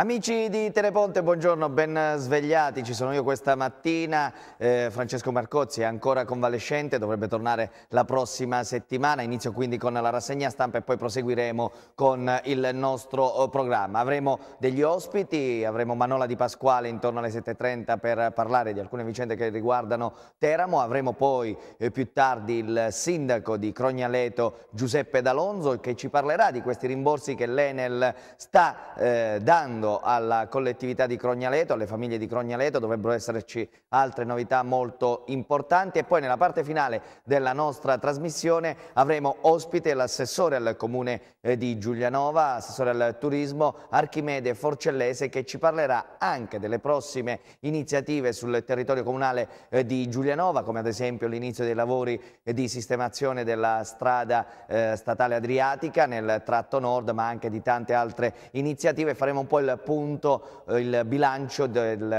Amici di Teleponte, buongiorno, ben svegliati, ci sono io questa mattina, eh, Francesco Marcozzi è ancora convalescente, dovrebbe tornare la prossima settimana, inizio quindi con la rassegna stampa e poi proseguiremo con il nostro eh, programma. Avremo degli ospiti, avremo Manola Di Pasquale intorno alle 7.30 per parlare di alcune vicende che riguardano Teramo, avremo poi eh, più tardi il sindaco di Crognaleto Giuseppe D'Alonso che ci parlerà di questi rimborsi che l'Enel sta eh, dando alla collettività di Crognaleto, alle famiglie di Crognaleto, dovrebbero esserci altre novità molto importanti e poi nella parte finale della nostra trasmissione avremo ospite l'assessore al comune eh, di Giulianova, assessore al turismo Archimede Forcellese che ci parlerà anche delle prossime iniziative sul territorio comunale eh, di Giulianova, come ad esempio l'inizio dei lavori eh, di sistemazione della strada statale Adriatica nel tratto nord, ma anche di tante altre iniziative. Faremo un po' il appunto eh, il bilancio del,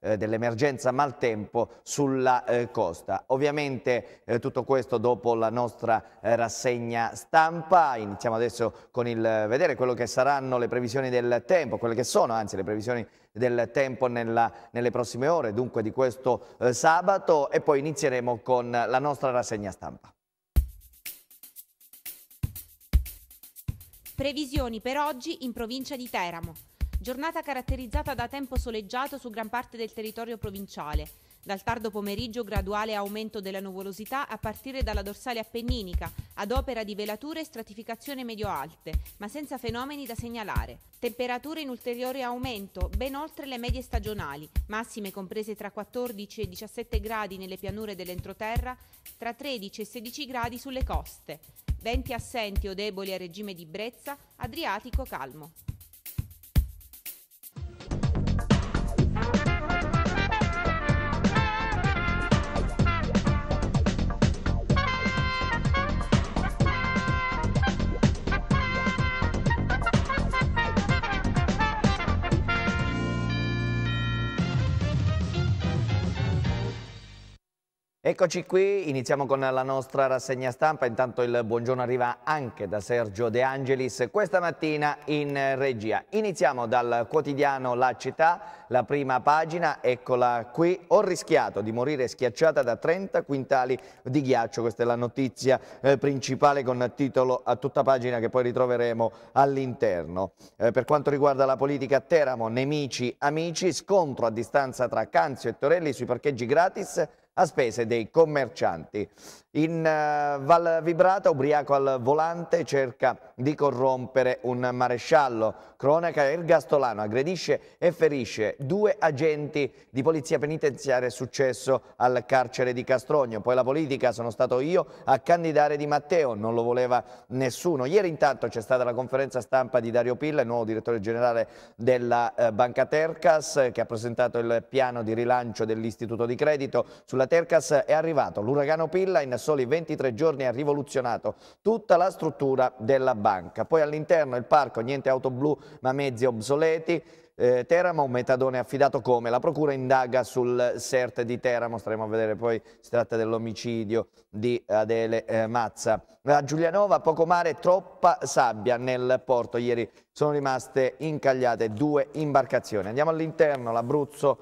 eh, dell'emergenza maltempo sulla eh, costa. Ovviamente eh, tutto questo dopo la nostra eh, rassegna stampa, iniziamo adesso con il vedere quello che saranno le previsioni del tempo, quelle che sono anzi le previsioni del tempo nella, nelle prossime ore, dunque di questo eh, sabato e poi inizieremo con la nostra rassegna stampa. Previsioni per oggi in provincia di Teramo. Giornata caratterizzata da tempo soleggiato su gran parte del territorio provinciale. Dal tardo pomeriggio graduale aumento della nuvolosità a partire dalla dorsale appenninica, ad opera di velature e stratificazione medio-alte, ma senza fenomeni da segnalare. Temperature in ulteriore aumento, ben oltre le medie stagionali, massime comprese tra 14 e 17 gradi nelle pianure dell'entroterra, tra 13 e 16 gradi sulle coste. Venti assenti o deboli a regime di brezza, Adriatico calmo. Eccoci qui, iniziamo con la nostra rassegna stampa, intanto il buongiorno arriva anche da Sergio De Angelis questa mattina in regia. Iniziamo dal quotidiano La Città, la prima pagina, eccola qui, ho rischiato di morire schiacciata da 30 quintali di ghiaccio, questa è la notizia eh, principale con titolo a tutta pagina che poi ritroveremo all'interno. Eh, per quanto riguarda la politica Teramo, nemici, amici, scontro a distanza tra Canzio e Torelli sui parcheggi gratis, a spese dei commercianti. In eh, Val Vibrata, ubriaco al volante, cerca di corrompere un maresciallo. Cronaca Ergastolano aggredisce e ferisce due agenti di polizia penitenziaria successo al carcere di Castrogno. Poi la politica, sono stato io a candidare Di Matteo, non lo voleva nessuno. Ieri intanto c'è stata la conferenza stampa di Dario Pilla, il nuovo direttore generale della eh, Banca Tercas, che ha presentato il piano di rilancio dell'istituto di credito. Sulla Tercas è arrivato l'uragano Pilla in soli 23 giorni ha rivoluzionato tutta la struttura della banca. Poi all'interno il parco, niente auto blu ma mezzi obsoleti, eh, Teramo, un metadone affidato come? La procura indaga sul CERT di Teramo, staremo a vedere poi, si tratta dell'omicidio di Adele eh, Mazza. A Giulianova poco mare, troppa sabbia nel porto, ieri sono rimaste incagliate due imbarcazioni. Andiamo all'interno, l'Abruzzo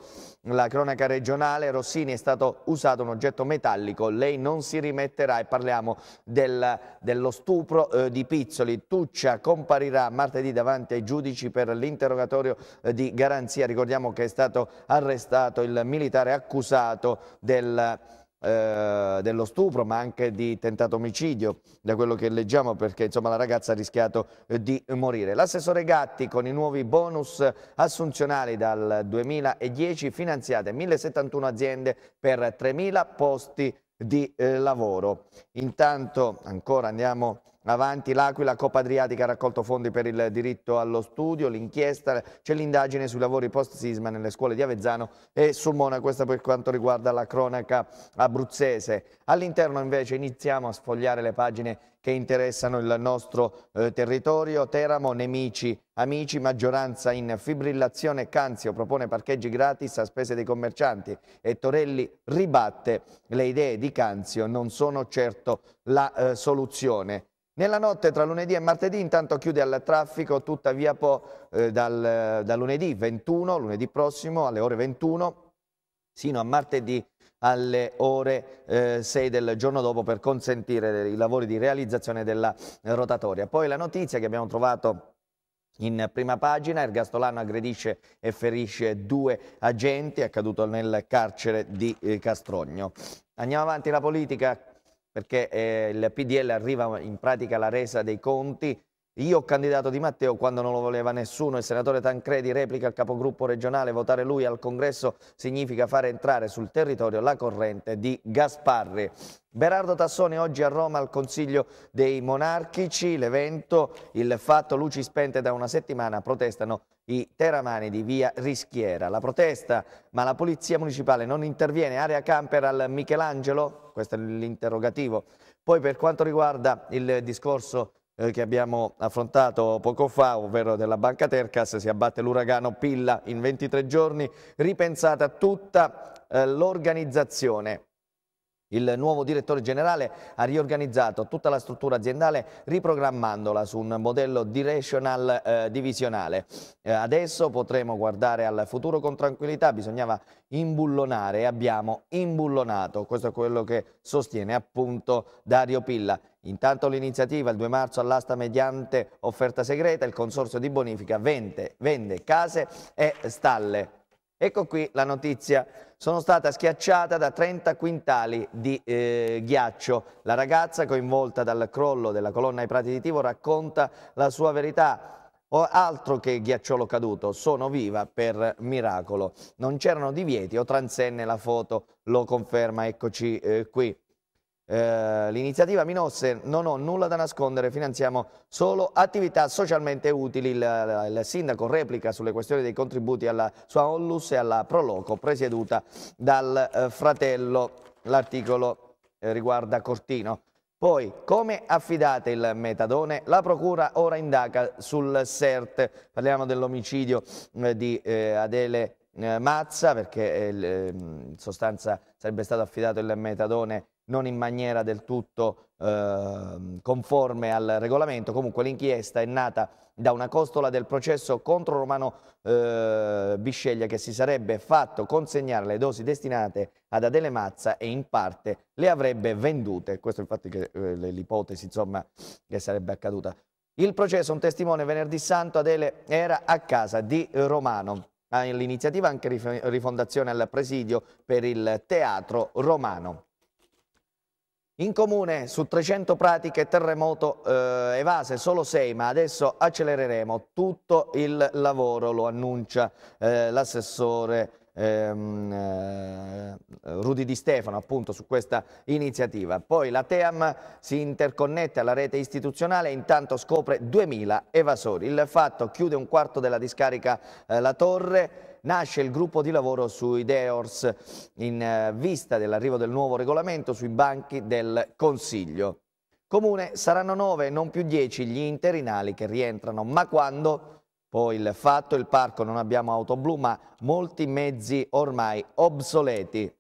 la cronaca regionale Rossini è stato usato un oggetto metallico, lei non si rimetterà e parliamo del, dello stupro eh, di Pizzoli. Tuccia comparirà martedì davanti ai giudici per l'interrogatorio eh, di garanzia. Ricordiamo che è stato arrestato il militare accusato del eh, dello stupro ma anche di tentato omicidio da quello che leggiamo perché insomma la ragazza ha rischiato eh, di morire. L'assessore Gatti con i nuovi bonus assunzionali dal 2010 finanziate 1071 aziende per 3000 posti di eh, lavoro. Intanto ancora andiamo Avanti l'Aquila, Coppa Adriatica ha raccolto fondi per il diritto allo studio, l'inchiesta, c'è l'indagine sui lavori post-sisma nelle scuole di Avezzano e Sulmona, questa per quanto riguarda la cronaca abruzzese. All'interno invece iniziamo a sfogliare le pagine che interessano il nostro eh, territorio, Teramo, nemici, amici, maggioranza in fibrillazione, Canzio propone parcheggi gratis a spese dei commercianti e Torelli ribatte le idee di Canzio, non sono certo la eh, soluzione. Nella notte tra lunedì e martedì intanto chiude al traffico tutta via Po eh, dal, da lunedì 21, lunedì prossimo alle ore 21, sino a martedì alle ore eh, 6 del giorno dopo per consentire i lavori di realizzazione della rotatoria. Poi la notizia che abbiamo trovato in prima pagina Ergastolano aggredisce e ferisce due agenti, accaduto nel carcere di eh, Castrogno. Andiamo avanti la politica, perché eh, il PDL arriva in pratica alla resa dei conti io candidato Di Matteo quando non lo voleva nessuno, il senatore Tancredi replica al capogruppo regionale, votare lui al congresso significa fare entrare sul territorio la corrente di Gasparri. Berardo Tassone oggi a Roma al Consiglio dei Monarchici, l'evento, il fatto, luci spente da una settimana, protestano i teramani di via Rischiera. La protesta, ma la polizia municipale non interviene, area camper al Michelangelo, questo è l'interrogativo. Poi per quanto riguarda il discorso eh, che abbiamo affrontato poco fa, ovvero della Banca Tercas, si abbatte l'uragano Pilla in 23 giorni, ripensata tutta eh, l'organizzazione. Il nuovo direttore generale ha riorganizzato tutta la struttura aziendale riprogrammandola su un modello directional eh, divisionale. Eh, adesso potremo guardare al futuro con tranquillità, bisognava imbullonare e abbiamo imbullonato. Questo è quello che sostiene appunto Dario Pilla. Intanto l'iniziativa il 2 marzo all'asta mediante offerta segreta, il consorzio di bonifica vende, vende case e stalle. Ecco qui la notizia. Sono stata schiacciata da 30 quintali di eh, ghiaccio. La ragazza coinvolta dal crollo della colonna ai Prati di Tivo racconta la sua verità. O altro che ghiacciolo caduto, sono viva per miracolo. Non c'erano divieti o transenne la foto, lo conferma, eccoci eh, qui. Eh, l'iniziativa Minosse non ho nulla da nascondere, finanziamo solo attività socialmente utili. Il, il, sindaco replica sulle questioni dei contributi alla sua Onlus e alla Proloco presieduta dal eh, fratello. L'articolo eh, riguarda Cortino. Poi, come affidate il metadone? La procura ora indaga sul CERT. Parliamo dell'omicidio eh, di eh, Adele Mazza, perché ehm, in sostanza sarebbe stato affidato il metadone non in maniera del tutto eh, conforme al regolamento. Comunque l'inchiesta è nata da una costola del processo contro Romano eh, Bisceglia che si sarebbe fatto consegnare le dosi destinate ad Adele Mazza e in parte le avrebbe vendute. Questo è infatti eh, l'ipotesi che sarebbe accaduta. Il processo, un testimone venerdì santo, Adele era a casa di Romano. All'iniziativa ah, anche rifondazione al presidio per il teatro romano. In comune su 300 pratiche terremoto eh, evase solo 6, ma adesso accelereremo tutto il lavoro, lo annuncia eh, l'assessore ehm, eh, Rudy Di Stefano appunto su questa iniziativa. Poi la Team si interconnette alla rete istituzionale e intanto scopre 2000 evasori. Il fatto chiude un quarto della discarica eh, La Torre nasce il gruppo di lavoro sui DEORS in eh, vista dell'arrivo del nuovo regolamento sui banchi del Consiglio. Comune saranno nove, non più dieci, gli interinali che rientrano, ma quando? Poi il fatto, il parco, non abbiamo auto blu, ma molti mezzi ormai obsoleti.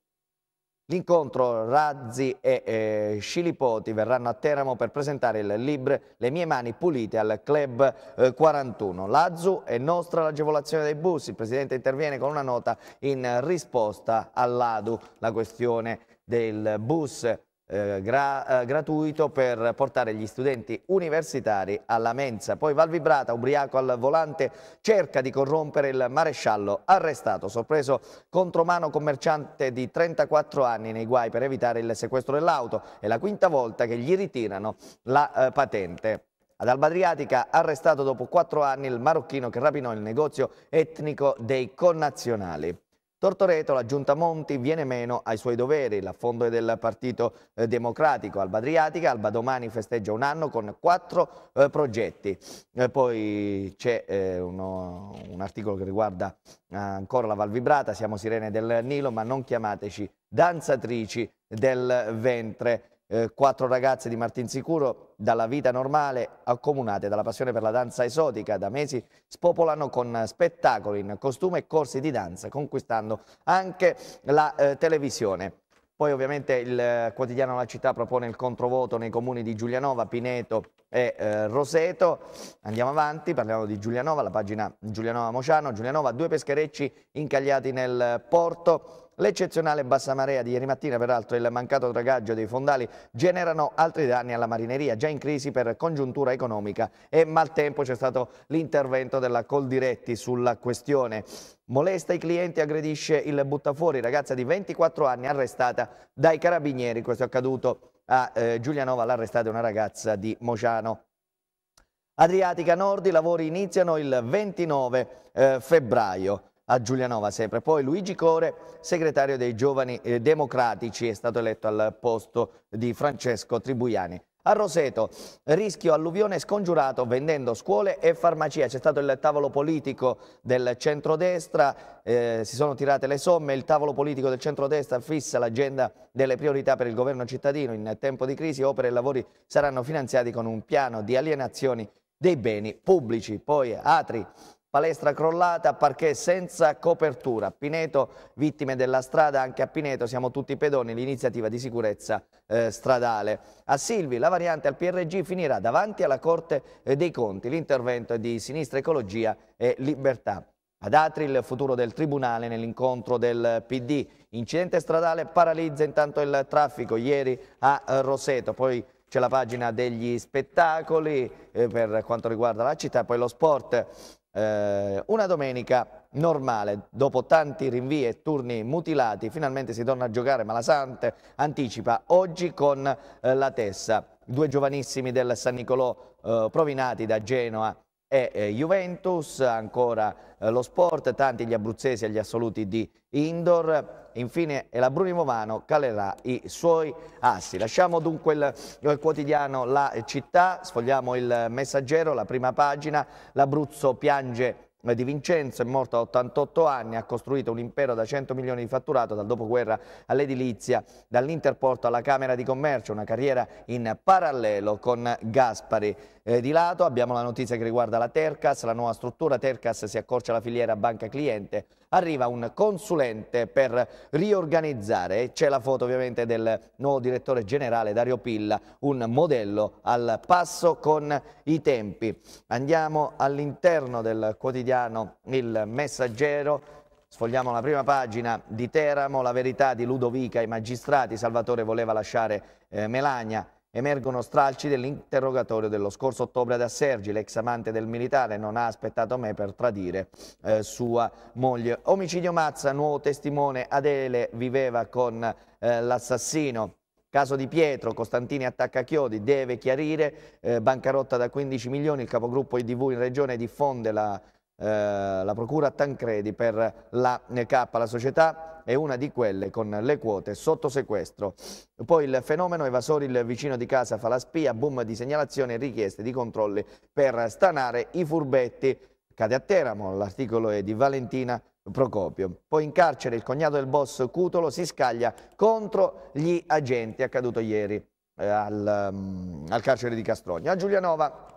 L'incontro Razzi e eh, Scilipoti verranno a Teramo per presentare il libro Le mie mani pulite al Club eh, 41. L'Azzu è nostra l'agevolazione dei bus, il Presidente interviene con una nota in risposta all'Adu. La questione del bus eh, gra eh, gratuito per portare gli studenti universitari alla mensa. Poi Valvibrata, ubriaco al volante, cerca di corrompere il maresciallo arrestato, sorpreso contromano commerciante di 34 anni nei guai per evitare il sequestro dell'auto. È la quinta volta che gli ritirano la eh, patente. Ad Alba Adriatica, arrestato dopo quattro anni il marocchino che rapinò il negozio etnico dei connazionali. Tortoreto, la Giunta Monti viene meno ai suoi doveri. L'affondo del Partito eh, Democratico Alba Adriatica, Alba domani festeggia un anno con quattro eh, progetti. E eh, poi c'è eh, un articolo che riguarda eh, ancora la Val Vibrata, siamo sirene del Nilo ma non chiamateci danzatrici del ventre. Eh, quattro ragazze di Martinsicuro dalla vita normale, accomunate dalla passione per la danza esotica, da mesi spopolano con spettacoli in costume e corsi di danza, conquistando anche la eh, televisione. Poi ovviamente il eh, quotidiano La Città propone il controvoto nei comuni di Giulianova, Pineto e eh, Roseto. Andiamo avanti, parliamo di Giulianova, la pagina Giulianova Mociano. Giulianova, due pescherecci incagliati nel porto L'eccezionale bassa marea di ieri mattina, peraltro il mancato dragaggio dei fondali, generano altri danni alla marineria, già in crisi per congiuntura economica e maltempo c'è stato l'intervento della Coldiretti sulla questione. Molesta i clienti, aggredisce il buttafuori, ragazza di 24 anni arrestata dai carabinieri. Questo è accaduto a eh, Giulianova, l'arrestata è una ragazza di Mociano. Adriatica Nord, i lavori iniziano il 29 eh, febbraio a Giulianova sempre. Poi Luigi Core, segretario dei Giovani eh, Democratici, è stato eletto al posto di Francesco Tribuiani. A Roseto, rischio alluvione scongiurato vendendo scuole e farmacia. C'è stato il tavolo politico del centrodestra, eh, si sono tirate le somme. Il tavolo politico del centrodestra fissa l'agenda delle priorità per il governo cittadino. In tempo di crisi opere e lavori saranno finanziati con un piano di alienazioni dei beni pubblici. Poi Atri, palestra crollata, parquet senza copertura. Pineto, vittime della strada, anche a Pineto siamo tutti pedoni, l'iniziativa di sicurezza eh, stradale. A Silvi la variante al PRG finirà davanti alla Corte eh, dei Conti, l'intervento di Sinistra Ecologia e Libertà. Ad Atri il futuro del Tribunale nell'incontro del PD. Incidente stradale paralizza intanto il traffico ieri a eh, Roseto, poi c'è la pagina degli spettacoli eh, per quanto riguarda la città, poi lo sport eh, una domenica normale, dopo tanti rinvii e turni mutilati, finalmente si torna a giocare, ma la Sante anticipa oggi con eh, la Tessa. Due giovanissimi del San Nicolò eh, provinati da Genoa e eh, Juventus, ancora eh, lo sport, tanti gli abruzzesi agli assoluti di indoor, infine la Bruni Movano calerà i suoi assi. Lasciamo dunque il, il quotidiano La Città, sfogliamo il messaggero, la prima pagina, l'Abruzzo piange eh, di Vincenzo è morto a 88 anni, ha costruito un impero da 100 milioni di fatturato dal dopoguerra all'edilizia, dall'interporto alla Camera di Commercio, una carriera in parallelo con Gaspari eh, di lato. Abbiamo la notizia che riguarda la Tercas, la nuova struttura Tercas si accorcia la filiera banca cliente, arriva un consulente per riorganizzare, c'è la foto ovviamente del nuovo direttore generale Dario Pilla, un modello al passo con i tempi. Andiamo all'interno del quotidiano Il Messaggero, Sfogliamo la prima pagina di Teramo, la verità di Ludovica, i magistrati, Salvatore voleva lasciare eh, Melania, Emergono stralci dell'interrogatorio dello scorso ottobre da Sergi, l'ex amante del militare non ha aspettato me per tradire eh, sua moglie. Omicidio Mazza, nuovo testimone, Adele viveva con eh, l'assassino. Caso di Pietro, Costantini attacca Chiodi, deve chiarire, eh, bancarotta da 15 milioni, il capogruppo IDV in regione diffonde la eh, la procura Tancredi per la K. La società è una di quelle con le quote sotto sequestro. Poi il fenomeno evasori, il vicino di casa fa la spia, boom di segnalazioni e richieste di controlli per stanare i furbetti. Cade a Teramo, l'articolo è di Valentina Procopio. Poi in carcere il cognato del boss Cutolo si scaglia contro gli agenti, accaduto ieri eh, al, um, al carcere di Castrogna. A Giulianova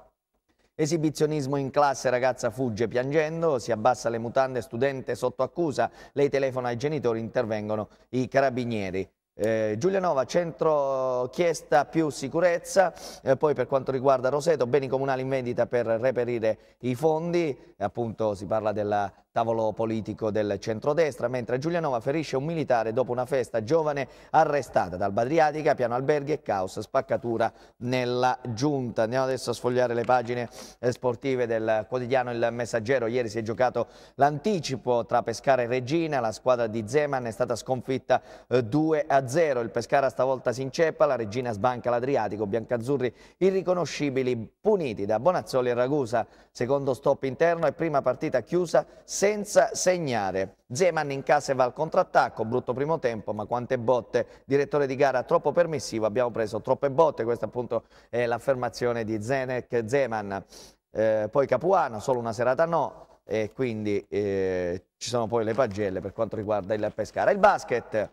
Esibizionismo in classe, ragazza fugge piangendo, si abbassa le mutande, studente sotto accusa, lei telefona ai genitori, intervengono i carabinieri. Eh, Giulianova, centro chiesta più sicurezza, eh, poi per quanto riguarda Roseto, beni comunali in vendita per reperire i fondi, appunto si parla della tavolo politico del centrodestra, mentre Giulianova ferisce un militare dopo una festa giovane arrestata dal Badriatica, piano alberghi e caos, spaccatura nella giunta. Andiamo adesso a sfogliare le pagine eh, sportive del quotidiano Il Messaggero. Ieri si è giocato l'anticipo tra Pescara e Regina, la squadra di Zeman è stata sconfitta 2-0, eh, il Pescara stavolta si inceppa, la Regina sbanca l'Adriatico, biancazzurri irriconoscibili puniti da Bonazzoli e Ragusa, secondo stop interno e prima partita chiusa 6 senza segnare. Zeman in casa e va al contrattacco, brutto primo tempo, ma quante botte. Direttore di gara troppo permissivo, abbiamo preso troppe botte, questa appunto è l'affermazione di Zenek Zeman. Eh, poi Capuano, solo una serata no, e quindi eh, ci sono poi le pagelle per quanto riguarda il Pescara. Il basket,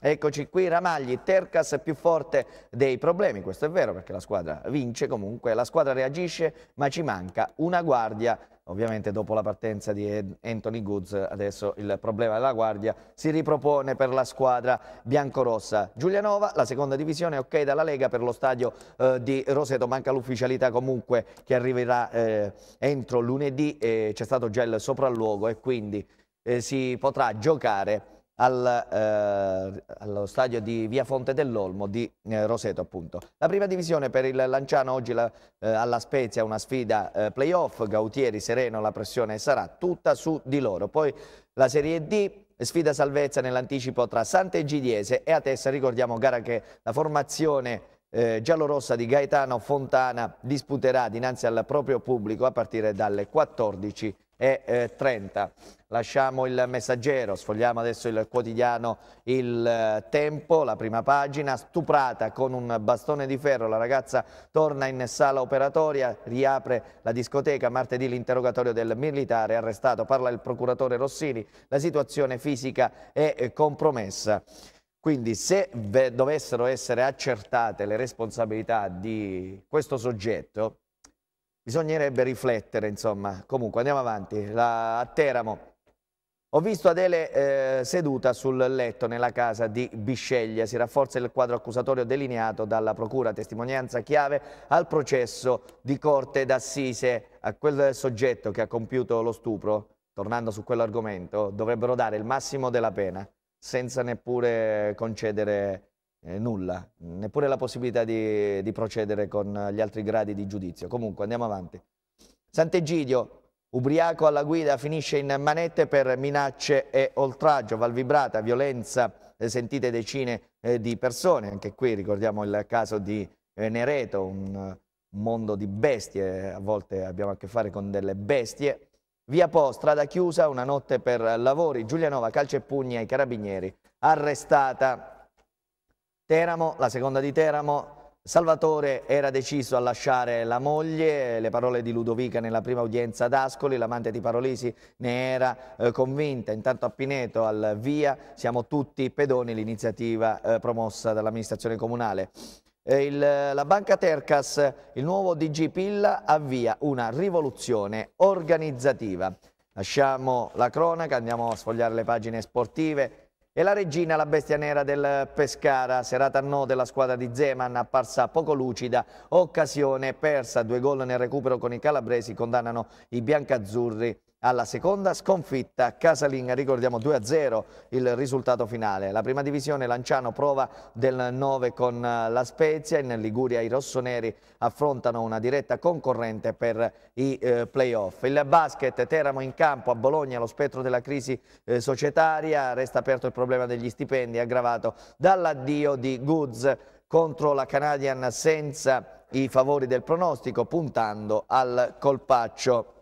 eccoci qui Ramagli, Tercas più forte dei problemi, questo è vero perché la squadra vince comunque, la squadra reagisce ma ci manca una guardia Ovviamente dopo la partenza di Anthony Goods adesso il problema della guardia si ripropone per la squadra biancorossa. Giulianova, la seconda divisione, ok dalla Lega per lo stadio eh, di Roseto, manca l'ufficialità comunque che arriverà eh, entro lunedì, eh, c'è stato già il sopralluogo e quindi eh, si potrà giocare al, eh, allo stadio di Via Fonte dell'Olmo di eh, Roseto appunto. La prima divisione per il Lanciano oggi la, eh, alla Spezia una sfida eh, playoff, Gautieri, Sereno, la pressione sarà tutta su di loro. Poi la Serie D sfida salvezza nell'anticipo tra Sant'Egidiese e Atessa, ricordiamo gara che la formazione eh, giallorossa di Gaetano Fontana disputerà dinanzi al proprio pubblico a partire dalle 14 e 30. Eh, Lasciamo il messaggero, sfogliamo adesso il quotidiano Il eh, Tempo, la prima pagina, stuprata con un bastone di ferro, la ragazza torna in sala operatoria, riapre la discoteca, martedì l'interrogatorio del militare arrestato, parla il procuratore Rossini, la situazione fisica è eh, compromessa. Quindi se dovessero essere accertate le responsabilità di questo soggetto, bisognerebbe riflettere, insomma. Comunque, andiamo avanti. La, a Teramo. Ho visto Adele eh, seduta sul letto nella casa di Bisceglia. Si rafforza il quadro accusatorio delineato dalla Procura, testimonianza chiave al processo di corte d'assise. A quel soggetto che ha compiuto lo stupro, tornando su quell'argomento, dovrebbero dare il massimo della pena, senza neppure concedere eh, nulla, neppure la possibilità di, di, procedere con gli altri gradi di giudizio. Comunque andiamo avanti. Sant'Egidio, ubriaco alla guida, finisce in manette per minacce e oltraggio, valvibrata, violenza, eh, sentite decine eh, di persone. Anche qui ricordiamo il caso di Nereto, un mondo di bestie, a volte abbiamo a che fare con delle bestie. Via Po, strada chiusa, una notte per lavori, Giulianova, calcio e pugni ai carabinieri, arrestata Teramo, la seconda di Teramo, Salvatore era deciso a lasciare la moglie, le parole di Ludovica nella prima udienza ad Ascoli, l'amante di Parolisi ne era eh, convinta, intanto a Pineto, al via, siamo tutti pedoni, l'iniziativa eh, promossa dall'amministrazione comunale. Eh, il, la banca Tercas, il nuovo DG Pilla, avvia una rivoluzione organizzativa. Lasciamo la cronaca, andiamo a sfogliare le pagine sportive. E la regina, la bestia nera del Pescara, serata no della squadra di Zeman, apparsa poco lucida, occasione persa, due gol nel recupero con i calabresi, condannano i biancazzurri alla seconda sconfitta casalinga. Ricordiamo 2-0 il risultato finale. La prima divisione Lanciano prova del 9 con eh, la Spezia. In Liguria i rossoneri affrontano una diretta concorrente per i eh, playoff. Il basket Teramo in campo a Bologna, lo spettro della crisi eh, societaria. Resta aperto il problema degli stipendi aggravato dall'addio di Goods contro la Canadian senza i favori del pronostico puntando al colpaccio.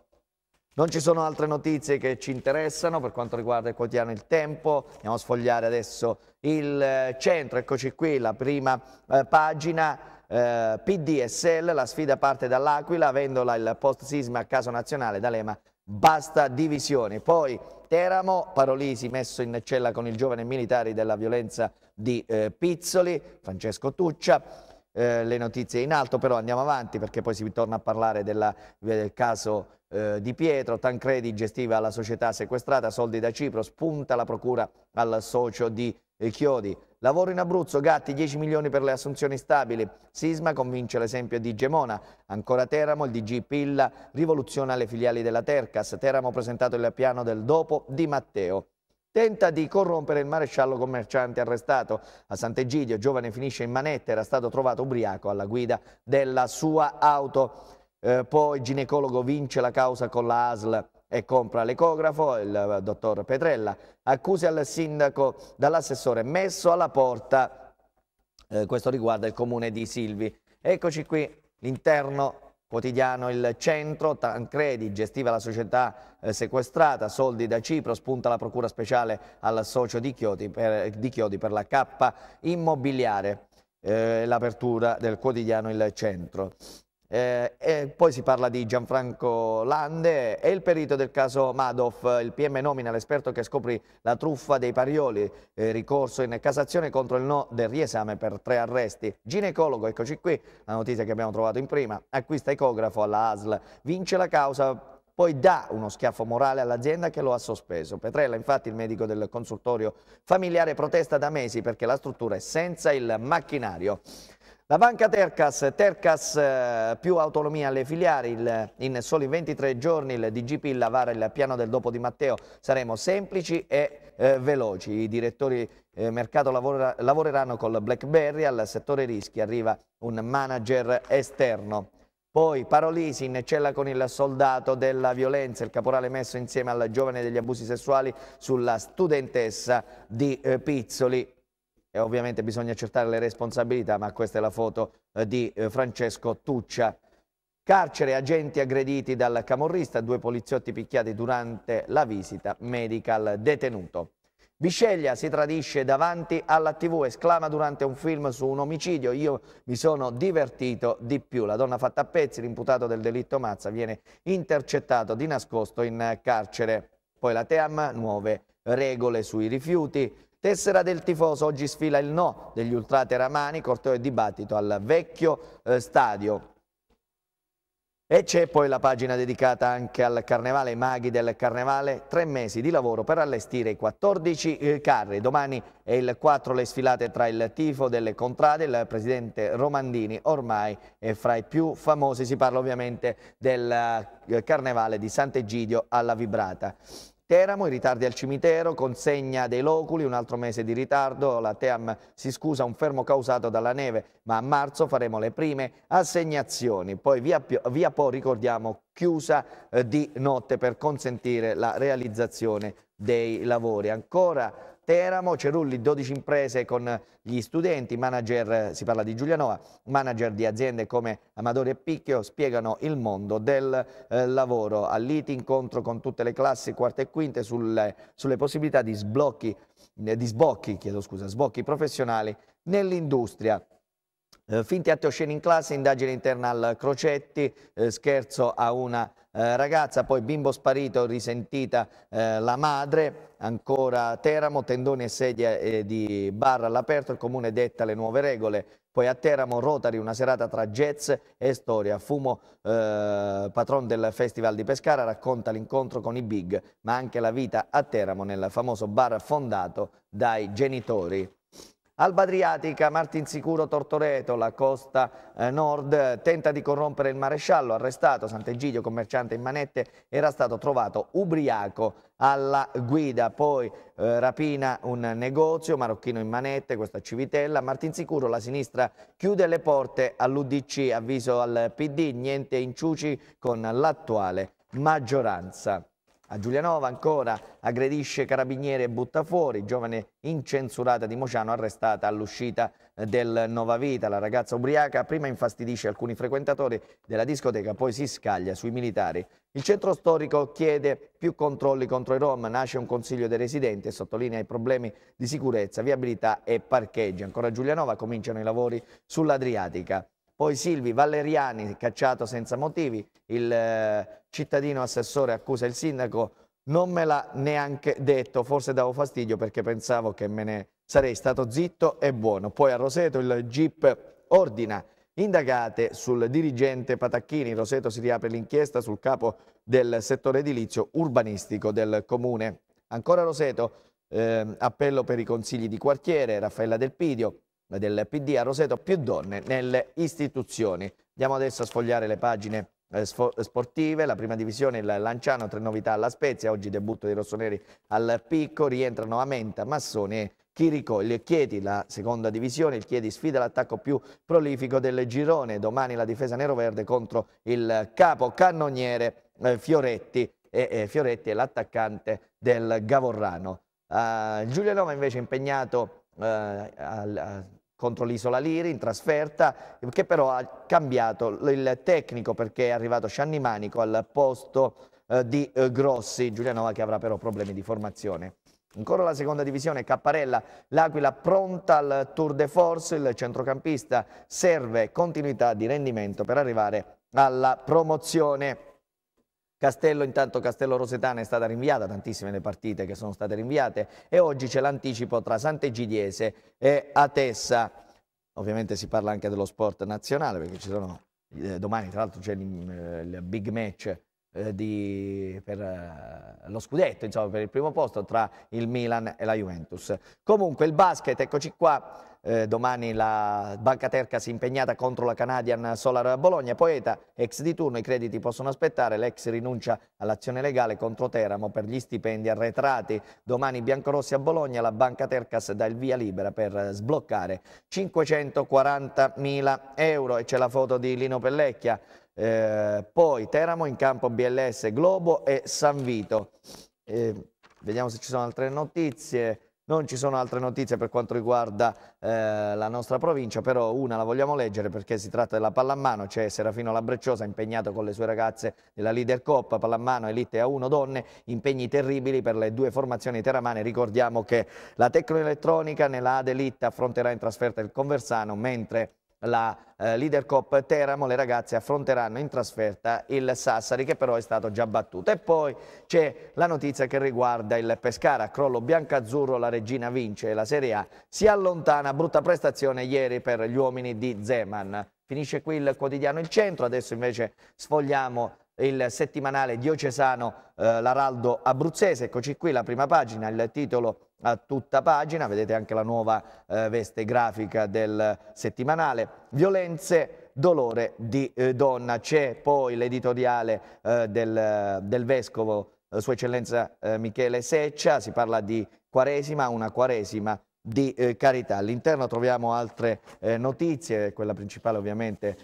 Non ci sono altre notizie che ci interessano per quanto riguarda il quotidiano Il Tempo. Andiamo a sfogliare adesso il eh, centro. Eccoci qui, la prima eh, pagina. Eh, PDSL, la sfida parte dall'Aquila, vendola il post sisma a caso nazionale. D'Alema, basta divisioni. Poi Teramo, Parolisi messo in cella con il giovane militare della violenza di eh, Pizzoli, Francesco Tuccia. Eh, le notizie in alto, però andiamo avanti perché poi si torna a parlare della, del caso eh, di Pietro, Tancredi gestiva la società sequestrata, soldi da Cipro, spunta la procura al socio di eh, Chiodi. Lavoro in Abruzzo, Gatti 10 milioni per le assunzioni stabili, Sisma convince l'esempio di Gemona, ancora Teramo, il DG Pilla rivoluziona le filiali della Tercas, Teramo presentato il piano del dopo di Matteo. Tenta di corrompere il maresciallo commerciante arrestato. A Sant'Egidio, giovane finisce in manetta, era stato trovato ubriaco alla guida della sua auto. Eh, poi il ginecologo vince la causa con la ASL e compra l'ecografo, il eh, dottor Petrella, accuse al sindaco dall'assessore messo alla porta, eh, questo riguarda il comune di Silvi. Eccoci qui l'interno quotidiano Il Centro, Tancredi gestiva la società eh, sequestrata, soldi da Cipro, spunta la procura speciale al socio di Chiodi per, di Chiodi per la K immobiliare, eh, l'apertura del quotidiano Il Centro. Eh, poi si parla di Gianfranco Lande e il perito del caso Madoff. Il PM nomina l'esperto che scoprì la truffa dei Parioli, eh, ricorso in Cassazione contro il no del riesame per tre arresti. Ginecologo, eccoci qui, la notizia che abbiamo trovato in prima, acquista ecografo alla ASL, vince la causa poi dà uno schiaffo morale all'azienda che lo ha sospeso. Petrella, infatti, il medico del consultorio familiare protesta da mesi perché la struttura è senza il macchinario. La banca Tercas, Tercas eh, più autonomia alle filiali, il, in soli 23 giorni il DGP lavare il piano del dopo di Matteo, saremo semplici e eh, veloci, i direttori eh, mercato lavora, lavoreranno col Blackberry, al settore rischi arriva un manager esterno. Poi Parolisi in cella con il soldato della violenza, il caporale messo insieme al giovane degli abusi sessuali sulla studentessa di eh, Pizzoli e ovviamente bisogna accertare le responsabilità, ma questa è la foto eh, di eh, Francesco Tuccia. Carcere, agenti aggrediti dal camorrista, due poliziotti picchiati durante la visita medical detenuto. Bisceglia si tradisce davanti alla tv, esclama durante un film su un omicidio, io mi sono divertito di più. La donna fatta a pezzi, l'imputato del delitto Mazza, viene intercettato di nascosto in carcere. Poi la Team, nuove regole sui rifiuti, Tessera del tifoso, oggi sfila il no degli ultrateramani, corteo e dibattito al vecchio eh, stadio. E c'è poi la pagina dedicata anche al carnevale, i maghi del carnevale, tre mesi di lavoro per allestire i 14 eh, carri. Domani è il 4 le sfilate tra il tifo delle contrade, il presidente Romandini ormai è fra i più famosi, si parla ovviamente del eh, carnevale di Sant'Egidio alla Vibrata. Teramo, i ritardi al cimitero, consegna dei loculi, un altro mese di ritardo, la Team si scusa un fermo causato dalla neve, ma a marzo faremo le prime assegnazioni. Poi via, via Po, ricordiamo, chiusa eh, di notte per consentire la realizzazione dei lavori. Ancora Teramo, Cerulli 12 imprese con gli studenti, manager, si parla di Giulianova, manager di aziende come Amadori e Picchio spiegano il mondo del eh, lavoro. All'IT incontro con tutte le classi quarte e quinte sulle, sulle possibilità di, sblocchi, eh, di sbocchi, scusa, sbocchi professionali nell'industria. Eh, finti atti o scene in classe, indagine interna al Crocetti, eh, scherzo a una eh, ragazza, poi bimbo sparito, risentita eh, la madre, ancora Teramo, tendoni e sedia eh, di bar all'aperto, il comune detta le nuove regole, poi a Teramo Rotary, una serata tra jazz e storia, Fumo, eh, patron del Festival di Pescara, racconta l'incontro con i big, ma anche la vita a Teramo nel famoso bar fondato dai genitori. Alba Adriatica, Martinsicuro Tortoreto, la costa eh, nord, tenta di corrompere il maresciallo, arrestato Sant'Egidio, commerciante in manette, era stato trovato ubriaco alla guida, poi eh, rapina un negozio, marocchino in manette, questa Civitella, Martinsicuro la sinistra chiude le porte all'Udc, avviso al PD, niente inciuci con l'attuale maggioranza. A Giulianova ancora aggredisce carabiniere e butta fuori, giovane incensurata di Mociano arrestata all'uscita del Nova Vita. La ragazza ubriaca prima infastidisce alcuni frequentatori della discoteca, poi si scaglia sui militari. Il centro storico chiede più controlli contro i Rom, nasce un consiglio dei residenti e sottolinea i problemi di sicurezza, viabilità e parcheggi. Ancora Giulianova cominciano i lavori sull'Adriatica. Poi Silvi Valeriani, cacciato senza motivi, il eh, cittadino assessore accusa il sindaco, non me l'ha neanche detto, forse davo fastidio perché pensavo che me ne sarei stato zitto e buono. Poi a Roseto il GIP ordina indagate sul dirigente Patacchini. Roseto si riapre l'inchiesta sul capo del settore edilizio urbanistico del comune. Ancora Roseto, eh, appello per i consigli di quartiere, Raffaella Del Pidio del PD a Roseto, più donne nelle istituzioni. Andiamo adesso a sfogliare le pagine eh, sportive, la prima divisione, il Lanciano, tre novità alla Spezia, oggi debutto dei rossoneri al Picco, rientrano a Menta, Massone e Chirico, il Chieti, la seconda divisione, il Chieti sfida l'attacco più prolifico del girone, domani la difesa nero-verde contro il capo cannoniere eh, Fioretti, e, Fioretti è l'attaccante del Gavorrano. Uh, Giulianova invece impegnato uh, al, contro l'Isola Liri in trasferta, che però ha cambiato il tecnico perché è arrivato Scianni Manico al posto eh, di eh, Grossi, Giulianova che avrà però problemi di formazione. Ancora la seconda divisione, Capparella, l'Aquila pronta al Tour de Force, il centrocampista serve continuità di rendimento per arrivare alla promozione. Castello, intanto Castello Rosetana è stata rinviata, tantissime le partite che sono state rinviate e oggi c'è l'anticipo tra Sant'Egidiese e Atessa. Ovviamente si parla anche dello sport nazionale perché ci sono, eh, domani tra l'altro c'è il, eh, il big match eh, di, per eh, lo scudetto, insomma, per il primo posto tra il Milan e la Juventus. Comunque il basket, eccoci qua. Eh, domani la Banca Terca si è impegnata contro la Canadian Solar Bologna. Poeta, ex di turno, i crediti possono aspettare. L'ex rinuncia all'azione legale contro Teramo per gli stipendi arretrati. Domani Biancorossi a Bologna, la Banca Tercas dà il via libera per sbloccare 540.000 euro. E c'è la foto di Lino Pellecchia. Eh, poi Teramo in campo BLS, Globo e San Vito. Eh, vediamo se ci sono altre notizie. Non ci sono altre notizie per quanto riguarda eh, la nostra provincia, però una la vogliamo leggere perché si tratta della pallamano, c'è Serafino Labrecciosa impegnato con le sue ragazze della Leader Coppa, pallamano Elite A1 donne, impegni terribili per le due formazioni teramane, ricordiamo che la Tecnoelettronica nella Ad Elite affronterà in trasferta il Conversano, mentre la eh, Leader Cup Teramo, le ragazze affronteranno in trasferta il Sassari che però è stato già battuto. E poi c'è la notizia che riguarda il Pescara, crollo bianco-azzurro, la regina vince, la Serie A si allontana, brutta prestazione ieri per gli uomini di Zeman. Finisce qui il quotidiano Il Centro, adesso invece sfogliamo il settimanale diocesano eh, l'Araldo Abruzzese. Eccoci qui la prima pagina, il titolo a tutta pagina, vedete anche la nuova eh, veste grafica del settimanale. Violenze, dolore di eh, donna. C'è poi l'editoriale eh, del, del, Vescovo, eh, Sua Eccellenza eh, Michele Seccia, si parla di quaresima, una quaresima di carità. All'interno troviamo altre notizie, quella principale ovviamente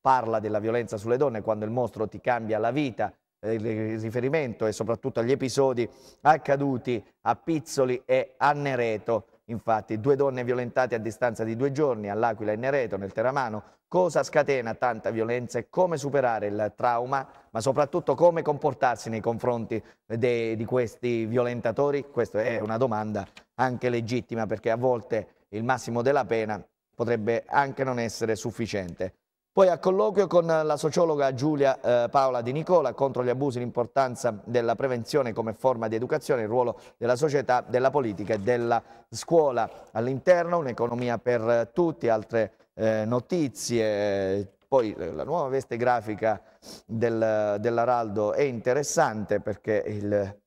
parla della violenza sulle donne quando il mostro ti cambia la vita, eh, il riferimento e soprattutto agli episodi accaduti a Pizzoli e a Nereto. Infatti, due donne violentate a distanza di due giorni all'Aquila e Nereto, nel Teramano, cosa scatena tanta violenza e come superare il trauma, ma soprattutto come comportarsi nei confronti dei, di questi violentatori? Questa è una domanda anche legittima perché a volte il massimo della pena potrebbe anche non essere sufficiente. Poi a colloquio con la sociologa Giulia eh, Paola Di Nicola contro gli abusi, l'importanza della prevenzione come forma di educazione, il ruolo della società, della politica e della scuola. All'interno un'economia per eh, tutti, altre eh, notizie, poi eh, la nuova veste grafica del, dell'Araldo è interessante perché il,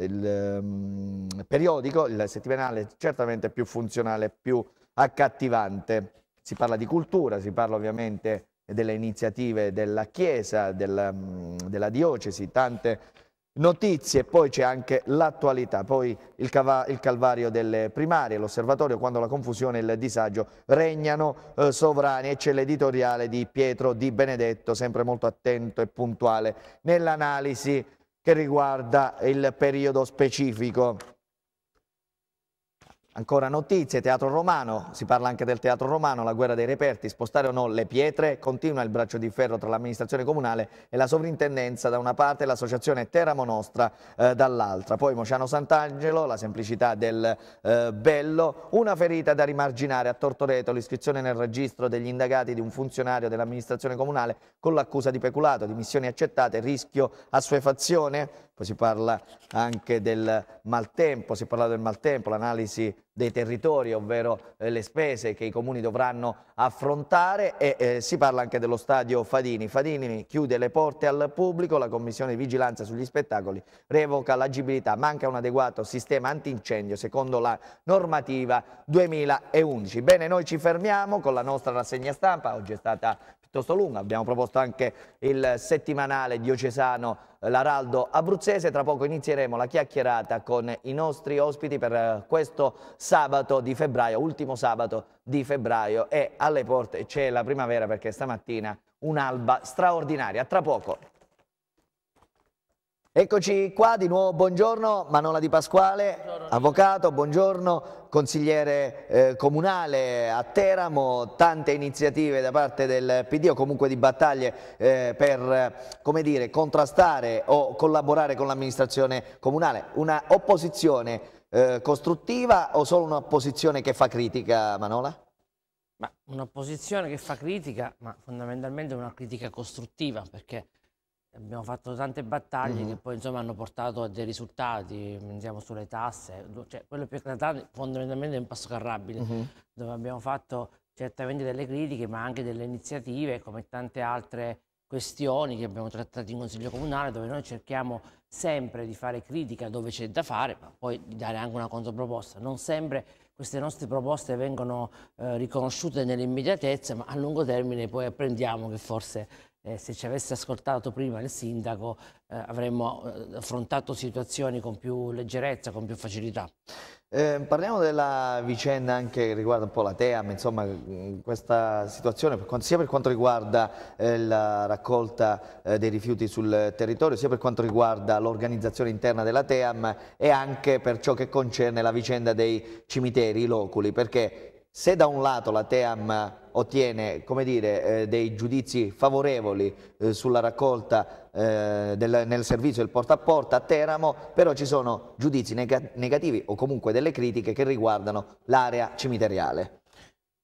il um, periodico, il settimanale, certamente più funzionale, più accattivante. Si parla di cultura, si parla ovviamente di delle iniziative della Chiesa, della, mm, della diocesi, tante notizie, poi c'è anche l'attualità, poi il, il, calvario delle primarie, l'osservatorio quando la confusione e il disagio regnano eh, sovrani e c'è l'editoriale di Pietro Di Benedetto, sempre molto attento e puntuale nell'analisi che riguarda il periodo specifico. Ancora notizie, teatro romano, si parla anche del teatro romano, la guerra dei reperti, spostare o no le pietre, continua il braccio di ferro tra l'amministrazione comunale e la sovrintendenza da una parte e l'associazione Teramo Nostra eh, dall'altra. Poi Mociano Sant'Angelo, la semplicità del eh, bello, una ferita da rimarginare a Tortoreto, l'iscrizione nel registro degli indagati di un funzionario dell'amministrazione comunale con l'accusa di peculato, dimissioni missioni accettate, rischio assuefazione poi si parla anche del maltempo, si parla del maltempo, l'analisi dei territori, ovvero eh, le spese che i comuni dovranno affrontare e eh, si parla anche dello stadio Fadini. Fadini chiude le porte al pubblico, la commissione di vigilanza sugli spettacoli revoca l'agibilità, manca un adeguato sistema antincendio secondo la normativa 2011. Bene, noi ci fermiamo con la nostra rassegna stampa, oggi è stata piuttosto lunga. Abbiamo proposto anche il settimanale diocesano eh, L'Araldo Abruzzese. Tra poco inizieremo la chiacchierata con i nostri ospiti per eh, questo sabato di febbraio, ultimo sabato di febbraio. E alle porte c'è la primavera perché stamattina un'alba straordinaria. Tra poco. Eccoci qua di nuovo, buongiorno Manola Di Pasquale, buongiorno. avvocato, buongiorno, consigliere eh, comunale a Teramo, tante iniziative da parte del PD o comunque di battaglie eh, per come dire, contrastare o collaborare con l'amministrazione comunale, una opposizione eh, costruttiva o solo un'opposizione che fa critica Manola? Un'opposizione che fa critica, ma fondamentalmente una critica costruttiva perché Abbiamo fatto tante battaglie mm. che poi insomma, hanno portato a dei risultati, pensiamo sulle tasse, cioè, quello più eclatante fondamentalmente è un passo carrabile, mm -hmm. dove abbiamo fatto certamente delle critiche ma anche delle iniziative come tante altre questioni che abbiamo trattato in Consiglio Comunale dove noi cerchiamo sempre di fare critica dove c'è da fare ma poi di dare anche una controproposta. Non sempre queste nostre proposte vengono eh, riconosciute nell'immediatezza ma a lungo termine poi apprendiamo che forse eh, se ci avesse ascoltato prima il sindaco eh, avremmo eh, affrontato situazioni con più leggerezza, con più facilità. Eh, parliamo della vicenda anche che riguarda un po' la TEAM, insomma mm, questa situazione per quanto, sia per quanto riguarda eh, la raccolta eh, dei rifiuti sul territorio sia per quanto riguarda l'organizzazione interna della TEAM e anche per ciò che concerne la vicenda dei cimiteri i loculi perché se da un lato la TEAM ottiene dire, eh, dei giudizi favorevoli eh, sulla raccolta eh, del, nel servizio del porta a porta a Teramo, però ci sono giudizi neg negativi o comunque delle critiche che riguardano l'area cimiteriale.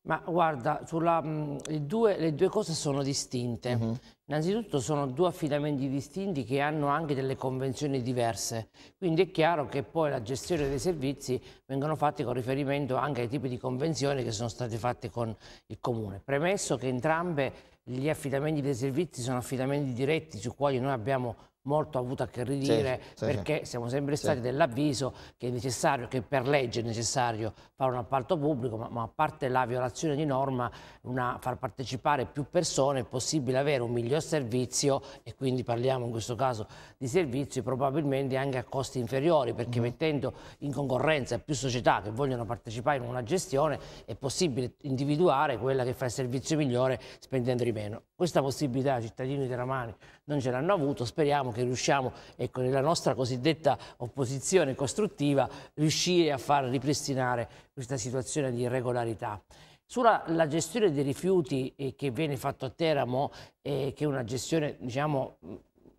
Ma guarda, sulla, mh, mm, due, le due cose sono distinte. Uh mhm. -huh. Innanzitutto sono due affidamenti distinti che hanno anche delle convenzioni diverse, quindi è chiaro che poi la gestione dei servizi vengono fatte con riferimento anche ai tipi di convenzioni che sono state fatte con il Comune. Premesso che entrambe gli affidamenti dei servizi sono affidamenti diretti su quali noi abbiamo molto avuto a che ridire sì, perché sì, siamo sempre stati sì. dell'avviso che è necessario, che per legge è necessario fare un appalto pubblico, ma, ma a parte la violazione di norma, una, far partecipare più persone è possibile avere un miglior servizio e quindi parliamo in questo caso di servizi probabilmente anche a costi inferiori perché mm. mettendo in concorrenza più società che vogliono partecipare in una gestione è possibile individuare quella che fa il servizio migliore spendendo di meno. Questa possibilità cittadini di teramani non ce l'hanno avuto, speriamo che riusciamo, ecco, nella nostra cosiddetta opposizione costruttiva, riuscire a far ripristinare questa situazione di irregolarità. Sulla gestione dei rifiuti eh, che viene fatto a Teramo, eh, che è una gestione diciamo,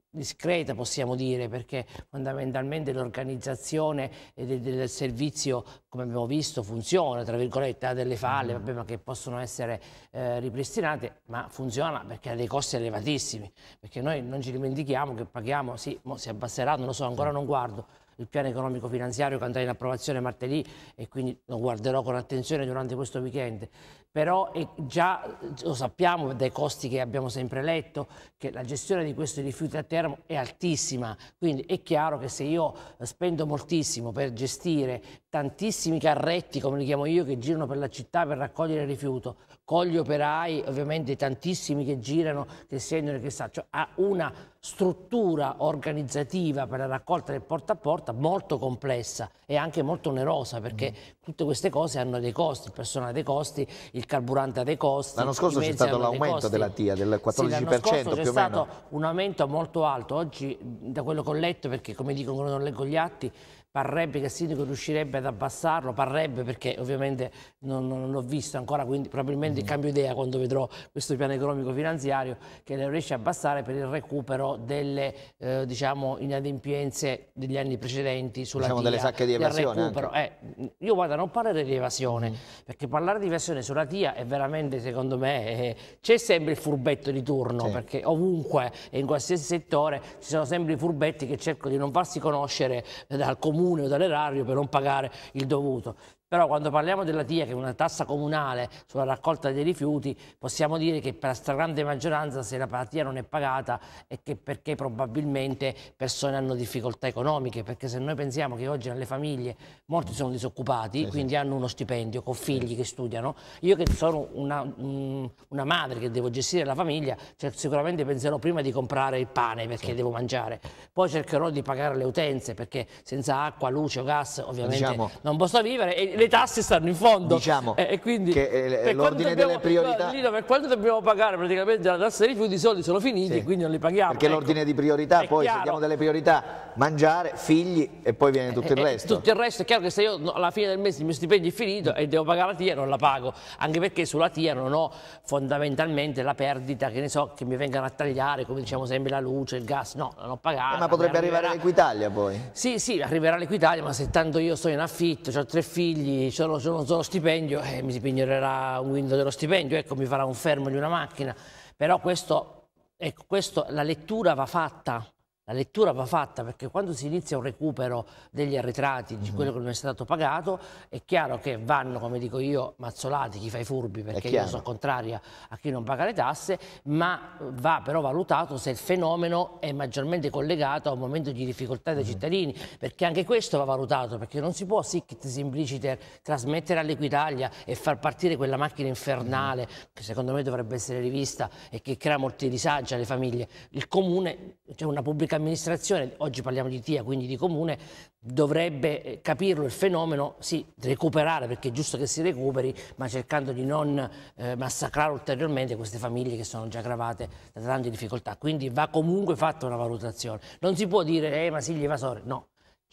discreta possiamo dire perché fondamentalmente l'organizzazione del servizio come abbiamo visto funziona tra virgolette ha delle falle mm. vabbè, ma che possono essere eh, ripristinate ma funziona perché ha dei costi elevatissimi perché noi non ci dimentichiamo che paghiamo sì si abbasserà non lo so ancora non guardo il piano economico finanziario che andrà in approvazione martedì e quindi lo guarderò con attenzione durante questo weekend però è eh, già eh, lo sappiamo dai costi che abbiamo sempre letto che la gestione di questi rifiuti a Teramo è altissima, quindi è chiaro che se io eh, spendo moltissimo per gestire tantissimi carretti, come li chiamo io, che girano per la città per raccogliere rifiuto, con gli operai, ovviamente tantissimi che girano, che siedono e che stanno, cioè ha una struttura organizzativa per la raccolta del porta a porta molto complessa e anche molto onerosa perché mm. tutte queste cose hanno dei costi, il personale ha dei costi, il carburante ha dei costi. L'anno scorso c'è stato l'aumento della TIA del 14% sì, c'è stato un aumento molto alto, oggi da quello che ho letto perché come dicono non leggo gli atti parrebbe che il sindaco riuscirebbe ad abbassarlo, parrebbe perché ovviamente non, non l'ho visto ancora, quindi probabilmente mm. cambio idea quando vedrò questo piano economico finanziario che lo riesce a abbassare per il recupero delle eh, diciamo, inadempienze degli anni precedenti sulla diciamo TIA. delle sacche di evasione. Eh, io guarda, non parlare di evasione, mm. perché parlare di evasione sulla TIA è veramente, secondo me, eh, c'è sempre il furbetto di turno, sì. perché ovunque e in qualsiasi settore ci sono sempre i furbetti che cercano di non farsi conoscere eh, dal comune o dall'erario per non pagare il dovuto. Però quando parliamo della TIA, che è una tassa comunale sulla raccolta dei rifiuti, possiamo dire che per la stragrande maggioranza se la TIA non è pagata è perché probabilmente persone hanno difficoltà economiche, perché se noi pensiamo che oggi nelle famiglie molti sono disoccupati, sì, quindi sì. hanno uno stipendio con figli sì. che studiano, io che sono una, mm, una, madre che devo gestire la famiglia, cioè sicuramente penserò prima di comprare il pane perché devo mangiare, poi cercherò di pagare le utenze perché senza acqua, luce o gas ovviamente diciamo... non posso vivere le tasse stanno in fondo. Diciamo eh, e quindi che eh, l'ordine delle priorità... Lino, per quanto dobbiamo pagare praticamente la tassa dei rifiuti i soldi sono finiti sì. e quindi non li paghiamo. Perché ecco. l'ordine di priorità è poi, chiaro. se diamo delle priorità, mangiare, figli e poi viene tutto eh, il eh, resto. Tutto il resto è chiaro che se io alla fine del mese il mio stipendio è finito e devo pagare la TIA non la pago, anche perché sulla TIA non ho fondamentalmente la perdita, che ne so, che mi vengano a tagliare, come diciamo sempre, la luce, il gas, no, non ho pagato. Eh, ma potrebbe arrivare l'Equitalia poi? Sì, sì, arriverà l'Equitalia, ma se tanto io sto in affitto, ho tre figli, figli sono, sono, sono stipendio, eh, mi si pignorerà un window dello stipendio, ecco mi farà un fermo di una macchina, però questo, ecco, questo, la lettura va fatta la lettura va fatta perché quando si inizia un recupero degli arretrati, di mhm. quello che non è stato pagato, è chiaro che vanno, come dico io, mazzolati chi fa i furbi perché io sono contraria a chi non paga le tasse, ma va però valutato se il fenomeno è maggiormente collegato a un momento di difficoltà dei mm -hmm. cittadini, perché anche questo va valutato, perché non si può sic simpliciter trasmettere all'Equitalia e far partire quella macchina infernale mm -hmm. che secondo me dovrebbe essere rivista e che crea molti disagi alle famiglie. Il comune, c'è cioè una pubblica amministrazione, oggi parliamo di TIA, quindi di comune, dovrebbe eh, capirlo il fenomeno, sì, recuperare perché è giusto che si recuperi, ma cercando di non eh, massacrare ulteriormente queste famiglie che sono già gravate da tante difficoltà. Quindi va comunque fatta una valutazione. Non si può dire, eh, ma sì, gli evasori, no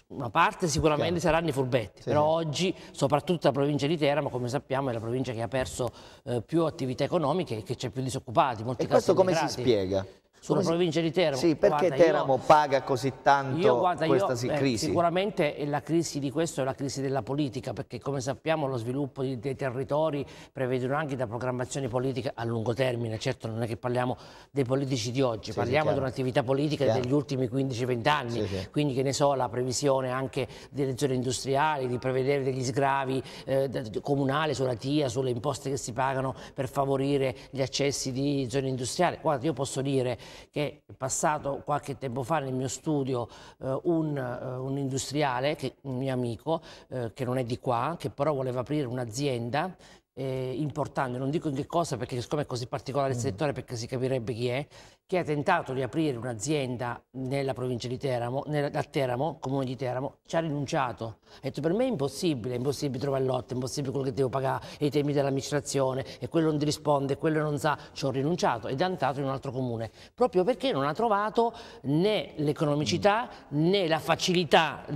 una parte sicuramente Chiaro. saranno i furbetti, sì. però oggi soprattutto la provincia di Teramo, come sappiamo, è la provincia che ha perso eh, più attività economiche e che c'è più disoccupati. e questo come si spiega? sulla Come provincia di Teramo. Sì, perché guarda, Teramo io, paga così tanto io, guarda, questa io, eh, crisi? Eh, sicuramente la crisi di questo è la crisi della politica, perché come sappiamo lo sviluppo di, dei territori prevedono anche da programmazioni politiche a lungo termine, certo non è che parliamo dei politici di oggi, sì, parliamo sì, di un'attività politica chiaro. degli ultimi 15-20 anni, sì, quindi che ne so, la previsione anche delle zone industriali, di prevedere degli sgravi eh, comunali sulla TIA, sulle imposte che si pagano per favorire gli accessi di zone industriali. Guarda, io posso dire che è passato qualche tempo fa nel mio studio eh, un, eh, un, industriale, che, un mio amico, eh, che non è di qua, che però voleva aprire un'azienda eh, importante, non dico in che cosa perché siccome è così particolare il mm. settore perché si capirebbe chi è, che ha tentato di aprire un'azienda nella provincia di Teramo, nella, a Teramo, comune di Teramo, ci ha rinunciato. Ha detto per me è impossibile, è impossibile trovare lotte, è impossibile quello che devo pagare, i temi dell'amministrazione, e quello non ti risponde, quello non sa, ci ho rinunciato ed è andato in un altro comune, proprio perché non ha trovato né l'economicità né la facilità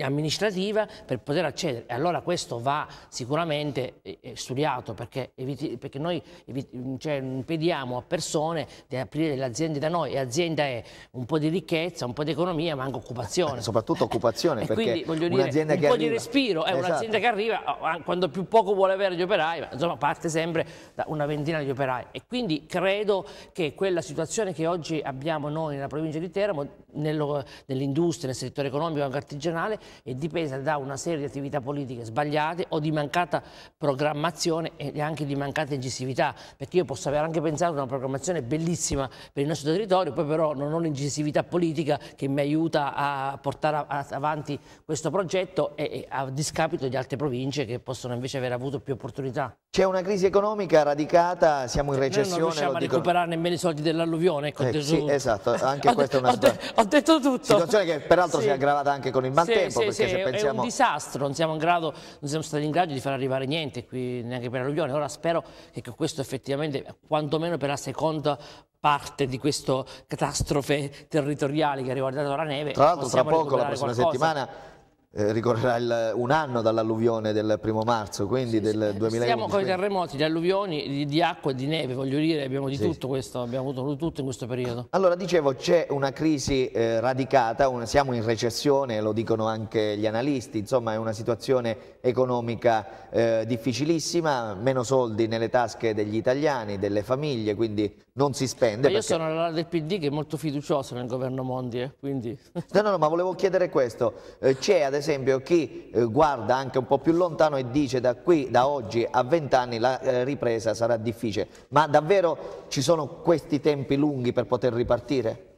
amministrativa per poter accedere. E allora questo va sicuramente eh, eh, studiato perché, eviti, perché noi eviti, cioè, impediamo a persone di aprire l'azienda aziende da noi, e azienda è un po' di ricchezza, un po' di economia, ma anche occupazione. Eh, soprattutto occupazione, perché quindi, un'azienda un che po' arriva... di respiro, è eh, esatto. un'azienda che arriva oh, ah, quando più poco vuole avere gli operai, ma insomma parte sempre da una ventina di operai. E quindi credo che quella situazione che oggi abbiamo noi nella provincia di Teramo, nell'industria, nel settore economico anche artigianale, è dipesa da una serie di attività politiche sbagliate o di mancata programmazione e anche di mancata incisività, perché io posso aver anche pensato a una programmazione bellissima per per il nostro territorio, poi però non ho l'incisività politica che mi aiuta a portare avanti questo progetto e a discapito di altre province che possono invece aver avuto più opportunità. C'è una crisi economica radicata, siamo in recessione. Noi non riusciamo a recuperare dico... nemmeno i soldi dell'alluvione. Ecco, eh, sì, esatto, anche questo è una ho, ho detto tutto. Situazione che peraltro sì. si è aggravata anche con il maltempo. Sì, sì, sì pensiamo... È un disastro, non siamo, in grado, non siamo, stati in grado di far arrivare niente qui neanche per l'alluvione. Ora spero che questo effettivamente, quantomeno per la seconda parte di questa catastrofe territoriale che ha riguardato la neve. Tra l'altro tra poco, la prossima qualcosa. settimana, eh, ricorrerà il, un anno dall'alluvione del primo marzo, quindi sì, del 2011. Siamo con i terremoti, di alluvioni di, di, acqua e di neve, voglio dire, abbiamo di sì. tutto questo, abbiamo avuto tutto in questo periodo. Allora, dicevo, c'è una crisi eh, radicata, un, siamo in recessione, lo dicono anche gli analisti, insomma è una situazione economica eh, difficilissima, meno soldi nelle tasche degli italiani, delle famiglie, quindi non si spende. Ma io perché... sono l'ala del PD che è molto fiducioso nel governo Mondi, eh, quindi... No, no, no, ma volevo chiedere questo, eh, c'è adesso esempio chi eh, guarda anche un po' più lontano e dice da qui, da oggi a vent'anni la eh, ripresa sarà difficile, ma davvero ci sono questi tempi lunghi per poter ripartire?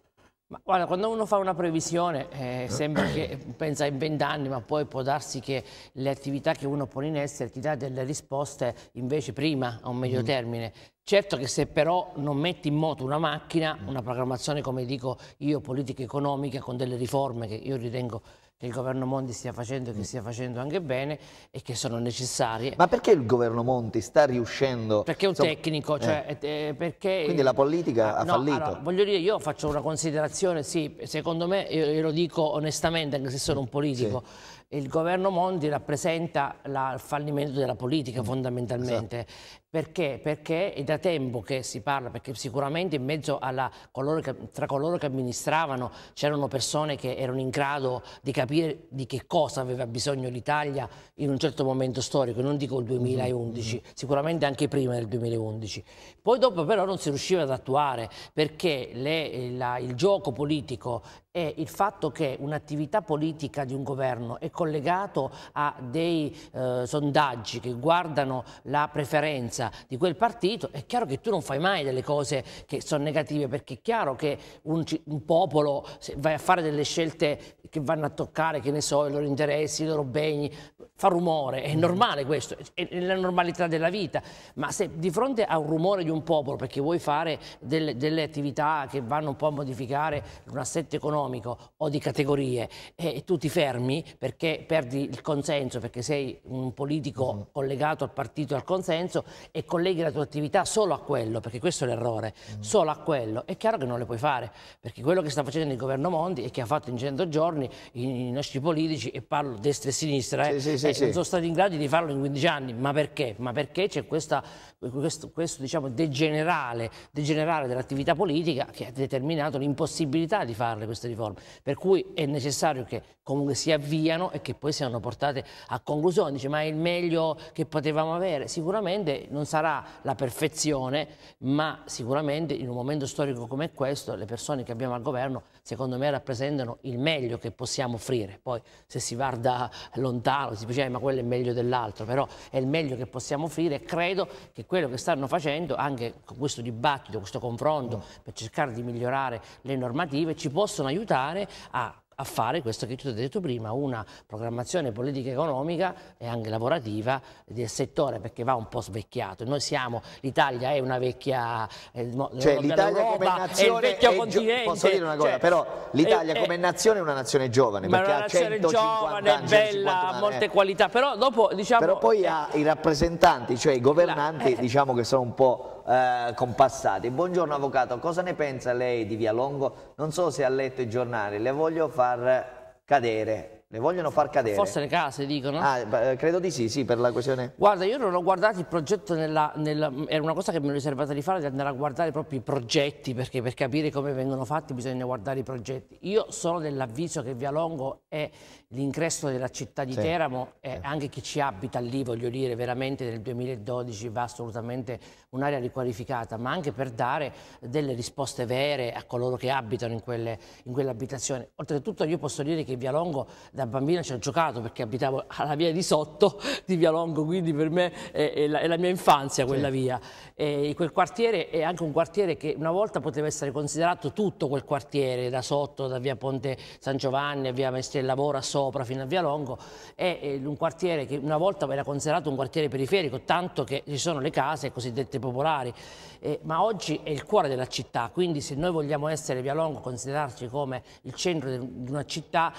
Ma guarda, quando uno fa una previsione eh, sembra che pensa in vent'anni, ma poi può darsi che le attività che uno pone in essere ti dà delle risposte invece prima, a un medio mm. termine. Certo che se però non metti in moto una macchina, mm. una programmazione come dico io, politica economica con delle riforme che io ritengo che il governo Monti stia facendo e che mm. stia facendo anche bene e che sono necessarie. Ma perché il governo Monti sta riuscendo? Perché è un Insomma, tecnico, eh. cioè, eh, eh. perché... Quindi la politica ah, ha no, fallito. Allora, voglio dire, io faccio una considerazione, sì, secondo me, io, io lo dico onestamente, anche se sono un politico, sì il governo Monti rappresenta il fallimento della politica mm. fondamentalmente. Esatto. Perché? Perché è da tempo che si parla, perché sicuramente in mezzo alla, coloro che, tra coloro che amministravano c'erano persone che erano in grado di capire di che cosa aveva bisogno l'Italia in un certo momento storico, non dico il 2011, mm -hmm. sicuramente anche prima del 2011. Poi dopo però non si riusciva ad attuare perché le, eh, la, il gioco politico e il fatto che un'attività politica di un governo è collegato a dei eh, sondaggi che guardano la preferenza di quel partito, è chiaro che tu non fai mai delle cose che sono negative perché è chiaro che un, un popolo se vai a fare delle scelte che vanno a toccare, che ne so, i loro interessi, i loro beni, fa rumore, è mm. normale questo, è la normalità della vita, ma se di fronte a un rumore di un popolo perché vuoi fare delle, delle attività che vanno un po' a modificare un assetto economico o di categorie e, e tu ti fermi perché perdi il consenso, perché sei un politico mm. collegato al partito e al consenso e colleghi la tua attività solo a quello, perché questo è l'errore, mm. solo a quello, è chiaro che non le puoi fare, perché quello che sta facendo il governo Monti e che ha fatto in 100 giorni i, i nostri politici, e parlo destra e sinistra, eh, sì, sì sì, eh, sì. non sono stati in grado di farlo in 15 anni. Ma perché? Ma perché c'è questa, questo, questo diciamo, degenerale, degenerale dell'attività politica che ha determinato l'impossibilità di farle queste riforme. Per cui è necessario che comunque si avviano e che poi siano portate a conclusione. Dice, ma è il meglio che potevamo avere? Sicuramente non sarà la perfezione, ma sicuramente in un momento storico come questo le persone che abbiamo al governo secondo me rappresentano il meglio che possiamo offrire. Poi se si guarda lontano, si dice eh, ma quello è meglio dell'altro, però è il meglio che possiamo offrire credo che quello che stanno facendo anche con questo dibattito, questo confronto mm. per cercare di migliorare le normative ci possono aiutare a a fare questo che tu hai detto prima, una programmazione politica economica e anche lavorativa del settore perché va un po' svecchiato. Noi siamo, l'Italia è una vecchia eh, cioè, è cioè, l'Italia come nazione è, è posso dire una cosa, cioè, però l'Italia come nazione è una nazione giovane, ma perché una nazione giovane, anni, bella, ha molte eh. qualità, però dopo diciamo, Però poi eh, ha i rappresentanti, cioè i governanti, eh, diciamo che sono un po' eh, compassati. Buongiorno Avvocato, cosa ne pensa lei di Via Longo? Non so se ha letto i giornali, le voglio far cadere le vogliono far cadere? Forse le case, dicono. Ah, eh, credo di sì, sì, per la questione... Guarda, io non ho guardato il progetto nella, nella... Era una cosa che mi ero riservata di fare, di andare a guardare proprio i progetti, perché per capire come vengono fatti bisogna guardare i progetti. Io sono dell'avviso che Via Longo è l'ingresso della città di sì. Teramo e anche chi ci abita lì, voglio dire, veramente nel 2012 va assolutamente un'area riqualificata, ma anche per dare delle risposte vere a coloro che abitano in, quelle, in quell'abitazione. Oltretutto io posso dire che Via Longo da bambina ci ho giocato perché abitavo alla via di sotto di Via Longo, quindi per me è, è, la, è la, mia infanzia quella sì. via. E quel quartiere è anche un quartiere che una volta poteva essere considerato tutto quel quartiere, da sotto, da via Ponte San Giovanni, a via Mestiere Lavoro, a sotto, sopra fino a Via Longo, è un quartiere che una volta era considerato un quartiere periferico, tanto che ci sono le case cosiddette popolari, eh, ma oggi è il cuore della città, quindi se noi vogliamo essere Via Longo, considerarci come il centro di una città,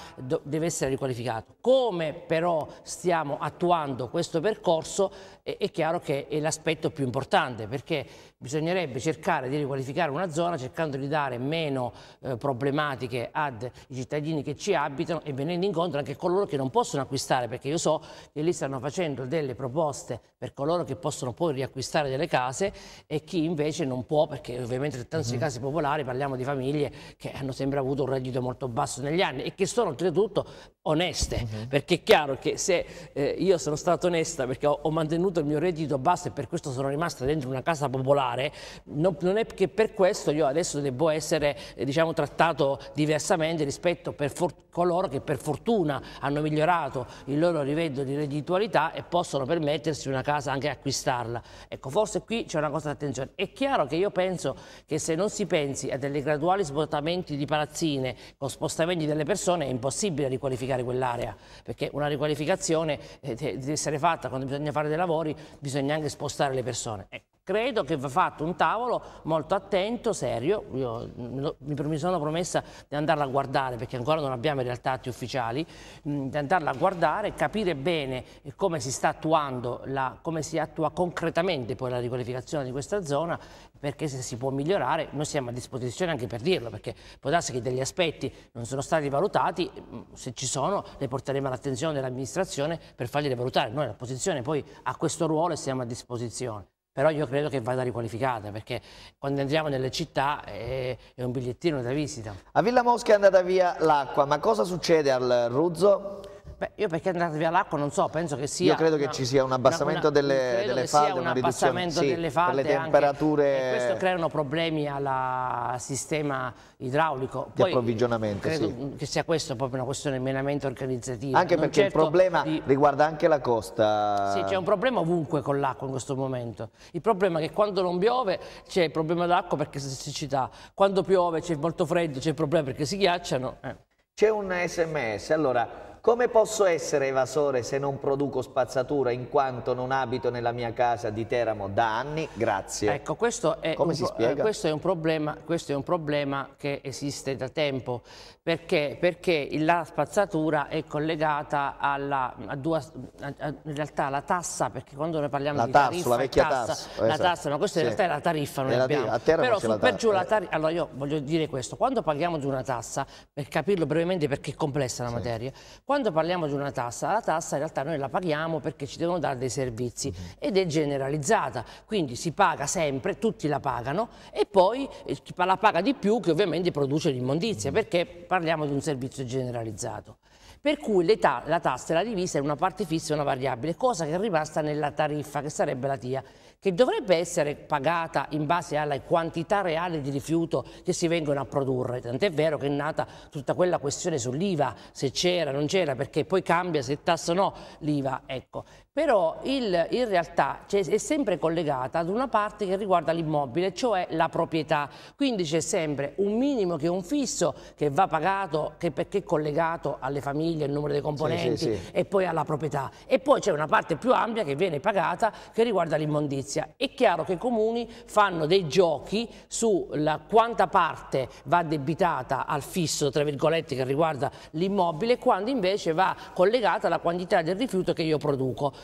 deve essere riqualificato. Come però stiamo attuando questo percorso è, è chiaro che è l'aspetto più importante, perché bisognerebbe cercare di riqualificare una zona cercando di dare meno eh, problematiche ai cittadini che ci abitano e venendo incontro anche a coloro che non possono acquistare perché io so che lì stanno facendo delle proposte per coloro che possono poi riacquistare delle case e chi invece non può perché ovviamente tanto di mm -hmm. case popolari parliamo di famiglie che hanno sempre avuto un reddito molto basso negli anni e che sono oltretutto oneste, uh mhm. -huh. perché è chiaro che se eh, io sono stata onesta perché ho, ho, mantenuto il mio reddito basso e per questo sono rimasta dentro una casa popolare, non, non è che per questo io adesso devo essere eh, diciamo, trattato diversamente rispetto per coloro che per fortuna hanno migliorato il loro livello di redditualità e possono permettersi una casa anche acquistarla. Ecco, forse qui c'è una cosa da d'attenzione. È chiaro che io penso che se non si pensi a delle graduali svuotamenti di palazzine con spostamenti delle persone è impossibile riqualificare riqualificare quell'area, perché una riqualificazione eh, deve essere fatta, quando bisogna fare dei lavori bisogna anche spostare le persone. Ecco. Credo che va fatto un tavolo molto attento, serio, io mm, mi sono promessa di andarla a guardare perché ancora non abbiamo realtà atti ufficiali, mm, di andarla a guardare, capire bene come si sta attuando, la, come si attua concretamente poi la riqualificazione di questa zona, perché se si può migliorare noi siamo a disposizione anche per dirlo, perché può darsi che degli aspetti non sono stati valutati, mm, se ci sono le porteremo all'attenzione dell'amministrazione per farglieli valutare, noi la posizione poi ha questo ruolo e siamo a disposizione però io credo che vada riqualificata perché quando entriamo nelle città è, eh, è un bigliettino da visita. A Villa Mosca è andata via l'acqua, ma cosa succede al Ruzzo? Beh, io perché andate via l'acqua non so, penso che sia... Io credo una, che ci sia un abbassamento una, una, delle, delle falde, un una abbassamento sì, delle falde per le temperature... Anche, e questo creano problemi al sistema idraulico. Di approvvigionamento, credo sì. che sia questo proprio una questione meramente organizzativa. Anche non perché certo il problema di... riguarda anche la costa. Sì, c'è un problema ovunque con l'acqua in questo momento. Il problema è che quando non piove c'è il problema d'acqua perché si siccità, quando piove c'è molto freddo, c'è il problema perché si ghiacciano. Eh. C'è un sms, allora come posso essere evasore se non produco spazzatura in quanto non abito nella mia casa di Teramo da anni? Grazie. Ecco, questo è, un, eh, questo è, un, problema, questo è un, problema, che esiste da tempo. Perché? Perché la spazzatura è collegata alla, a due, a, a, in realtà alla tassa, perché quando noi parliamo la di tariffa, tassa, la vecchia tassa, tassa la tassa, ma esatto. questa in realtà è la tariffa, noi abbiamo. A Teramo Però su, la per giù la eh. tariffa, allora io voglio dire questo, quando parliamo di una tassa, per capirlo brevemente perché è complessa la sì. materia, quando parliamo di una tassa, la tassa in realtà noi la paghiamo perché ci devono dare dei servizi mm -hmm. ed è generalizzata, quindi si paga sempre, tutti la pagano e poi eh, chi la paga di più che ovviamente produce l'immondizia mm -hmm. perché parliamo di un servizio generalizzato per cui la tassa era divisa in una parte fissa e una variabile, cosa che è rimasta nella tariffa che sarebbe la TIA che dovrebbe essere pagata in base alla quantità reale di rifiuto che si vengono a produrre. Tant'è vero che è nata tutta quella questione sull'IVA, se c'era, non c'era, perché poi cambia se tassa o no l'IVA. Ecco, però il, in realtà cioè, è sempre collegata ad una parte che riguarda l'immobile, cioè la proprietà. Quindi c'è sempre un minimo che è un fisso che va pagato che perché è collegato alle famiglie, al numero dei componenti sì, sì, sì. e poi alla proprietà. E poi c'è una parte più ampia che viene pagata che riguarda l'immondizia. È chiaro che i comuni fanno dei giochi su la, quanta parte va debitata al fisso, tra virgolette, che riguarda l'immobile, quando invece va collegata alla quantità del rifiuto che io produco.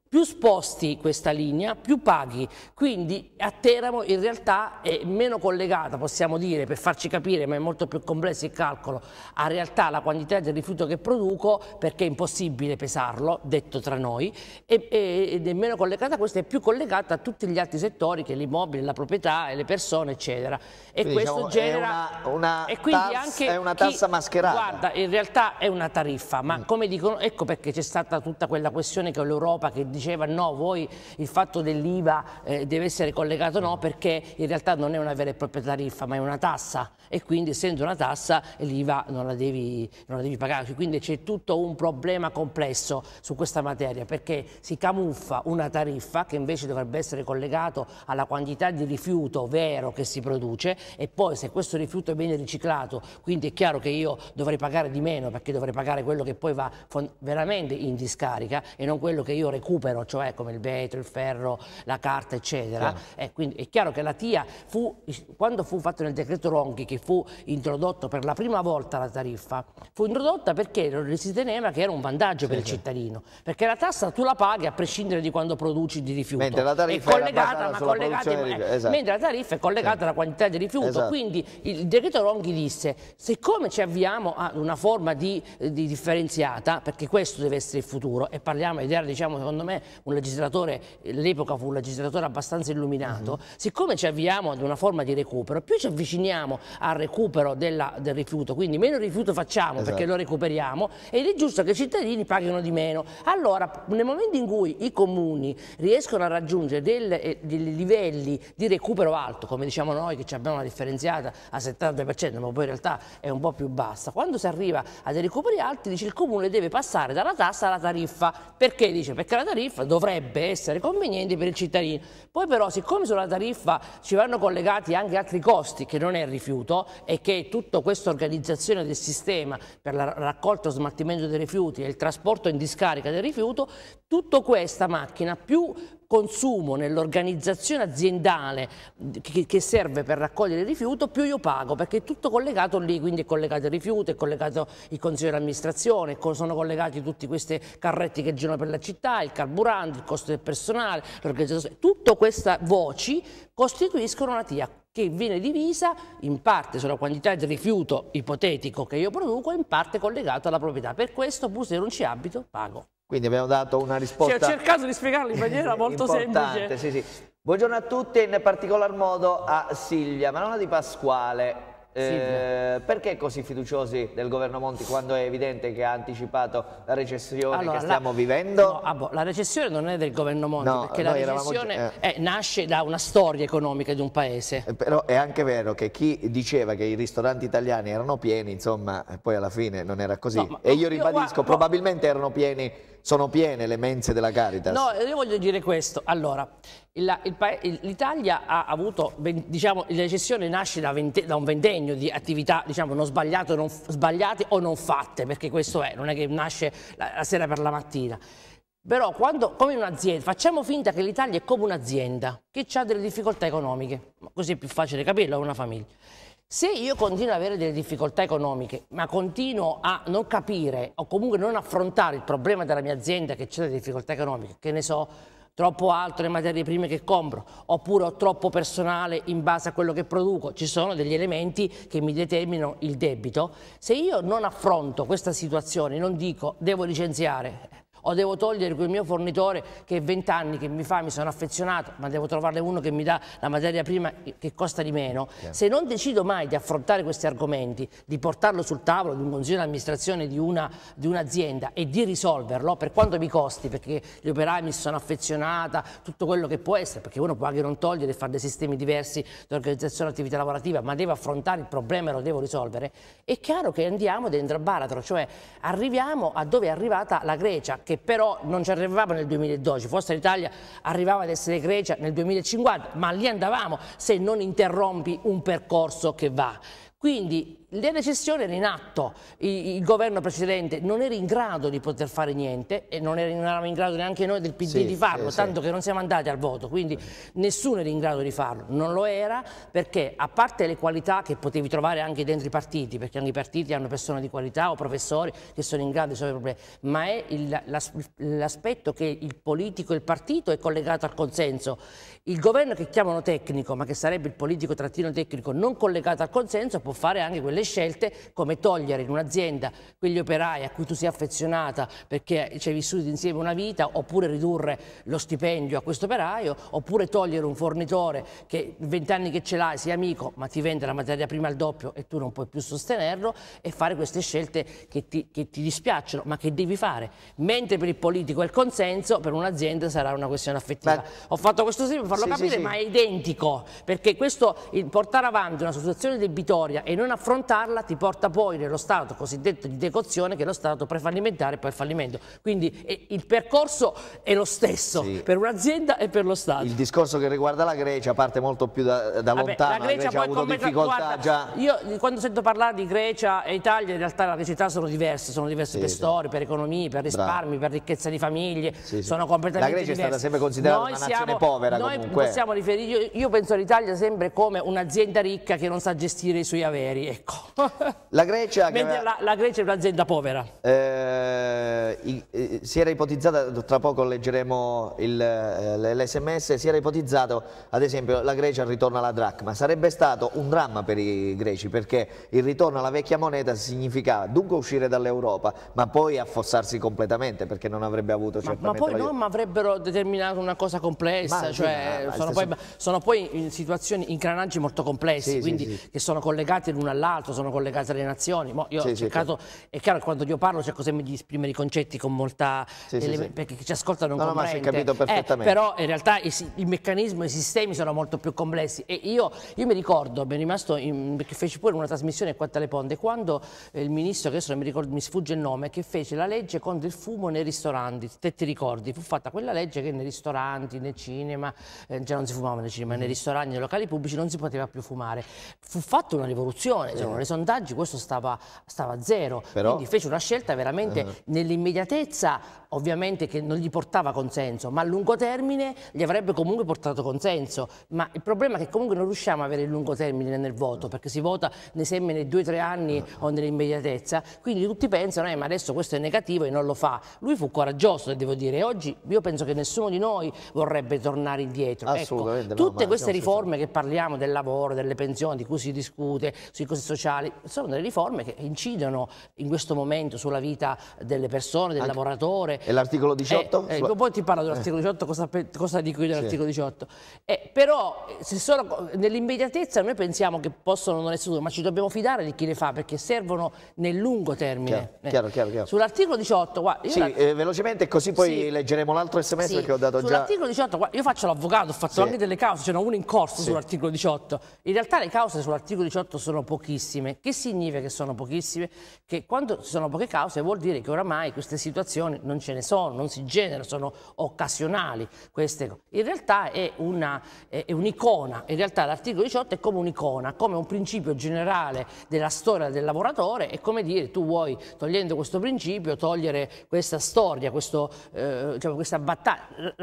più sposti questa linea, più paghi. Quindi a Teramo in realtà è meno collegata, possiamo dire, per farci capire, ma è molto più complesso il calcolo, a realtà la quantità del rifiuto che produco, perché è impossibile pesarlo, detto tra noi, ed è meno collegata a questo, è più collegata a tutti gli altri settori, che l'immobile, la proprietà, le persone, eccetera. E quindi, questo diciamo, genera... È una, una, tassa, è una tassa chi, mascherata. Guarda, in realtà è una tariffa, ma mm. come dicono, ecco perché c'è stata tutta quella questione che l'Europa che dice diceva no, voi il fatto dell'IVA eh, deve essere collegato no perché in realtà non è una vera e propria tariffa ma è una tassa e quindi essendo una tassa l'IVA non, la devi, non la devi pagare. Cioè, quindi c'è tutto un problema complesso su questa materia perché si camuffa una tariffa che invece dovrebbe essere collegata alla quantità di rifiuto vero che si produce e poi se questo rifiuto viene riciclato quindi è chiaro che io dovrei pagare di meno perché dovrei pagare quello che poi va veramente in discarica e non quello che io recupero recupero, cioè come il vetro, il ferro, la carta, eccetera. Sì. Eh, quindi, è chiaro che la TIA fu, quando fu fatto nel decreto Ronchi, che fu introdotto per la prima volta la tariffa, fu introdotta perché si teneva che era un vantaggio sì, per il cittadino, perché la tassa tu la paghi a prescindere di quando produci di rifiuto. Mentre la tariffa è collegata, ma collegata, di... esatto. mentre la tariffa è collegata alla quantità di rifiuto. Esatto. Quindi il decreto Ronchi disse, siccome ci avviamo a una forma di, eh, di differenziata, perché questo deve essere il futuro, e parliamo di diciamo, secondo me, un legislatore, l'epoca fu un legislatore abbastanza illuminato, mm -hmm. siccome ci avviamo ad una forma di recupero, più ci avviciniamo al recupero della, del rifiuto, quindi meno rifiuto facciamo esatto. perché lo recuperiamo ed è giusto che i cittadini paghino di meno. Allora, nel momento in cui i comuni riescono a raggiungere eh, dei livelli di recupero alto, come diciamo noi che abbiamo una differenziata a 70%, ma poi in realtà è un po' più bassa, quando si arriva a dei recuperi alti dice il comune deve passare dalla tassa alla tariffa. Perché? Dice perché la tariffa tariffa dovrebbe essere conveniente per il cittadino. Poi però siccome sulla tariffa ci vanno collegati anche altri costi che non è il rifiuto e che tutta questa organizzazione del sistema per la raccolta e smaltimento dei rifiuti e il trasporto in discarica del rifiuto, tutta questa macchina più consumo, nell'organizzazione aziendale che, serve per raccogliere il rifiuto, più io pago, perché è tutto collegato lì, quindi è collegato il rifiuto, è collegato il consiglio di amministrazione, sono collegati tutti questi carretti che girano per la città, il carburante, il costo del personale, l'organizzazione, tutte queste voci costituiscono una TIA che viene divisa in parte sulla quantità di rifiuto ipotetico che io produco e in parte collegato alla proprietà. Per questo, pur se non ci abito, pago. Quindi abbiamo dato una risposta... Sì, ho cercato di spiegarlo in maniera molto semplice. Sì, sì. Buongiorno a tutti e in particolar modo a Silvia, ma non a Di Pasquale. Eh, perché così fiduciosi del governo Monti quando è evidente che ha anticipato la recessione allora, che stiamo la, vivendo? No, ah, boh, la recessione non è del governo Monti no, perché la recessione eh. Eh, nasce da una storia economica di un paese. Eh, però è anche vero che chi diceva che i ristoranti italiani erano pieni, insomma, poi alla fine non era così. No, ma, e io ribadisco, io, guarda, probabilmente erano pieni sono piene le mense della Caritas. No, io voglio dire questo. Allora, l'Italia ha avuto, diciamo, la recessione nasce da, vente, da un ventennio di attività, diciamo, non, non sbagliate o non fatte, perché questo è, non è che nasce la, la sera per la mattina. Però quando, come un'azienda, facciamo finta che l'Italia è come un'azienda che ha delle difficoltà economiche, così è più facile capirlo, è una famiglia. Se io continuo ad avere delle difficoltà economiche, ma continuo a non capire o comunque non affrontare il problema della mia azienda che c'è delle difficoltà economiche, che ne so, troppo alto le materie prime che compro, oppure ho troppo personale in base a quello che produco, ci sono degli elementi che mi determinano il debito. Se io non affronto questa situazione, non dico devo licenziare, o devo togliere quel mio fornitore che è 20 anni che mi fa, mi sono affezionato, ma devo trovarne uno che mi dà la materia prima che costa di meno. Yeah. Se non decido mai di affrontare questi argomenti, di portarlo sul tavolo di un consiglio di amministrazione di un'azienda un e di risolverlo per quanto mi costi, perché gli operai mi sono affezionata, tutto quello che può essere, perché uno può anche non togliere e fare dei sistemi diversi di organizzazione e attività lavorativa, ma devo affrontare il problema e lo devo risolvere, è chiaro che andiamo dentro a baratro, cioè arriviamo a dove è arrivata la Grecia, che però non ci arrivavamo nel 2012, forse l'Italia arrivava ad essere Grecia nel 2050, ma lì andavamo se non interrompi un percorso che va. Quindi la recessione era in atto, il, il, governo precedente non era in grado di poter fare niente e non, eravamo in grado neanche noi del PD sì, di farlo, sì, tanto sì. che non siamo andati al voto, quindi nessuno era in grado di farlo, non lo era perché a parte le qualità che potevi trovare anche dentro i partiti, perché anche i partiti hanno persone di qualità o professori che sono in grado di risolvere i problemi, ma è l'aspetto che il politico e il partito è collegato al consenso il governo che chiamano tecnico, ma che sarebbe il politico trattino tecnico non collegato al consenso, può fare anche quelle scelte come togliere in un'azienda quegli operai a cui tu sei affezionata perché ci hai vissuto insieme una vita, oppure ridurre lo stipendio a questo operaio, oppure togliere un fornitore che 20 anni che ce l'hai, sei amico, ma ti vende la materia prima al doppio e tu non puoi più sostenerlo e fare queste scelte che ti, che ti dispiacciono, ma che devi fare. Mentre per il politico è il consenso, per un'azienda sarà una questione affettiva. Beh. Ho fatto questo esempio farlo sì, capire, sì, ma è identico, perché questo portare avanti una situazione debitoria e non affrontarla ti porta poi nello stato cosiddetto di decozione che è lo stato prefallimentare e poi fallimento. Quindi eh, il percorso è lo stesso per un'azienda e per lo Stato. Il discorso che riguarda la Grecia parte molto più da, da Vabbè, lontano, la Grecia, la Grecia ha avuto difficoltà guarda, già... Io quando sento parlare di Grecia e Italia in realtà le città sono diverse, sono diverse sì, per sì. storie, per economie, per risparmi, Bravo. per ricchezza di famiglie, sì, sono completamente diverse. La Grecia diverse. è stata sempre considerata noi una siamo, nazione povera. Noi comunque... possiamo riferire, io, io penso all'Italia sempre come un'azienda ricca che non sa gestire i suoi averi, ecco. La Grecia... Mentre aveva... la, la, Grecia è un'azienda povera. Eh, eh si era ipotizzata, tra poco leggeremo eh, l'SMS, si era ipotizzato ad esempio la Grecia ritorna alla dracma, sarebbe stato un dramma per i greci perché il ritorno alla vecchia moneta significava dunque uscire dall'Europa ma poi affossarsi completamente perché non avrebbe avuto ma, certamente... Ma poi non avrebbero determinato una cosa complessa, ma, cioè... Sì, eh, sono, poi, sono, poi, in situazioni, ingranaggi molto complessi, sì, quindi sì, sì. che sono collegati l'uno all'altro, sono collegati alle nazioni. Mo io ho cercato, è chiaro che quando io parlo cerco sempre di esprimere i concetti con molta... perché chi ci ascolta non no, comprende. No, ma capito eh, perfettamente. Eh, però in realtà i, il meccanismo, i sistemi sono molto più complessi. E io, io mi ricordo, mi è rimasto, in, perché feci pure una trasmissione qua a Teleponte, quando eh, il ministro, che adesso non mi ricordo, mi sfugge il nome, che fece la legge contro il fumo nei ristoranti, te ti ricordi? Fu fatta quella legge che nei ristoranti, nei cinema, eh, già non si fumava nei cinema, mhm. nei ristoranti, nei locali pubblici non si poteva più fumare. Fu fatta una rivoluzione, secondo cioè, i sondaggi questo stava, stava a zero, Però... quindi fece una scelta veramente uh nell'immediatezza ovviamente che non gli portava consenso, ma a lungo termine gli avrebbe comunque portato consenso. Ma il problema è che comunque non riusciamo ad avere il lungo termine nel voto, perché si vota nei semi nei due o tre anni o nell'immediatezza, quindi tutti pensano, eh, ma adesso questo è negativo e non lo fa. Lui fu coraggioso, devo dire, oggi io penso che nessuno di noi vorrebbe tornare indietro. Ecco, tutte queste riforme che parliamo del lavoro, delle pensioni, di cui si discute, sui costi sociali, sono delle riforme che incidono in questo momento sulla vita delle persone, del Anche lavoratore, e l'articolo 18? Eh, eh, poi ti parlo dell'articolo 18, eh. cosa, cosa, dico io dell'articolo sì. 18. Eh, però eh, nell'immediatezza noi pensiamo che possono non essere due, ma ci dobbiamo fidare di chi le fa perché servono nel lungo termine. Chiaro, chiaro, chiaro, chiaro. Sull'articolo 18, guarda, sì, la... velocemente così poi sì. leggeremo l'altro sms sì. che ho dato sull già. Sull'articolo 18, guarda, io faccio l'avvocato, ho fatto anche delle cause, c'è n'è una in corso sull'articolo 18. In realtà le cause sull'articolo 18 sono pochissime. Che significa che sono pochissime? Che quando ci sono poche cause vuol dire che oramai queste situazioni non c'è ce ne sono, non si generano, sono occasionali queste cose. In realtà è un'icona, in realtà l'articolo 18 è come un'icona, come un principio generale della storia del lavoratore e come dire tu vuoi togliendo questo principio togliere questa storia, questo, eh, diciamo, questa battaglia,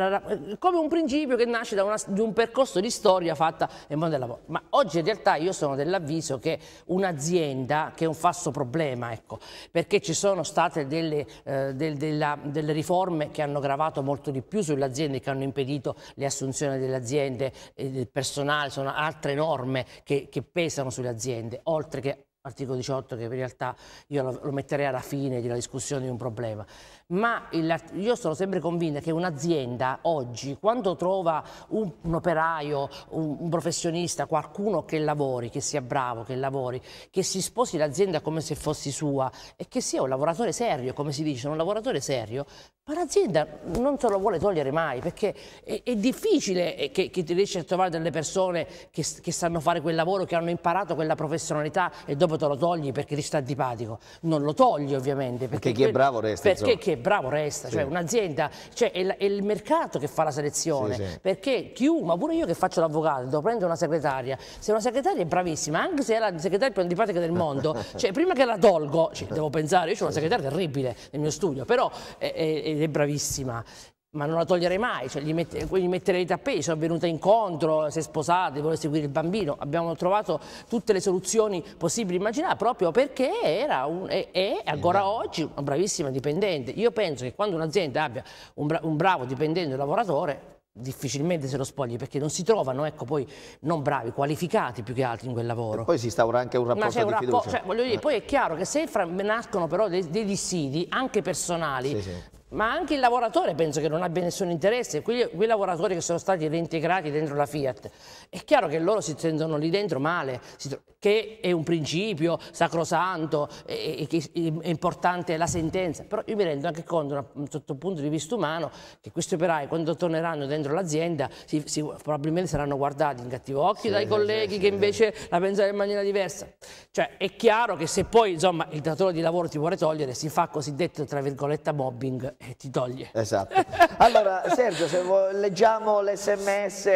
come un principio che nasce da, una, da un percorso di storia fatta nel mondo del lavoro. Ma oggi in realtà io sono dell'avviso che un'azienda, che è un falso problema, ecco, perché ci sono state delle, eh, del, della, del delle riforme che hanno gravato molto di più sulle aziende, che hanno impedito le assunzioni delle aziende, e eh, del personale, sono altre norme che, che pesano sulle aziende, oltre che articolo 18 che in realtà io lo, lo metterei alla fine della discussione di un problema ma il, io sono sempre convinta che un'azienda oggi, quando trova un, un operaio, un, un, professionista, qualcuno che lavori, che sia bravo, che lavori, che si sposi l'azienda come se fossi sua e che sia un lavoratore serio, come si dice, un lavoratore serio, ma l'azienda non se lo vuole togliere mai perché è, è difficile che, che riesci a trovare delle persone che, che sanno fare quel lavoro, che hanno imparato quella professionalità e dopo te lo togli perché ti sta antipatico. Non lo togli ovviamente. Perché, perché chi è bravo resta. Perché chi è bravo resta, cioè, sì. cioè un'azienda, cioè è, è, il mercato che fa la selezione, sì, sì. perché chiunque, ma pure io che faccio l'avvocato, devo prendere una segretaria, se una segretaria è bravissima, anche se è la segretaria più antipatica del mondo, cioè prima che la tolgo, cioè, devo pensare, io ho una segretaria terribile nel mio studio, però è, è, è bravissima, ma non la toglierei mai, cioè, gli, mette, gli, metterei i tappeti, sono venuta incontro, si è sposata, vuole seguire il bambino, abbiamo trovato tutte le soluzioni possibili immaginare proprio perché era un, è, è, ancora esatto. oggi una bravissima dipendente. Io penso che quando un'azienda abbia un, bra un bravo dipendente un lavoratore difficilmente se lo spogli perché non si trovano ecco poi non bravi qualificati più che altri in quel lavoro e poi si instaura anche un rapporto un di fiducia cioè, dire, eh. poi è chiaro che se nascono però dei, dei dissidi anche personali sì, sì ma anche il lavoratore penso che non abbia nessun interesse, quei, quei, lavoratori che sono stati reintegrati dentro la Fiat, è chiaro che loro si sentono lì dentro male, che è un principio sacrosanto e che è, importante la sentenza, però io mi rendo anche conto sotto un certo punto di vista umano che questi operai quando torneranno dentro l'azienda si, si, probabilmente saranno guardati in cattivo occhio sì, dai colleghi sì, che sì, invece la pensano in maniera diversa, cioè è chiaro che se poi insomma, il datore di lavoro ti vuole togliere si fa cosiddetto tra virgolette mobbing e eh, ti toglie. Esatto. Allora Sergio, se leggiamo l'SMS,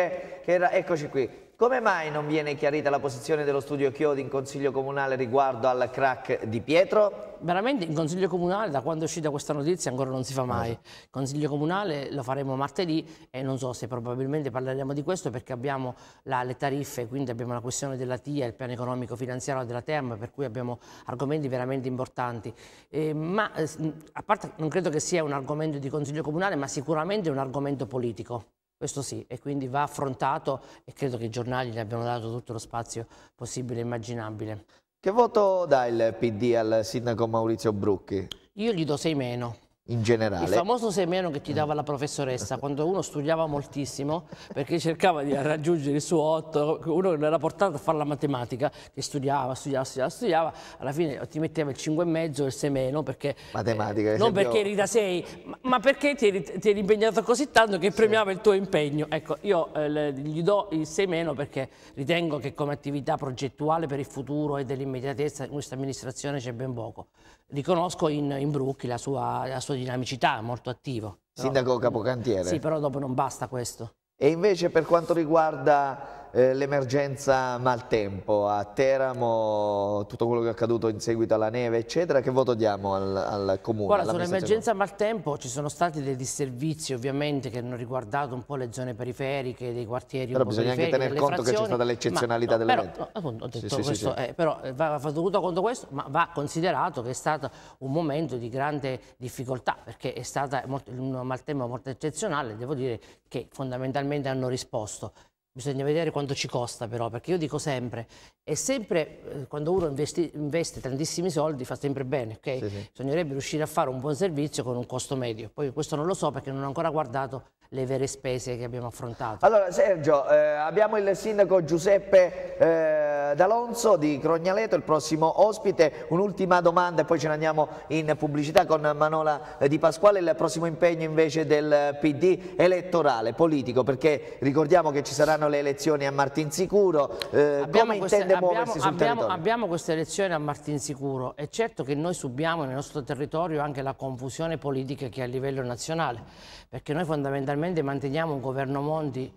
era... eccoci qui. Come mai non viene chiarita la posizione dello studio Chiodi in Consiglio Comunale riguardo al crack di Pietro? Veramente in Consiglio Comunale, da quando è uscita questa notizia, ancora non si fa mai. Il ah. Consiglio Comunale lo faremo martedì e non so se probabilmente parleremo di questo perché abbiamo la, le tariffe, quindi abbiamo la questione della TIA, il piano economico finanziario della TEM, per cui abbiamo argomenti veramente importanti. Eh, ma eh, a parte non credo che sia un argomento di Consiglio Comunale, ma sicuramente è un argomento politico. Questo sì, e quindi va affrontato e credo che i giornali gli abbiano dato tutto lo spazio possibile e immaginabile. Che voto dà il PD al sindaco Maurizio Brucchi? Io gli do 6 meno in generale. Il famoso semeno che ti dava la professoressa quando uno studiava moltissimo perché cercava di raggiungere il suo 8, uno non era portato a fare la matematica, che studiava, studiava, studiava, studiava, alla fine ti metteva il 5,5 e il semeno perché... Eh, matematica, eh, Non perché eri da 6, ma, ma perché ti eri, ti eri, impegnato così tanto che premiava sì. il tuo impegno. Ecco, io eh, gli do il 6 meno perché ritengo che come attività progettuale per il futuro e dell'immediatezza in questa amministrazione c'è ben poco riconosco in, in Brook la sua, la sua dinamicità, molto attivo. Sindaco capocantiere. Sì, però dopo non basta questo. E invece per quanto riguarda eh, l'emergenza maltempo a Teramo, tutto quello che è accaduto in seguito alla neve, eccetera, che voto diamo al, al comune? Guarda, sull'emergenza maltempo ci sono stati dei disservizi ovviamente che hanno riguardato un po' le zone periferiche, dei quartieri Però bisogna anche tener conto che c'è stata l'eccezionalità no, dell'evento. Appunto, ho detto sì, questo, sì, sì. Eh, però eh, va, va tenuto conto questo, ma va considerato che è stato un momento di grande difficoltà perché è stata un maltempo molto eccezionale, devo dire che fondamentalmente hanno risposto. Bisogna vedere quanto ci costa però, perché io dico sempre, è sempre, eh, quando uno investi, investe tantissimi soldi fa sempre bene, ok? Sì, sì. Bisognerebbe riuscire a fare un buon servizio con un costo medio. Poi questo non lo so perché non ho ancora guardato le vere spese che abbiamo affrontato. Allora Sergio, eh, abbiamo il sindaco Giuseppe eh, D'Alonso di Crognaleto, il prossimo ospite. Un'ultima domanda e poi ce ne andiamo in pubblicità con Manola eh, Di Pasquale, il prossimo impegno invece del PD elettorale, politico, perché ricordiamo che ci saranno le elezioni a Martinsicuro. Eh, come queste, intende abbiamo, muoversi sul abbiamo, territorio? Abbiamo queste elezioni a Martinsicuro è certo che noi subiamo nel nostro territorio anche la confusione politica che è a livello nazionale, perché noi fondamentalmente veramente manteniamo un governo Monti,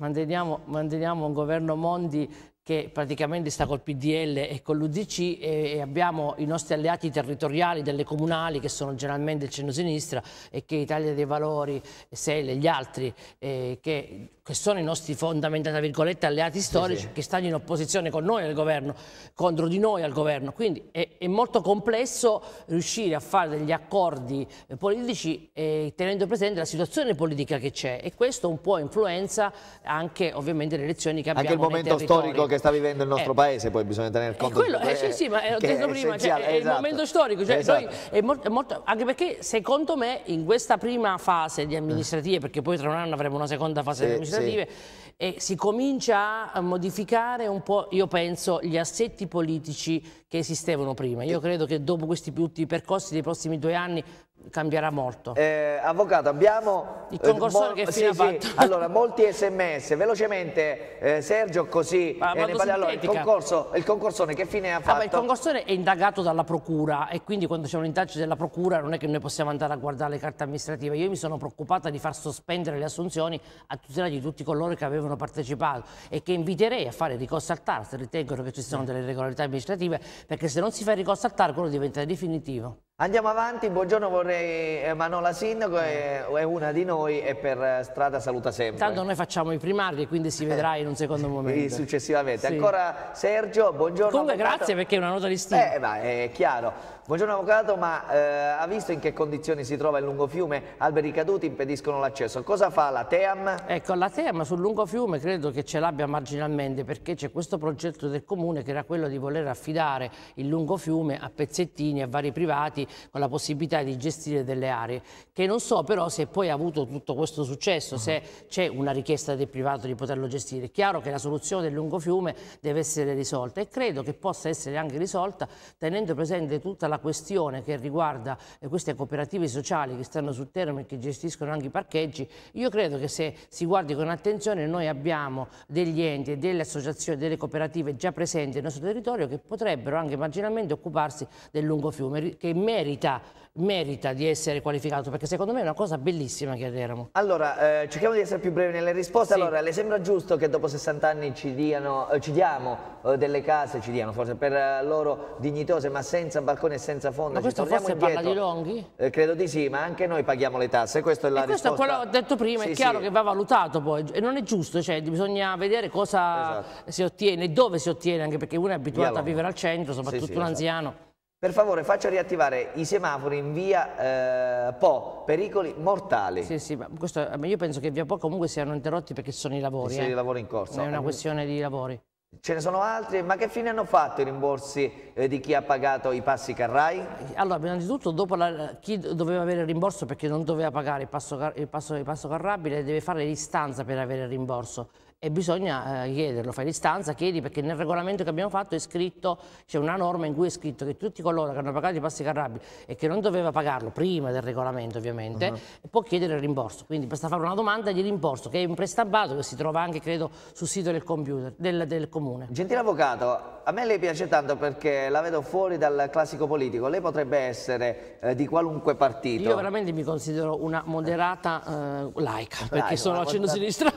manteniamo, manteniamo un governo Monti che praticamente sta col PDL e con l'UDC e, abbiamo i nostri alleati territoriali delle comunali che sono generalmente il centro-sinistra e che Italia dei Valori, SEL e gli altri eh, che che sono i nostri fondamentali alleati storici sì, sì. che stanno in opposizione con noi al governo, contro di noi al governo. Quindi è, è molto complesso riuscire a fare degli accordi eh, politici eh, tenendo presente la situazione politica che c'è e questo un po' influenza anche ovviamente le elezioni che abbiamo Anche il momento storico che sta vivendo il eh. nostro eh, paese, poi bisogna tenere conto eh, quello, di quello. Eh, sì, sì, ma l'ho detto prima, cioè, è esatto. il momento storico, cioè esatto. noi, è molto, è molto, anche perché secondo me in questa prima fase di amministrative, perché poi tra un anno avremo una seconda fase sì, di amministrative, amministrative. Sì e si comincia a modificare un po', io penso, gli assetti politici che esistevano prima. Io credo che dopo questi tutti percorsi dei prossimi due anni cambierà molto. Eh, avvocato, abbiamo... Il concorsore eh, che fine sì, sì. Allora, molti sms, velocemente eh, Sergio così... Ah, eh, allora, il, concorso, il concorsone che fine ha ah, fatto? Ah, il concorsore è indagato dalla procura e quindi quando c'è un'indagine della procura non è che noi possiamo andare a guardare le carte amministrative. Io mi sono preoccupata di far sospendere le assunzioni a tutela di tutti coloro che avevano partecipato e che inviterei a fare ricorso al TAR se ritengono che ci siano mm. delle regolarità amministrative perché se non si fa ricorso al TAR quello diventa definitivo. Andiamo avanti, buongiorno vorrei eh, Manola Sindaco, è, è, una di noi e per strada saluta sempre. Intanto noi facciamo i primari e quindi si vedrà in un secondo momento. E successivamente. Sì. Ancora Sergio, buongiorno. Comunque avvocato. grazie perché è una nota di stima. Eh, ma è chiaro. Buongiorno Avvocato, ma eh, ha visto in che condizioni si trova il lungofiume? Alberi caduti impediscono l'accesso. Cosa fa la TEAM? Ecco, la TEAM sul lungofiume credo che ce l'abbia marginalmente perché c'è questo progetto del Comune che era quello di voler affidare il lungofiume a pezzettini, a vari privati, con la possibilità di gestire delle aree, che non so però se poi ha avuto tutto questo successo, uh -huh. se c'è una richiesta del privato di poterlo gestire. È chiaro che la soluzione del lungofiume deve essere risolta e credo che possa essere anche risolta tenendo presente tutta la la questione che riguarda eh, queste cooperative sociali che stanno sul terreno e che gestiscono anche i parcheggi, io credo che se si guardi con attenzione noi abbiamo degli enti e delle associazioni, delle cooperative già presenti nel nostro territorio che potrebbero anche marginalmente occuparsi del lungo fiume che merita merita di essere qualificato? Perché secondo me è una cosa bellissima che Teramo. Allora, eh, cerchiamo di essere più brevi nelle risposte. Sì. Allora, le sembra giusto che dopo 60 anni ci, diano, eh, ci diamo eh, delle case, ci diano forse per eh, loro dignitose, ma senza balcone e senza fondo? Ma questo forse indietro. parla di Longhi? Eh, credo di sì, ma anche noi paghiamo le tasse, questa è la e risposta. Questo è quello che ho detto prima, sì, è chiaro sì. che va valutato poi, e non è giusto, cioè bisogna vedere cosa esatto. si ottiene, dove si ottiene, anche perché uno è abituato a vivere al centro, soprattutto un esatto. anziano. Per favore faccia riattivare i semafori in via eh, Po, pericoli mortali. Sì, sì, ma questo, eh, io penso che via Po comunque siano interrotti perché sono i lavori. Sì, eh. i lavori in corso. è una questione di lavori. Ce ne sono altri, ma che fine hanno fatto i rimborsi eh, di chi ha pagato i passi Carrai? Allora, innanzitutto, dopo la, chi doveva avere il rimborso perché non doveva pagare il passo, il passo, il passo carrabile deve fare l'istanza per avere il rimborso e bisogna eh, chiederlo, fai l'istanza, chiedi perché nel regolamento che abbiamo fatto è scritto, c'è una norma in cui è scritto che tutti coloro che hanno pagato i passi carrabbi e che non doveva pagarlo prima del regolamento ovviamente, uh -huh. può chiedere il rimborso. Quindi basta fare una domanda di rimborso che è in prestampato che si trova anche credo sul sito del computer, del, del comune. Gentile avvocato, a me lei piace tanto perché la vedo fuori dal classico politico, lei potrebbe essere eh, di qualunque partito. Io veramente mi considero una moderata eh, laica, perché laica, sono a centro-sinistra,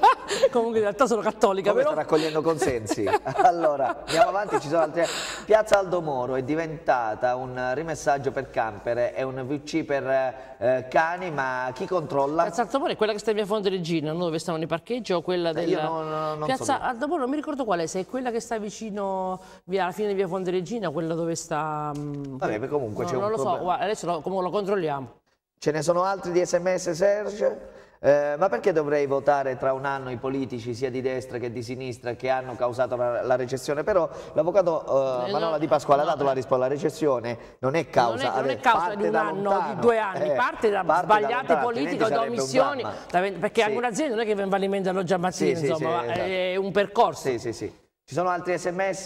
comunque in realtà sono sono cattolica. Come però... sta raccogliendo consensi? allora, andiamo avanti, ci sono altre... Piazza Aldo Moro è diventata un rimessaggio per campere, è un VC per eh, cani, ma chi controlla? Piazza Aldo Moro è quella che sta in via Fonte Regina, non dove stavano i parcheggi o quella eh, della... Non, non, non Piazza so Aldo Moro, non mi ricordo quale, se è quella che sta vicino via, alla fine di via Fonte Regina, quella dove sta... Mm, Vabbè, comunque no, c'è un Non lo so, adesso lo, lo controlliamo. Ce ne sono altri di sms Serge? Eh, ma perché dovrei votare tra un anno i politici sia di destra che di sinistra che hanno causato la, la recessione? Però l'avvocato eh, eh Manola Di Pasquale ha dato la eh. risposta, la recessione non è causa, non è, non è causa di un anno, lontano, di due anni, eh, parte da parte sbagliate da politiche, da omissioni, perché sì. anche un'azienda non è che va in valimento all'oggi a mattina, sì, insomma, sì, esatto. è un percorso. Sì, sì, sì. Ci sono altri sms,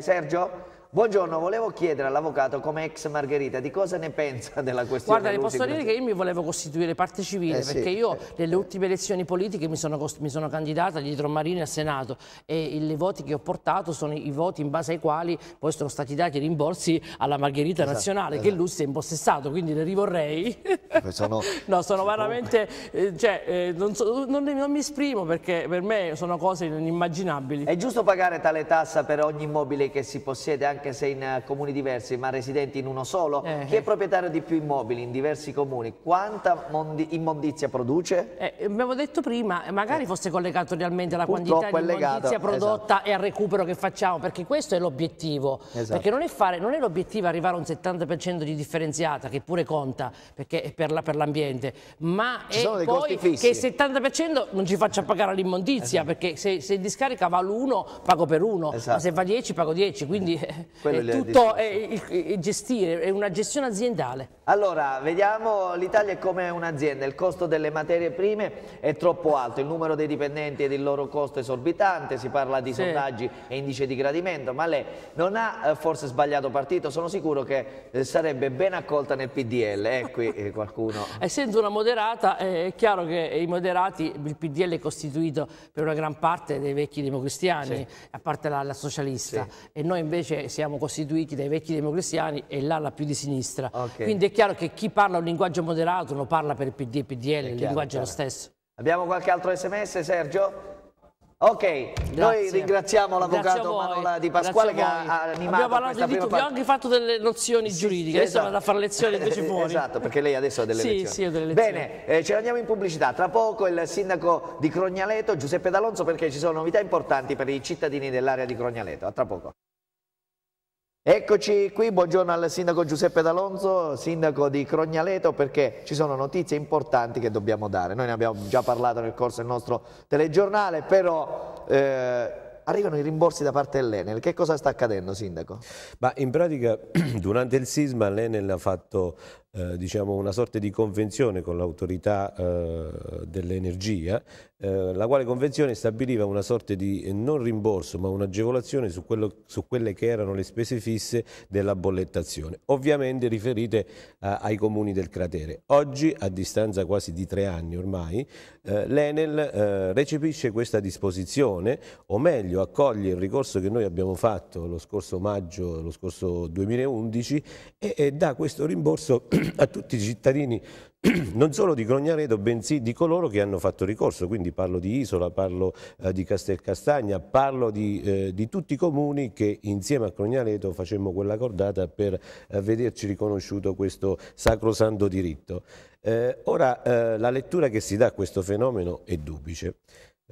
Sergio? Buongiorno, volevo chiedere all'avvocato come ex Margherita di cosa ne pensa della questione. Guarda, le posso dire che io mi volevo costituire parte civile eh, perché sì. io eh. nelle ultime elezioni politiche mi sono, mi sono candidata dietro Marini al Senato e i voti che ho portato sono i voti in base ai quali poi sono stati dati i rimborsi alla Margherita esatto, nazionale esatto. che lui si è impossessato, quindi le rivorrei. Sono, no, sono veramente, eh, cioè, eh, non, so, non, non mi esprimo perché per me sono cose inimmaginabili. È giusto pagare tale tassa per ogni immobile che si possiede anche anche se in eh, comuni diversi ma residenti in uno solo, eh, chi è eh. proprietario di più immobili in diversi comuni, quanta immondizia produce? Eh, abbiamo detto prima, eh, magari fosse collegato realmente alla Purtroppo quantità di immondizia esatto. prodotta esatto. e al recupero che facciamo, perché questo è l'obiettivo, esatto. perché non è, è l'obiettivo arrivare a un 70% di differenziata, che pure conta perché è per, l'ambiente, ma ci è poi che il 70% non ci faccia pagare l'immondizia, esatto. perché se, se discarica vale uno, pago per uno, esatto. ma se va 10 pago 10, quindi... Quello eh, è tutto è, il, gestire, è una gestione aziendale. Allora, vediamo l'Italia è come un'azienda, il costo delle materie prime è troppo alto, il numero dei dipendenti ed il loro costo esorbitante, si parla di sì. sondaggi e indice di gradimento, ma lei non ha eh, forse sbagliato partito, sono sicuro che eh, sarebbe ben accolta nel PDL, eh, qui qualcuno... Essendo una moderata, è chiaro che i moderati, il PDL è costituito per una gran parte dei vecchi democristiani, sì. a parte la, la socialista, sì. e noi invece siamo siamo costituiti dai vecchi democristiani e l'ala più di sinistra. Okay. Quindi è chiaro che chi parla un linguaggio moderato lo parla per il PD e PDL, chiaro, il linguaggio è lo stesso. Abbiamo qualche altro sms Sergio? Ok, Grazie. noi ringraziamo l'avvocato Manola Di Pasquale che ha animato Abbiamo parlato di tutto, abbiamo anche fatto delle nozioni sì, giuridiche, adesso esatto. vado a fare lezioni invece fuori. esatto, perché lei adesso ha delle sì, lezioni. Sì, ho delle lezioni. Bene, eh, ce ne andiamo in pubblicità. Tra poco il sindaco di Crognaleto, Giuseppe D'Alonso, perché ci sono novità importanti per i cittadini dell'area di Crognaleto. A tra poco. Eccoci qui, buongiorno al sindaco Giuseppe D'Alonso, sindaco di Crognaleto, perché ci sono notizie importanti che dobbiamo dare. Noi ne abbiamo già parlato nel corso del nostro telegiornale, però eh, arrivano i rimborsi da parte dell'Enel. Che cosa sta accadendo, sindaco? Ma in pratica durante il sisma l'Enel ha fatto eh, diciamo una sorta di convenzione con l'autorità eh, dell'energia, eh, la quale convenzione stabiliva una sorta di eh, non rimborso ma un'agevolazione su, su, quelle che erano le spese fisse della bollettazione, ovviamente riferite ai comuni del cratere. Oggi, a distanza quasi di tre anni ormai, eh, l'Enel recepisce questa disposizione, o meglio accoglie il ricorso che noi abbiamo fatto lo scorso maggio, lo scorso 2011 e, e dà questo rimborso a tutti i cittadini non solo di Crognaredo, bensì di coloro che hanno fatto ricorso, quindi parlo di Isola, parlo eh, di Castelcastagna, parlo di, eh, di, tutti i comuni che insieme a Crognaredo facemmo quella cordata per eh, vederci riconosciuto questo sacrosanto diritto. Eh, ora eh, la lettura che si dà a questo fenomeno è duplice.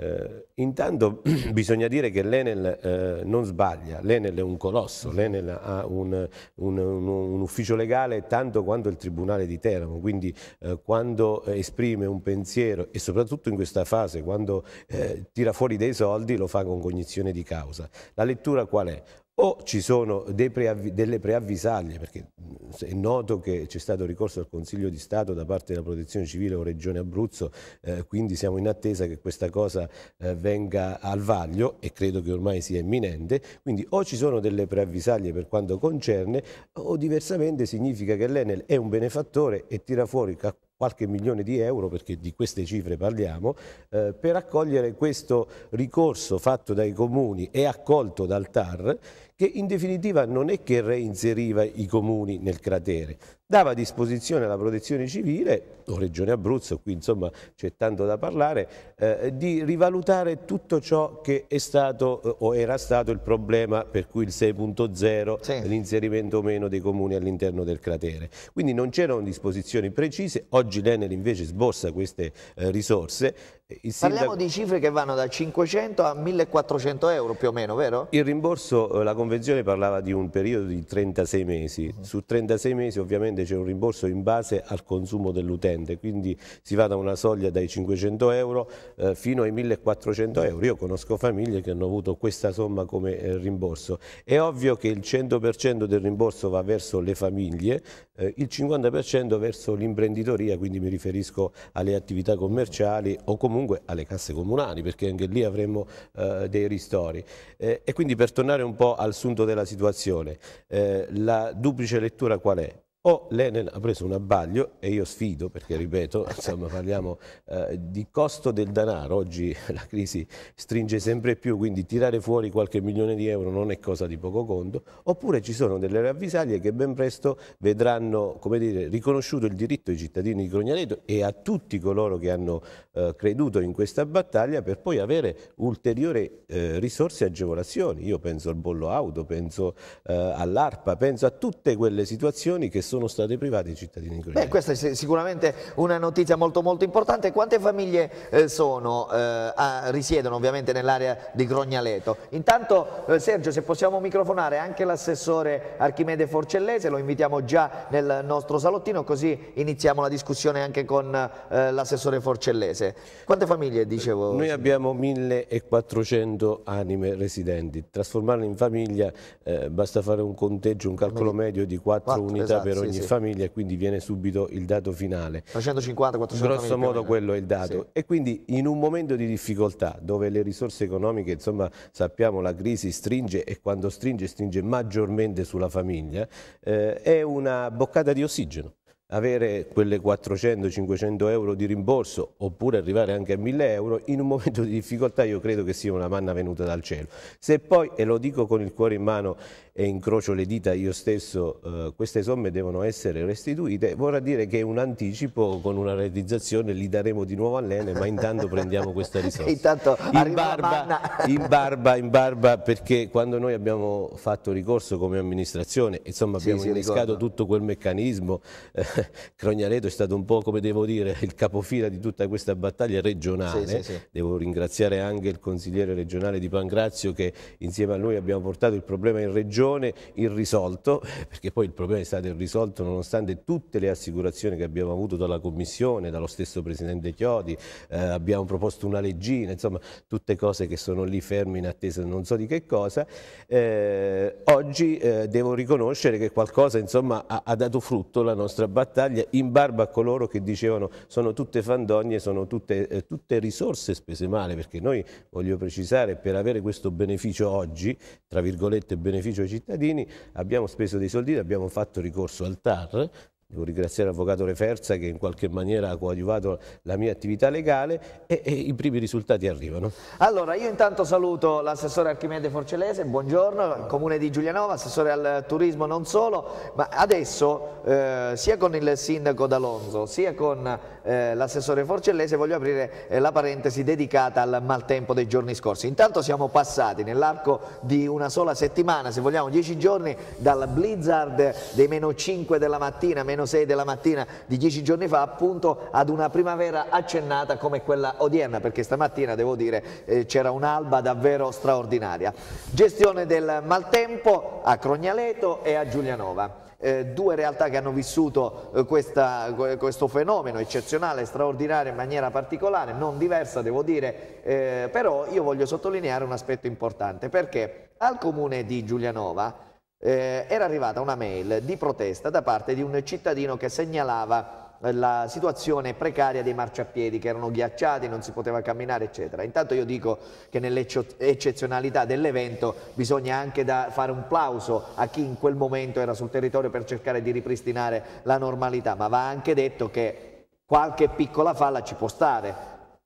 Eh, intanto bisogna dire che l'Enel eh, non sbaglia, l'Enel è un colosso, l'Enel ha un, un, un, un, ufficio legale tanto quanto il Tribunale di Teramo, quindi eh, quando esprime un pensiero e soprattutto in questa fase quando eh, tira fuori dei soldi lo fa con cognizione di causa. La lettura qual è? o ci sono preavvi, delle preavvisaglie, perché è noto che c'è stato ricorso al Consiglio di Stato da parte della Protezione Civile o Regione Abruzzo, eh, quindi siamo in attesa che questa cosa eh, venga al vaglio e credo che ormai sia imminente, quindi o ci sono delle preavvisaglie per quanto concerne o diversamente significa che l'Enel è un benefattore e tira fuori qualche milione di euro, perché di queste cifre parliamo, eh, per accogliere questo ricorso fatto dai comuni e accolto dal TAR che in definitiva non è che reinseriva i comuni nel cratere, dava a disposizione alla protezione civile, o Regione Abruzzo, qui insomma c'è tanto da parlare, eh, di rivalutare tutto ciò che è stato eh, o era stato il problema per cui il 6.0, sì. l'inserimento o meno dei comuni all'interno del cratere. Quindi non c'erano disposizioni precise, oggi l'Enel invece sborsa queste eh, risorse eh, Parliamo di cifre che vanno da 500 a 1400 euro più o meno, vero? Il rimborso, eh, la convenzione parlava di un periodo di 36 mesi, mm. su 36 mesi ovviamente c'è un rimborso in base al consumo dell'utente, quindi si va da una soglia dai 500 euro eh, fino ai 1400 euro, io conosco famiglie che hanno avuto questa somma come rimborso, è ovvio che il 100% del rimborso va verso le famiglie, il 50% verso l'imprenditoria, quindi mi riferisco alle attività commerciali o comunque comunque alle casse comunali perché anche lì avremo eh, dei ristori. Eh, e quindi per tornare un po' al sunto della situazione, eh, la duplice lettura qual è? o oh, l'Enel ha preso un abbaglio e io sfido perché ripeto insomma parliamo eh, di costo del denaro oggi la crisi stringe sempre più quindi tirare fuori qualche milione di euro non è cosa di poco conto oppure ci sono delle ravvisaglie che ben presto vedranno come dire riconosciuto il diritto ai cittadini di Crognareto e a tutti coloro che hanno eh, creduto in questa battaglia per poi avere ulteriori eh, risorse e agevolazioni io penso al bollo auto penso eh, all'ARPA penso a tutte quelle situazioni che sono state private i cittadini ucraini. Beh, questa è sicuramente una notizia molto molto importante. Quante famiglie eh, sono, eh, a, risiedono ovviamente nell'area di Grognaleto? Intanto eh, Sergio se possiamo microfonare anche l'assessore Archimede Forcellese, lo invitiamo già nel nostro salottino così iniziamo la discussione anche con eh, l'assessore Forcellese. Quante famiglie dicevo? Noi abbiamo 1400 anime residenti, trasformarle in famiglia eh, basta fare un conteggio, un calcolo medio di 4, 4 unità esatto. per sì, ogni sì. famiglia e quindi viene subito il dato finale. 350, 400 Grosso modo quello è il dato. E quindi in un momento di difficoltà dove le risorse economiche, insomma sappiamo la crisi stringe e quando stringe stringe maggiormente sulla famiglia, eh, è una boccata di ossigeno avere quelle 400-500 euro di rimborso oppure arrivare anche a 1000 euro in un momento di difficoltà io credo che sia una manna venuta dal cielo. Se poi, e lo dico con il cuore in mano e incrocio le dita io stesso, eh, queste somme devono essere restituite, vorrà dire che un anticipo con una realizzazione li daremo di nuovo all'Ene ma intanto prendiamo questa risorsa. intanto in barba, in barba, in barba perché quando noi abbiamo fatto ricorso come amministrazione, insomma abbiamo sì, sì, tutto quel meccanismo eh, Crognaredo è stato un po', come devo dire, il capofila di tutta questa battaglia regionale. Sì, sì, sì. Devo ringraziare anche il consigliere regionale di Pangrazio che insieme a noi abbiamo portato il problema in regione irrisolto, perché poi il problema è stato irrisolto nonostante tutte le assicurazioni che abbiamo avuto dalla Commissione, dallo stesso Presidente Chiodi, eh, abbiamo proposto una leggina, insomma tutte cose che sono lì ferme in attesa non so di che cosa. Eh, oggi eh, devo riconoscere che qualcosa insomma, ha, ha dato frutto la nostra battaglia battaglia in barba a coloro che dicevano sono tutte fandonie, sono tutte, eh, tutte risorse spese male, perché noi, voglio precisare, per avere questo beneficio oggi, tra virgolette beneficio ai cittadini, abbiamo speso dei soldi, abbiamo fatto ricorso al TAR, Devo ringraziare l'avvocato Referza che in qualche maniera ha coadiuvato la mia attività legale e, e i primi risultati arrivano. Allora, io intanto saluto l'assessore Archimede Forcellese, buongiorno, comune di Giulianova, assessore al turismo non solo, ma adesso eh, sia con il sindaco D'Alonso sia con eh, l'assessore Forcellese, voglio aprire eh, la parentesi dedicata al maltempo dei giorni scorsi. Intanto siamo passati nell'arco di una sola settimana, se vogliamo 10 giorni, dal blizzard dei meno 5 della mattina, meno 6 della mattina di 10 giorni fa, appunto ad una primavera accennata come quella odierna, perché stamattina devo dire eh, c'era un'alba davvero straordinaria. Gestione del maltempo a Crognaleto e a Giulianova eh, due realtà che hanno vissuto eh, questa, questo fenomeno eccezionale, straordinario in maniera particolare, non diversa devo dire, eh, però io voglio sottolineare un aspetto importante perché al comune di Giulianova eh, era arrivata una mail di protesta da parte di un cittadino che segnalava la situazione precaria dei marciapiedi che erano ghiacciati, non si poteva camminare eccetera. Intanto io dico che nell'eccezionalità dell'evento bisogna anche fare un plauso a chi in quel momento era sul territorio per cercare di ripristinare la normalità, ma va anche detto che qualche piccola falla ci può stare.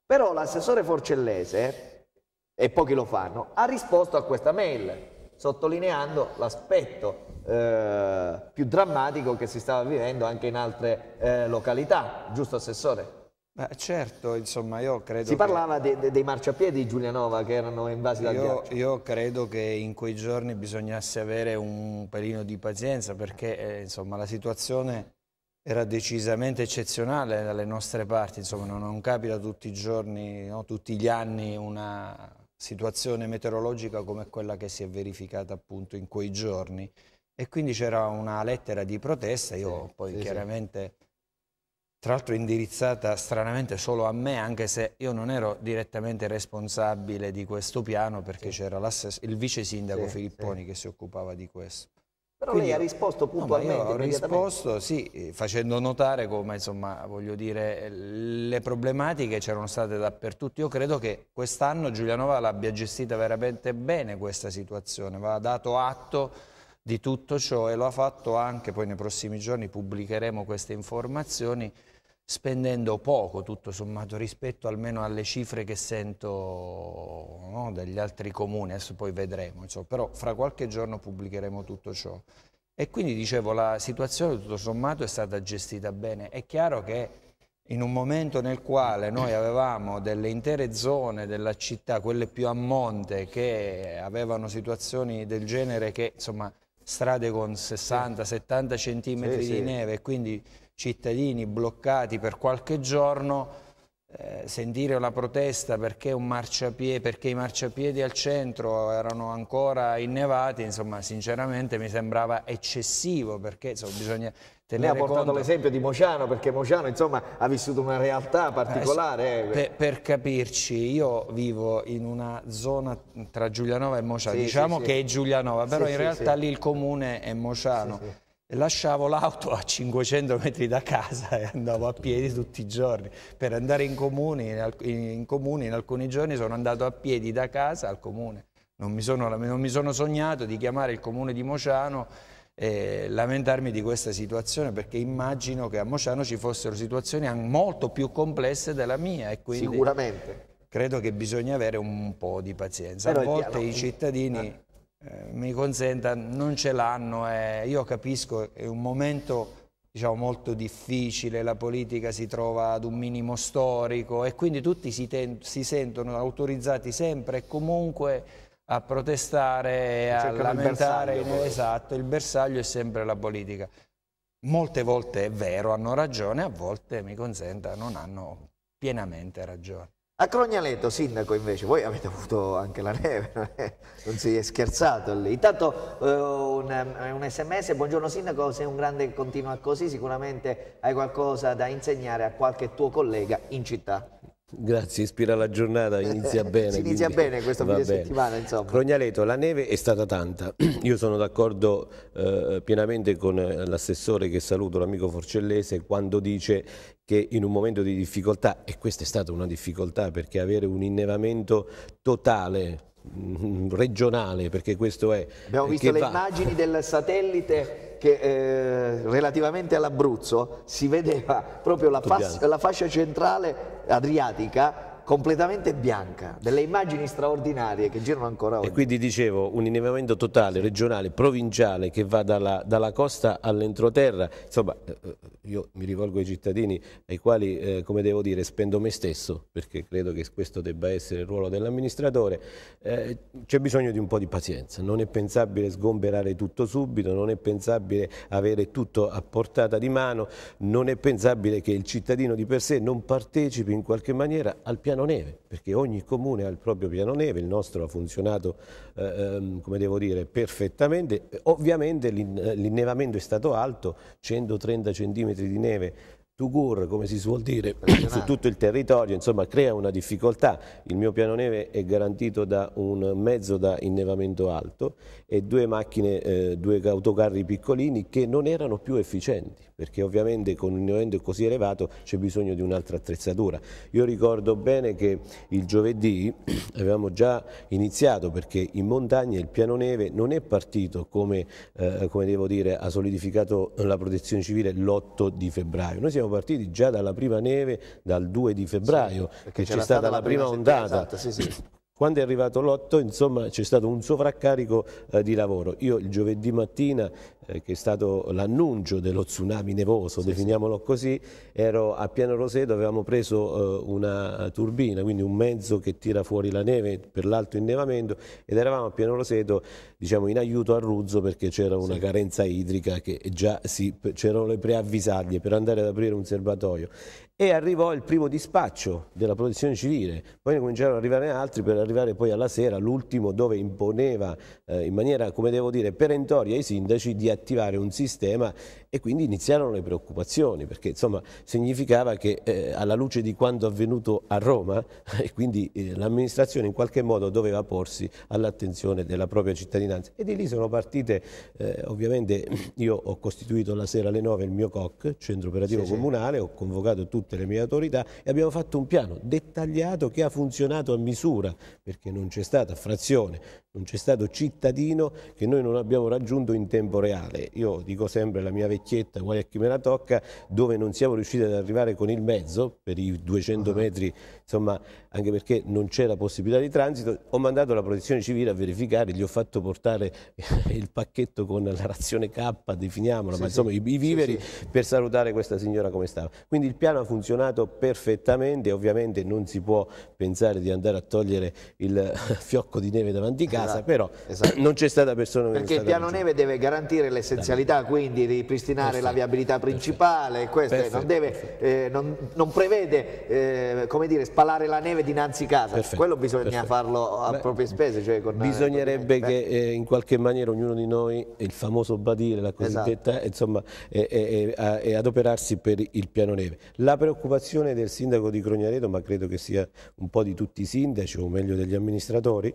Però l'assessore Forcellese, e pochi lo fanno, ha risposto a questa mail sottolineando l'aspetto eh, più drammatico che si stava vivendo anche in altre eh, località, giusto Assessore? Beh, certo, insomma, io credo. Si parlava che... de, de, dei marciapiedi di Giulianova che erano invasi dal io, ghiaccio. Io credo che in quei giorni bisognasse avere un pelino di pazienza perché eh, insomma, la situazione era decisamente eccezionale dalle nostre parti, insomma non, non capita tutti i giorni, no, tutti gli anni una situazione meteorologica come quella che si è verificata appunto in quei giorni. E quindi c'era una lettera di protesta, io sì, poi sì, chiaramente, sì. tra l'altro indirizzata stranamente solo a me, anche se io non ero direttamente responsabile di questo piano, perché c'era il vice sindaco Filipponi che si occupava di questo. Però Quindi, lei ha risposto puntualmente. No, ho risposto, sì, eh, facendo notare come, insomma, voglio dire, le problematiche c'erano state dappertutto. Io credo che quest'anno Giulianova l'abbia gestita veramente bene questa situazione, va dato atto di tutto ciò e lo ha fatto anche, poi nei prossimi giorni pubblicheremo queste informazioni, spendendo poco tutto sommato rispetto almeno alle cifre che sento no, dagli altri comuni, adesso poi vedremo, insomma. però fra qualche giorno pubblicheremo tutto ciò. E quindi dicevo la situazione tutto sommato è stata gestita bene, è chiaro che in un momento nel quale noi avevamo delle intere zone della città, quelle più a monte, che avevano situazioni del genere che insomma strade con 60-70 centimetri sì, di sì. neve, quindi cittadini bloccati per qualche giorno, eh, sentire la protesta perché, perché, i marciapiedi al centro erano ancora innevati, insomma sinceramente mi sembrava eccessivo perché insomma, bisogna lei ha portato conto... l'esempio di Mociano perché Mociano insomma, ha vissuto una realtà eh, particolare. Eh. Per, per, capirci, io vivo in una zona tra Giulianova e Mociano, sì, diciamo sì, che è Giulianova, però in realtà lì il comune è Mociano. Lasciavo l'auto a 500 metri da casa e andavo a piedi tutti i giorni. Per andare in comune, in, in, comune, in alcuni giorni sono andato a piedi da casa al comune. non mi sono, non mi sono sognato di chiamare il comune di Mociano eh, lamentarmi di questa situazione perché immagino che a Mociano ci fossero situazioni molto più complesse della mia e quindi sicuramente credo che bisogna avere un po' di pazienza Però a volte i eh. cittadini eh. eh, mi consenta non ce l'hanno eh, io capisco è un momento diciamo, molto difficile, la politica si trova ad un minimo storico e quindi tutti si, si sentono autorizzati sempre e comunque a protestare, a lamentare. Il esatto, il bersaglio è sempre la politica. Molte volte è vero, hanno ragione, a volte, mi consenta, non hanno pienamente ragione. A Crognaletto, sindaco, invece, voi avete avuto anche la neve, non si è scherzato lì. Intanto eh, un, eh, un, sms, buongiorno sindaco, sei un grande continua così, sicuramente hai qualcosa da insegnare a qualche tuo collega in città. Grazie, ispira la giornata, inizia bene. si inizia quindi, bene questo fine bene. settimana, insomma. Crognaletto, la neve è stata tanta. Io sono d'accordo eh, pienamente con eh, l'assessore che saluto, l'amico Forcellese, quando dice che in un momento di difficoltà, e questa è stata una difficoltà perché avere un innevamento totale mm, regionale perché questo è abbiamo visto le va. immagini del satellite che eh, relativamente all'Abruzzo si vedeva proprio la, la fascia centrale Adriatica completamente bianca, delle immagini straordinarie che girano ancora oggi. E quindi dicevo un innevamento totale, regionale, provinciale che va dalla, dalla costa all'entroterra, insomma eh, eh, io mi rivolgo ai cittadini ai quali eh, come devo dire spendo me stesso perché credo che questo debba essere il ruolo dell'amministratore, eh, c'è bisogno di un po' di pazienza, non è pensabile sgomberare tutto subito, non è pensabile avere tutto a portata di mano, non è pensabile che il cittadino di per sé non partecipi in qualche maniera al piano piano neve, perché ogni comune ha il proprio piano neve, il nostro ha funzionato, eh, ehm, come devo dire, perfettamente. Ovviamente l'innevamento è stato alto, 130 cm di neve to gur, come si suol dire, su tutto il territorio, insomma, crea una difficoltà. Il mio piano neve è garantito da un mezzo da innevamento alto e due macchine, eh, due autocarri piccolini che non erano più efficienti perché ovviamente con un inondio così elevato c'è bisogno di un'altra attrezzatura. Io ricordo bene che il giovedì avevamo già iniziato perché in montagna il piano neve non è partito come, eh, come devo dire, ha solidificato la protezione civile l'8 di febbraio. Noi siamo partiti già dalla prima neve, dal 2 di febbraio, sì, che c'è stata, stata, la prima, prima ondata. Esatto, sì, sì. Quando è arrivato l'otto, insomma c'è stato un sovraccarico eh, di lavoro. Io il giovedì mattina eh, che è stato l'annuncio dello tsunami nevoso, sì, definiamolo sì. così, ero a Piano Roseto, avevamo preso eh, una turbina, quindi un mezzo che tira fuori la neve per l'alto innevamento ed eravamo a Piano Roseto diciamo, in aiuto a Ruzzo perché c'era una sì. carenza idrica che già c'erano le preavvisaglie per andare ad aprire un serbatoio e arrivò il primo dispaccio della protezione civile, poi ne cominciarono ad arrivare altri per arrivare poi alla sera, l'ultimo dove imponeva eh, in maniera, come devo dire, perentoria ai sindaci di attivare un sistema e quindi iniziarono le preoccupazioni, perché insomma, significava che eh, alla luce di quanto avvenuto a Roma, e quindi eh, l'amministrazione in qualche modo doveva porsi all'attenzione della propria cittadinanza. E di lì sono partite, eh, ovviamente io ho costituito la sera alle 9 il mio COC, Centro Operativo sì, Comunale, sì. ho convocato tutte le mie autorità e abbiamo fatto un piano dettagliato che ha funzionato a misura, perché non c'è stata frazione, non c'è stato cittadino che noi non abbiamo raggiunto in tempo reale. Io dico sempre la mia vecchia Lecchietta, guai a chi me la tocca, dove non siamo riusciti ad arrivare con il mezzo per i 200 ah. metri insomma anche perché non c'era possibilità di transito, ho mandato la protezione civile a verificare, gli ho fatto portare il pacchetto con la razione K, definiamola, sì, ma insomma sì, i, viveri sì, per salutare questa signora come stava. Quindi il piano ha funzionato perfettamente, ovviamente non si può pensare di andare a togliere il fiocco di neve davanti casa, esatto, però esatto. non c'è stata persona che Perché il piano neve deve garantire l'essenzialità, quindi ripristinare perfetto, la viabilità principale, perfetto, questo perfetto, non, deve, eh, non, non, prevede eh, come dire, spalare la neve dinanzi casa, perfetto, quello bisogna perfetto. farlo a Beh, proprie spese. Cioè eh, bisognerebbe che eh, in qualche maniera ognuno di noi, il famoso badire, la cosiddetta, esatto. insomma, è, è, è, è, adoperarsi per il piano neve. La preoccupazione del sindaco di Crognaredo, ma credo che sia un po' di tutti i sindaci, o meglio degli amministratori,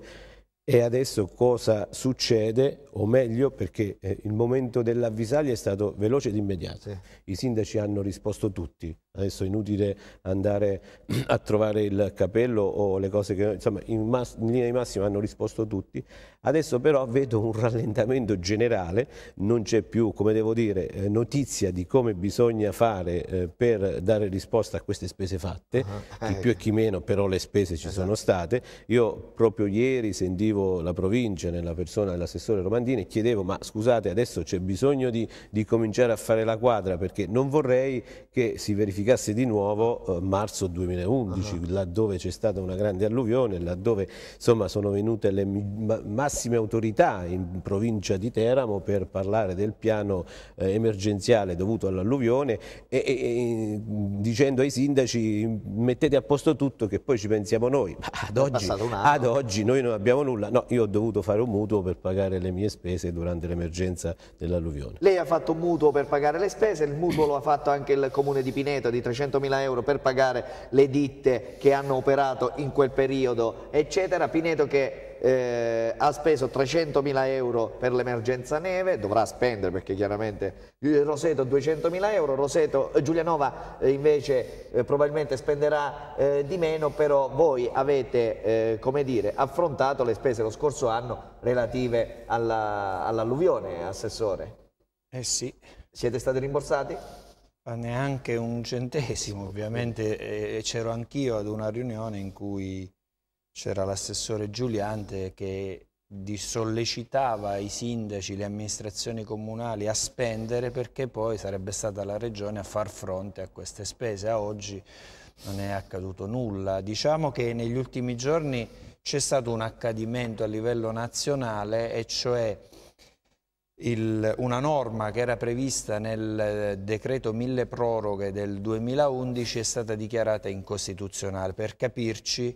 e adesso cosa succede, o meglio perché eh, il momento dell'avvisaglia è stato veloce ed immediato. Sì. I sindaci hanno risposto tutti, Adesso è inutile andare a trovare il capello o le cose che... Insomma, in, mass- in, linea di massima hanno risposto tutti. Adesso però vedo un rallentamento generale, non c'è più, come devo dire, eh, notizia di come bisogna fare eh, per dare risposta a queste spese fatte, uh-huh. chi eh. più e chi meno, però le spese ci esatto. sono state. Io proprio ieri sentivo la provincia nella persona dell'assessore Romandini e chiedevo, ma scusate, adesso c'è bisogno di, di cominciare a fare la quadra perché non vorrei che si verifichi verificasse di nuovo eh, marzo 2011, uh -huh. laddove c'è stata una grande alluvione, laddove insomma, sono venute le ma massime autorità in provincia di Teramo per parlare del piano eh, emergenziale dovuto all'alluvione e, e, e, dicendo ai sindaci mettete a posto tutto che poi ci pensiamo noi. Ma ad oggi, ad oggi noi non abbiamo nulla. No, io ho dovuto fare un mutuo per pagare le mie spese durante l'emergenza dell'alluvione. Lei ha fatto un mutuo per pagare le spese, il mutuo lo ha fatto anche il comune di Pineto investimento di 300.000 euro per pagare le ditte che hanno operato in quel periodo, eccetera. Pineto che eh, ha speso 300.000 euro per l'emergenza neve, dovrà spendere perché chiaramente eh, Roseto 200.000 euro, Roseto, eh, Giulianova eh, invece eh, probabilmente spenderà eh, di meno, però voi avete come dire, affrontato le spese lo scorso anno relative all'alluvione, all Assessore. Eh sì. Siete stati rimborsati? neanche un centesimo, ovviamente e c'ero anch'io ad una riunione in cui c'era l'assessore Giuliante che sollecitava i sindaci, le amministrazioni comunali a spendere perché poi sarebbe stata la regione a far fronte a queste spese. A oggi non è accaduto nulla. Diciamo che negli ultimi giorni c'è stato un accadimento a livello nazionale e cioè il, una norma che era prevista nel eh, decreto mille proroghe del 2011 è stata dichiarata incostituzionale. Per capirci,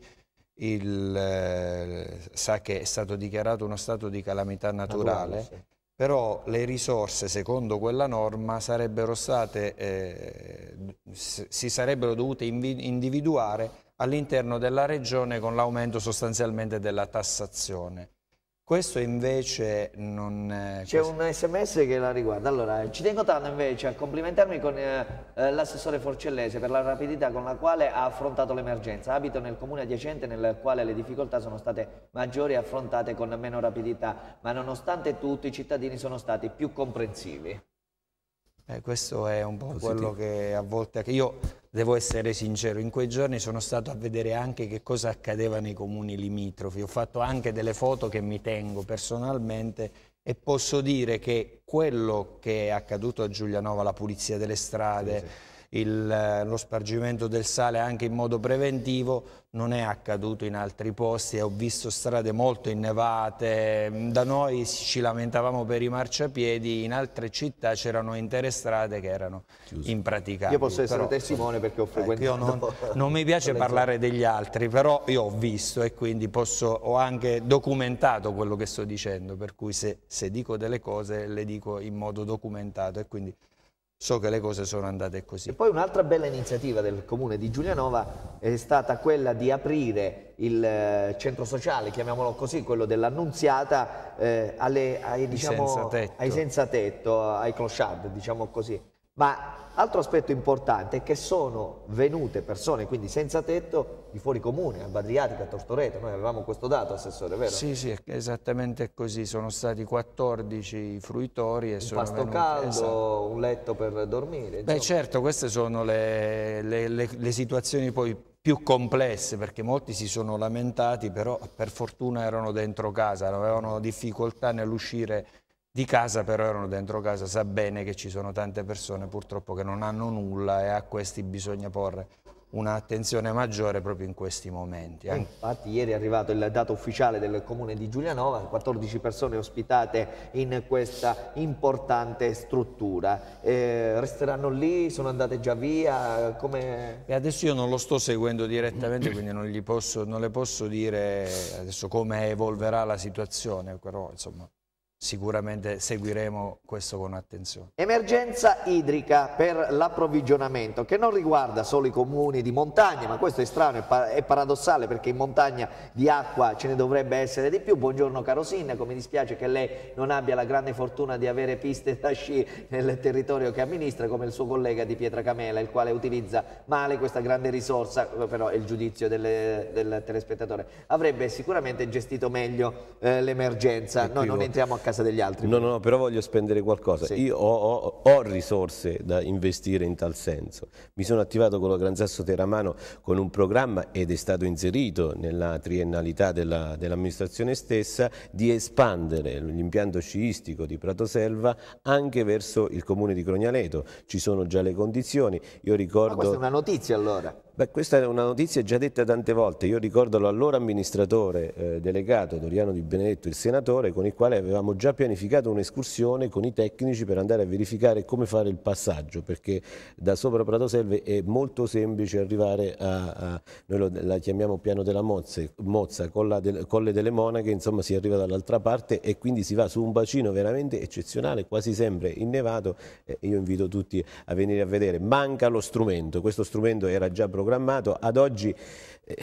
il, eh, sa che è stato dichiarato uno stato di calamità naturale, naturale sì. però le risorse, secondo quella norma, sarebbero state, eh, si sarebbero dovute individuare all'interno della regione con l'aumento sostanzialmente della tassazione. Questo invece non... Eh, C'è un sms che la riguarda. Allora, ci tengo tanto invece a complimentarmi con eh, eh, l'assessore Forcellese per la rapidità con la quale ha affrontato l'emergenza. Abito nel comune adiacente nel quale le difficoltà sono state maggiori e affrontate con meno rapidità, ma nonostante tutto i cittadini sono stati più comprensivi. Eh, questo è un po' Positivo. quello che a volte... io Devo essere sincero, in quei giorni sono stato a vedere anche che cosa accadeva nei comuni limitrofi, ho fatto anche delle foto che mi tengo personalmente e posso dire che quello che è accaduto a Giulianova, la pulizia delle strade, sì, sì il, eh, lo spargimento del sale anche in modo preventivo non è accaduto in altri posti, ho visto strade molto innevate, da noi ci lamentavamo per i marciapiedi, in altre città c'erano intere strade che erano Chiuso. impraticabili. Io posso essere però, testimone perché ho ecco, frequentato... Ecco, non, non, mi piace parlare degli altri, però io ho visto e quindi posso, ho anche documentato quello che sto dicendo, per cui se, se dico delle cose le dico in modo documentato e quindi so che le cose sono andate così. E poi un'altra bella iniziativa del comune di Giulianova è stata quella di aprire il eh, centro sociale, chiamiamolo così, quello dell'annunziata, eh, ai, diciamo, ai senza tetto, ai clochard, diciamo così. Ma altro aspetto importante è che sono venute persone, quindi senza tetto, di fuori comune, a Badriatica, a Tortoreto, noi avevamo questo dato, Assessore, vero? Sì, sì, esattamente così, sono stati 14 fruitori e un sono pasto venuti... caldo, esatto. un letto per dormire. Insomma. Beh certo, queste sono le, le, le, le situazioni poi più complesse perché molti si sono lamentati però per fortuna erano dentro casa avevano difficoltà nell'uscire di casa, però erano dentro casa, sa bene che ci sono tante persone purtroppo che non hanno nulla e a questi bisogna porre un'attenzione maggiore proprio in questi momenti. Eh. Infatti ieri è arrivato il dato ufficiale del comune di Giulianova, 14 persone ospitate in questa importante struttura. Eh, resteranno lì? Sono andate già via? Come... adesso io non lo sto seguendo direttamente, quindi non, posso, non le posso dire adesso come evolverà la situazione, però insomma sicuramente seguiremo questo con attenzione. Emergenza idrica per l'approvvigionamento che non riguarda solo i comuni di montagna, ma questo è strano e paradossale perché in montagna di acqua ce ne dovrebbe essere di più. Buongiorno caro sindaco, mi dispiace che lei non abbia la grande fortuna di avere piste da sci nel territorio che amministra come il suo collega di Pietra Camela, il quale utilizza male questa grande risorsa, però è il giudizio delle, del telespettatore. Avrebbe sicuramente gestito meglio eh, l'emergenza. Noi non entriamo a casa casa degli altri. No, no, no, però voglio spendere qualcosa. Sì. Io ho, ho, ho, risorse da investire in tal senso. Mi sono attivato con la Gran Sasso Teramano con un programma ed è stato inserito nella triennalità dell'amministrazione dell stessa di espandere l'impianto sciistico di Prato Selva anche verso il comune di Crognaleto. Ci sono già le condizioni. Io ricordo... Ma questa è una notizia allora. Beh, questa è una notizia già detta tante volte, io ricordo l'allora amministratore eh, delegato Doriano Di Benedetto, il senatore, con il quale avevamo già pianificato un'escursione con i tecnici per andare a verificare come fare il passaggio, perché da sopra Prato Selve è molto semplice arrivare a, a noi lo, la chiamiamo Piano della Mozze, Mozza, Colla del, Colle delle Monache, insomma si arriva dall'altra parte e quindi si va su un bacino veramente eccezionale, quasi sempre innevato, eh, io invito tutti a venire a vedere, manca lo strumento, questo strumento era già programmato, ad oggi eh,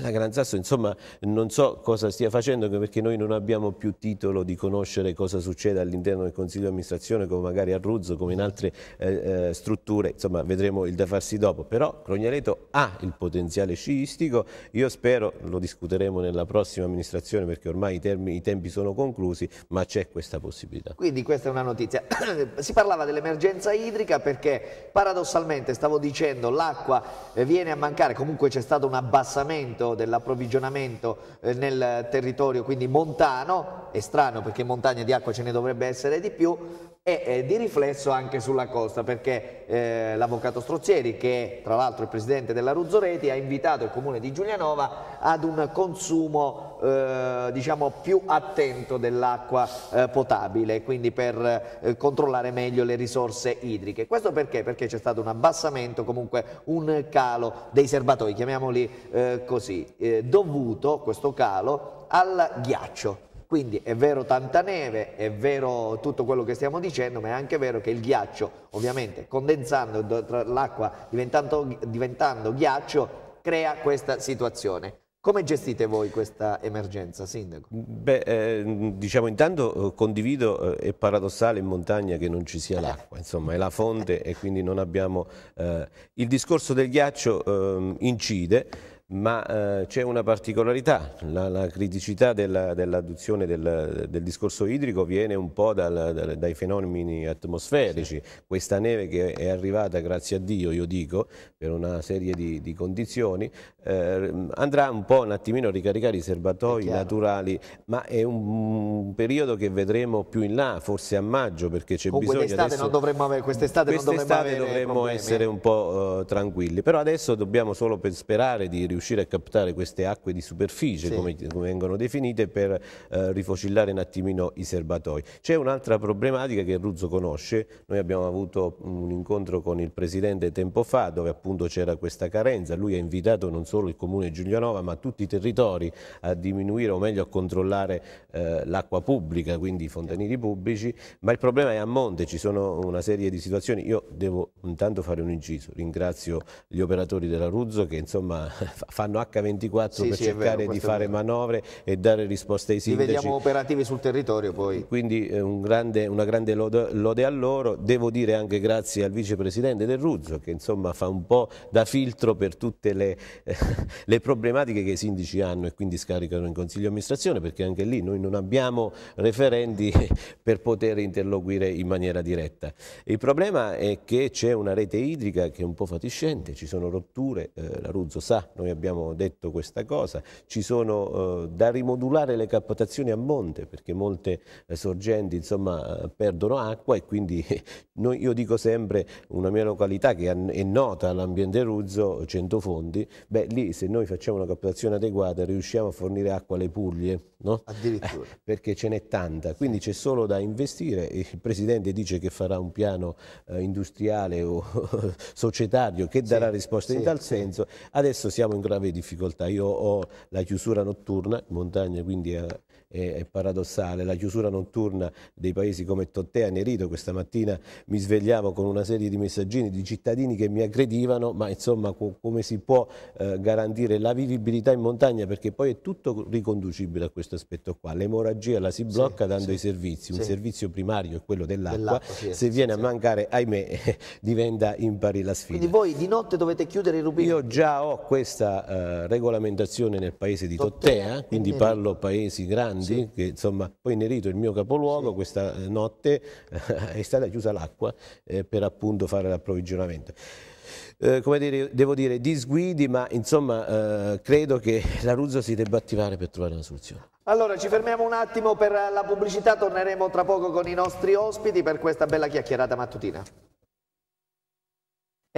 la Gran Sasso insomma non so cosa stia facendo perché noi non abbiamo più titolo di conoscere cosa succede all'interno del Consiglio di amministrazione come magari a Ruzzo come in altre eh, eh, strutture insomma vedremo il da farsi dopo però Crognaleto ha il potenziale sciistico io spero lo discuteremo nella prossima amministrazione perché ormai i, termini, i tempi sono conclusi ma c'è questa possibilità quindi questa è una notizia si parlava dell'emergenza idrica perché paradossalmente stavo dicendo l'acqua eh, viene a mancare comunque c'è stata una bassa abbassamento dell'approvvigionamento eh, nel territorio, quindi montano, è strano perché in montagna di acqua ce ne dovrebbe essere di più, e eh, di riflesso anche sulla costa perché eh, l'avvocato Strozzieri che tra l'altro è presidente della Ruzzoreti ha invitato il comune di Giulianova ad un consumo eh, diciamo più attento dell'acqua eh, potabile quindi per eh, controllare meglio le risorse idriche questo perché? perché c'è stato un abbassamento comunque un calo dei serbatoi chiamiamoli eh, così dovuto questo calo al ghiaccio quindi è vero tanta neve, è vero tutto quello che stiamo dicendo, ma è anche vero che il ghiaccio, ovviamente condensando l'acqua, diventando, diventando ghiaccio, crea questa situazione. Come gestite voi questa emergenza, Sindaco? Beh, eh, diciamo intanto eh, condivido, eh, è paradossale in montagna che non ci sia eh. l'acqua, insomma è la fonte e quindi non abbiamo... Eh, il discorso del ghiaccio ehm, incide, ma eh, c'è una particolarità, la, la criticità dell'adduzione dell del, del, discorso idrico viene un po' dal, dal, dai fenomeni atmosferici, sì. questa neve che è arrivata grazie a Dio, io dico, per una serie di, di condizioni, eh, andrà un po' un attimino a ricaricare i serbatoi naturali, ma è un, un, periodo che vedremo più in là, forse a maggio, perché c'è bisogno... Quest'estate non dovremmo avere, quest'estate quest dovremmo, dovremmo essere un po' eh, tranquilli, però adesso dobbiamo solo sperare di riuscire riuscire a captare queste acque di superficie, sì. come, come, vengono definite, per eh, rifocillare un attimino i serbatoi. C'è un'altra problematica che Ruzzo conosce, noi abbiamo avuto un incontro con il Presidente tempo fa dove appunto c'era questa carenza, lui ha invitato non solo il Comune Giulianova ma tutti i territori a diminuire o meglio a controllare eh, l'acqua pubblica, quindi i fontanili pubblici, ma il problema è a monte, ci sono una serie di situazioni, io devo intanto fare un inciso, ringrazio gli operatori della Ruzzo che insomma fanno H24 sì, per sì, cercare vero, di fare manovre e dare risposte ai sindaci. Li vediamo operativi sul territorio poi. Quindi eh, un grande, una grande lode, lode, a loro, devo dire anche grazie al vicepresidente Del Ruzzo che insomma fa un po' da filtro per tutte le, eh, le problematiche che i sindaci hanno e quindi scaricano in consiglio amministrazione perché anche lì noi non abbiamo referendi per poter interloquire in maniera diretta. Il problema è che c'è una rete idrica che è un po' fatiscente, ci sono rotture, eh, la Ruzzo sa, noi abbiamo abbiamo detto questa cosa, ci sono eh, da rimodulare le captazioni a monte perché molte eh, sorgenti insomma, eh, perdono acqua e quindi noi, io dico sempre una mia località che è nota all'ambiente ruzzo, 100 fondi, beh lì se noi facciamo una captazione adeguata riusciamo a fornire acqua alle Puglie, no? addirittura perché ce n'è tanta, quindi c'è solo da investire, il Presidente dice che farà un piano eh, industriale o societario che darà sì, risposte sì, in tal senso, adesso siamo in grave difficoltà. Io ho la chiusura notturna in montagna, quindi a è, paradossale, la chiusura notturna dei paesi come Tottea, Nerito, questa mattina mi svegliavo con una serie di messaggini di cittadini che mi aggredivano, ma insomma co come si può eh, garantire la vivibilità in montagna perché poi è tutto riconducibile a questo aspetto qua, l'emorragia la si blocca sì, dando sì, i servizi, sì. un servizio primario è quello dell'acqua, dell se viene a mancare ahimè diventa impari la sfida. Quindi voi di notte dovete chiudere i rubini? Io già ho questa eh, regolamentazione nel paese di Tottea, Tottea eh, quindi eh. parlo paesi grandi Morandi, sì. che insomma poi Nerito, il mio capoluogo, sì. questa eh, notte è stata chiusa l'acqua eh, per appunto fare l'approvvigionamento. Eh, come dire, devo dire, disguidi, ma insomma eh, credo che la Ruzzo si debba attivare per trovare una soluzione. Allora ci fermiamo un attimo per la pubblicità, torneremo tra poco con i nostri ospiti per questa bella chiacchierata mattutina.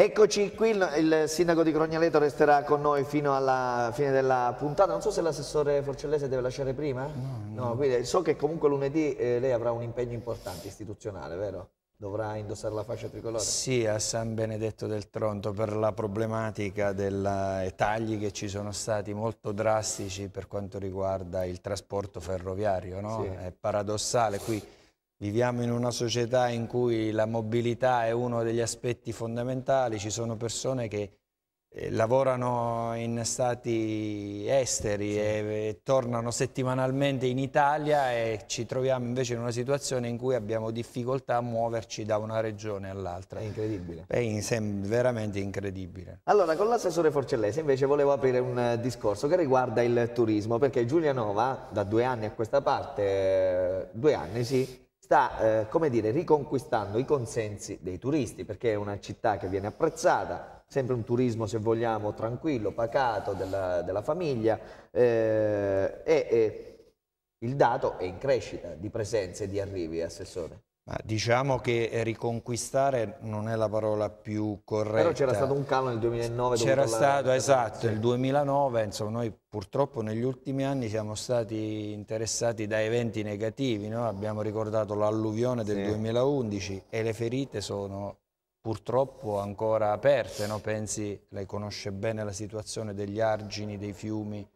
Eccoci qui, il sindaco di Crognaleto resterà con noi fino alla fine della puntata. Non so se l'assessore Forcellese deve lasciare prima. No, no. no so che comunque lunedì eh, lei avrà un impegno importante istituzionale, vero? Dovrà indossare la fascia tricolore? Sì, a San Benedetto del Tronto per la problematica dei tagli che ci sono stati molto drastici per quanto riguarda il trasporto ferroviario. No? Sì. È paradossale qui Viviamo in una società in cui la mobilità è uno degli aspetti fondamentali, ci sono persone che eh, lavorano in stati esteri sì. e, e, eh, tornano settimanalmente in Italia e ci troviamo invece in una situazione in cui abbiamo difficoltà a muoverci da una regione all'altra. È incredibile. È in, veramente incredibile. Allora, con l'assessore Forcellesi invece volevo aprire un eh, discorso che riguarda il turismo, perché Giulianova da due anni a questa parte, eh, due anni sì, sta, eh, come dire, riconquistando i consensi dei turisti, perché è una città che viene apprezzata, sempre un turismo, se vogliamo, tranquillo, pacato, della, della famiglia, eh, e, e il dato è in crescita di presenze e di arrivi, Assessore diciamo che riconquistare non è la parola più corretta. Però c'era stato un calo nel 2009. C'era stato, alla... esatto, il 2009, insomma, noi purtroppo negli ultimi anni siamo stati interessati da eventi negativi, no? abbiamo ricordato l'alluvione del sì. 2011 e le ferite sono purtroppo ancora aperte, no? pensi, lei conosce bene la situazione degli argini, dei fiumi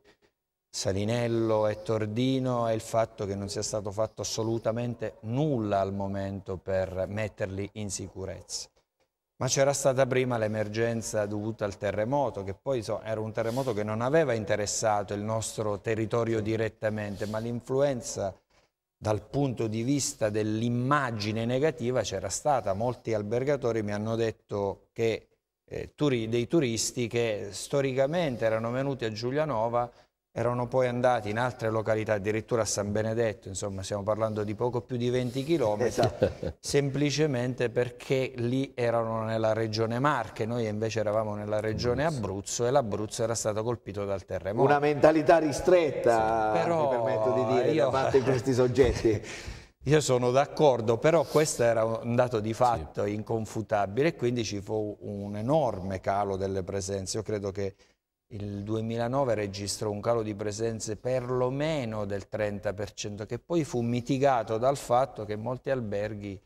Salinello e Tordino è il fatto che non sia stato fatto assolutamente nulla al momento per metterli in sicurezza. Ma c'era stata prima l'emergenza dovuta al terremoto, che poi so, era un terremoto che non aveva interessato il nostro territorio direttamente, ma l'influenza dal punto di vista dell'immagine negativa c'era stata. Molti albergatori mi hanno detto che eh, turi, dei turisti che storicamente erano venuti a Giulianova erano poi andati in altre località, addirittura a San Benedetto, insomma stiamo parlando di poco più di 20 km, esatto. semplicemente perché lì erano nella regione Marche, noi invece eravamo nella regione Abruzzo, e l'Abruzzo era stato colpito dal terremoto. Una mentalità ristretta, sì, però, mi permetto di dire, io... da parte di questi soggetti. Io sono d'accordo, però questo era un dato di fatto sì. inconfutabile e quindi ci fu un enorme calo delle presenze. Io credo che il 2009 registrò un calo di presenze perlomeno del 30%, che poi fu mitigato dal fatto che molti alberghi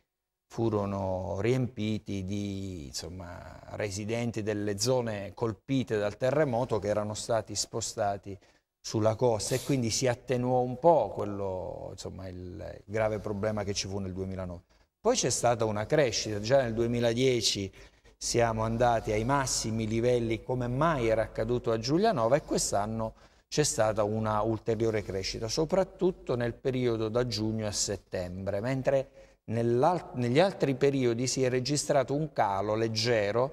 furono riempiti di insomma, residenti delle zone colpite dal terremoto che erano stati spostati sulla costa e quindi si attenuò un po' quello, insomma, il grave problema che ci fu nel 2009. Poi c'è stata una crescita, già nel 2010 siamo andati ai massimi livelli come mai era accaduto a Giulianova e quest'anno c'è stata una ulteriore crescita, soprattutto nel periodo da giugno a settembre, mentre negli altri periodi si è registrato un calo leggero,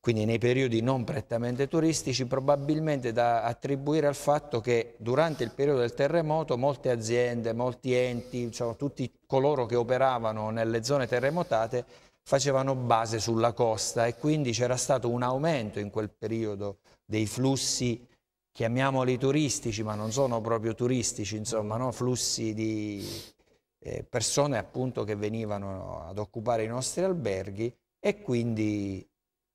quindi nei periodi non prettamente turistici, probabilmente da attribuire al fatto che durante il periodo del terremoto molte aziende, molti enti, diciamo, tutti coloro che operavano nelle zone terremotate facevano base sulla costa e quindi c'era stato un aumento in quel periodo dei flussi, chiamiamoli turistici, ma non sono proprio turistici, insomma, no? flussi di eh, persone appunto che venivano ad occupare i nostri alberghi e quindi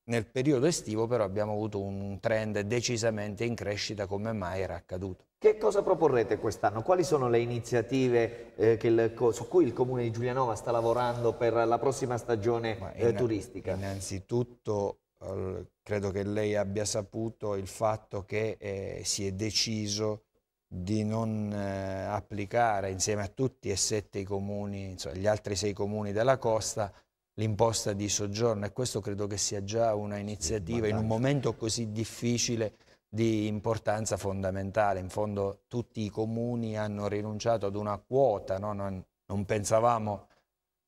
nel periodo estivo però abbiamo avuto un trend decisamente in crescita come mai era accaduto. Che cosa proporrete quest'anno? Quali sono le iniziative eh, il, su cui il Comune di Giulianova sta lavorando per la prossima stagione eh, turistica? Innanzitutto credo che lei abbia saputo il fatto che eh, si è deciso di non eh, applicare insieme a tutti e sette i comuni, insomma, gli altri sei comuni della costa, l'imposta di soggiorno e questo credo che sia già una iniziativa in un momento così difficile di importanza fondamentale. In fondo tutti i comuni hanno rinunciato ad una quota, no? non, non, pensavamo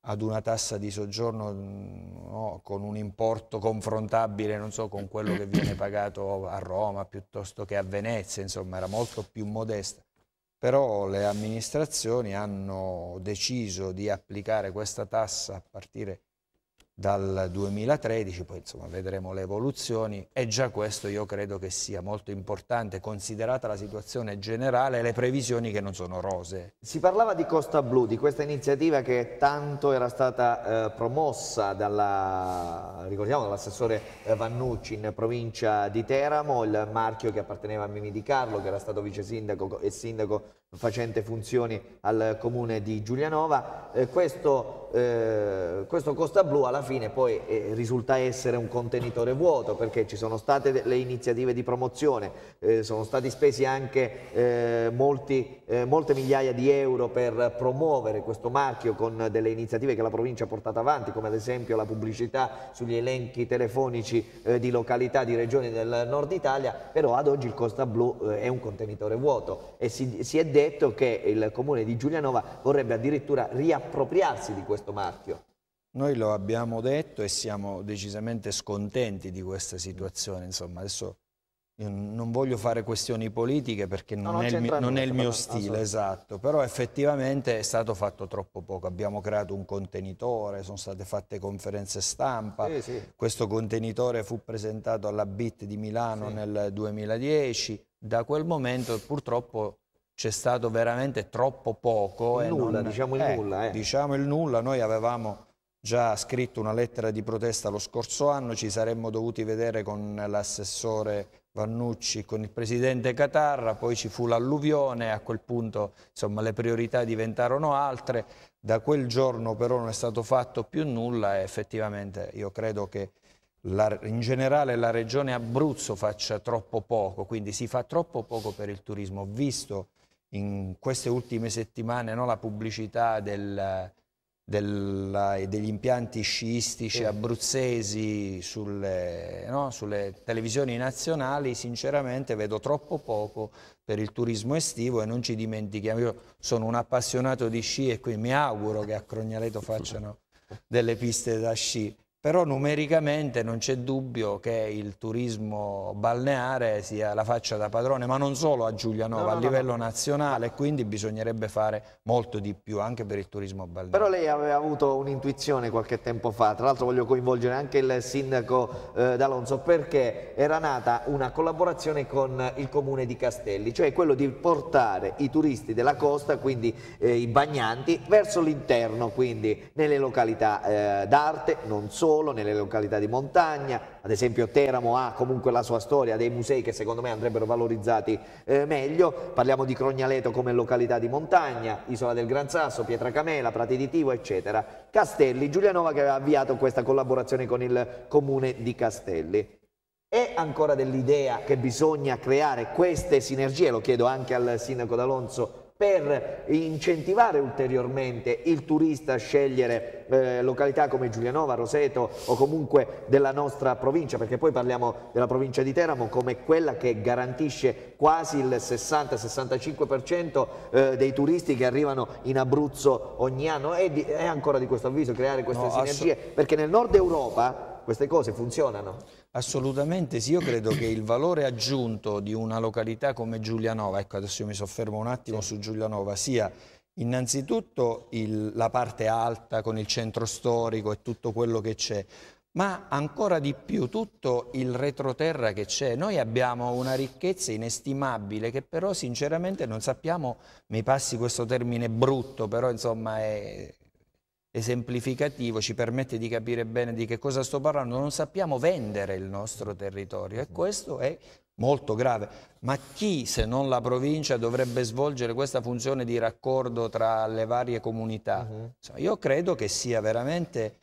ad una tassa di soggiorno mm, no? con un importo confrontabile, non so, con quello che viene pagato a Roma piuttosto che a Venezia, insomma, era molto più modesta. Però le amministrazioni hanno deciso di applicare questa tassa a partire dal 2013, poi insomma vedremo le evoluzioni, e già questo io credo che sia molto importante, considerata la situazione generale e le previsioni che non sono rose. Si parlava di Costa Blu, di questa iniziativa che tanto era stata eh, promossa dall'assessore eh, Vannucci in provincia di Teramo, il marchio che apparteneva a Mimi Di Carlo, che era stato vice sindaco e sindaco facente funzioni al comune di Giulianova. Eh, questo, eh, questo, Costa Blu alla fine poi eh, risulta essere un contenitore vuoto perché ci sono state le iniziative di promozione, eh, sono stati spesi anche eh, molti, eh, molte migliaia di euro per promuovere questo marchio con delle iniziative che la provincia ha portato avanti come ad esempio la pubblicità sugli elenchi telefonici di località di regioni del nord Italia, però ad oggi il Costa Blu è un contenitore vuoto e si, si è detto detto che il comune di Giulianova vorrebbe addirittura riappropriarsi di questo marchio. Noi lo abbiamo detto e siamo decisamente scontenti di questa situazione, insomma adesso io non voglio fare questioni politiche perché non, no, non, è, il mio, non è, il mio, stile, esatto, però effettivamente è stato fatto troppo poco, abbiamo creato un contenitore, sono state fatte conferenze stampa, sì, sì. questo contenitore fu presentato alla BIT di Milano sì. nel 2010, da quel momento purtroppo c'è stato veramente troppo poco. Il nulla, non... diciamo il eh, nulla. Eh. Diciamo il nulla, noi avevamo già scritto una lettera di protesta lo scorso anno, ci saremmo dovuti vedere con l'assessore Vannucci, con il presidente Catarra, poi ci fu l'alluvione, a quel punto insomma, le priorità diventarono altre, da quel giorno però non è stato fatto più nulla e effettivamente io credo che la, in generale la regione Abruzzo faccia troppo poco, quindi si fa troppo poco per il turismo, visto in queste ultime settimane no, la pubblicità del, del, degli impianti sciistici abruzzesi sulle, no, sulle, televisioni nazionali, sinceramente vedo troppo poco per il turismo estivo e non ci dimentichiamo, io sono un appassionato di sci e quindi mi auguro che a Crognaleto facciano delle piste da sci, però numericamente non c'è dubbio che il turismo balneare sia la faccia da padrone, ma non solo a Giulianova, no, no, a livello no, nazionale, quindi bisognerebbe fare molto di più anche per il turismo balneare. Però lei aveva avuto un'intuizione qualche tempo fa, tra l'altro voglio coinvolgere anche il sindaco eh, D'Alonso, perché era nata una collaborazione con il comune di Castelli, cioè quello di portare i turisti della costa, quindi eh, i bagnanti, verso l'interno, quindi nelle località eh, d'arte, non solo, solo nelle località di montagna, ad esempio Teramo ha comunque la sua storia, dei musei che secondo me andrebbero valorizzati eh, meglio, parliamo di Crognaleto come località di montagna, Isola del Gran Sasso, Pietra Camela, Prati di Tivo eccetera, Castelli, Giulianova che aveva avviato questa collaborazione con il comune di Castelli è ancora dell'idea che bisogna creare queste sinergie, lo chiedo anche al sindaco D'Alonso per incentivare ulteriormente il turista a scegliere eh, località come Giulianova, Roseto o comunque della nostra provincia, perché poi parliamo della provincia di Teramo come quella che garantisce quasi il 60-65% eh, dei turisti che arrivano in Abruzzo ogni anno. È, di, è ancora di questo avviso creare queste no, sinergie, perché nel nord Europa queste cose funzionano. Assolutamente sì, io credo che il valore aggiunto di una località come Giulianova, ecco adesso io mi soffermo un attimo su Giulianova, sia innanzitutto il, la parte alta con il centro storico e tutto quello che c'è, ma ancora di più tutto il retroterra che c'è. Noi abbiamo una ricchezza inestimabile che però sinceramente non sappiamo, mi passi questo termine brutto, però insomma è, esemplificativo, ci permette di capire bene di che cosa sto parlando, non sappiamo vendere il nostro territorio e mm. questo è molto grave. Ma chi se non la provincia dovrebbe svolgere questa funzione di raccordo tra le varie comunità? Uh mm-hmm. -huh. Io credo che sia veramente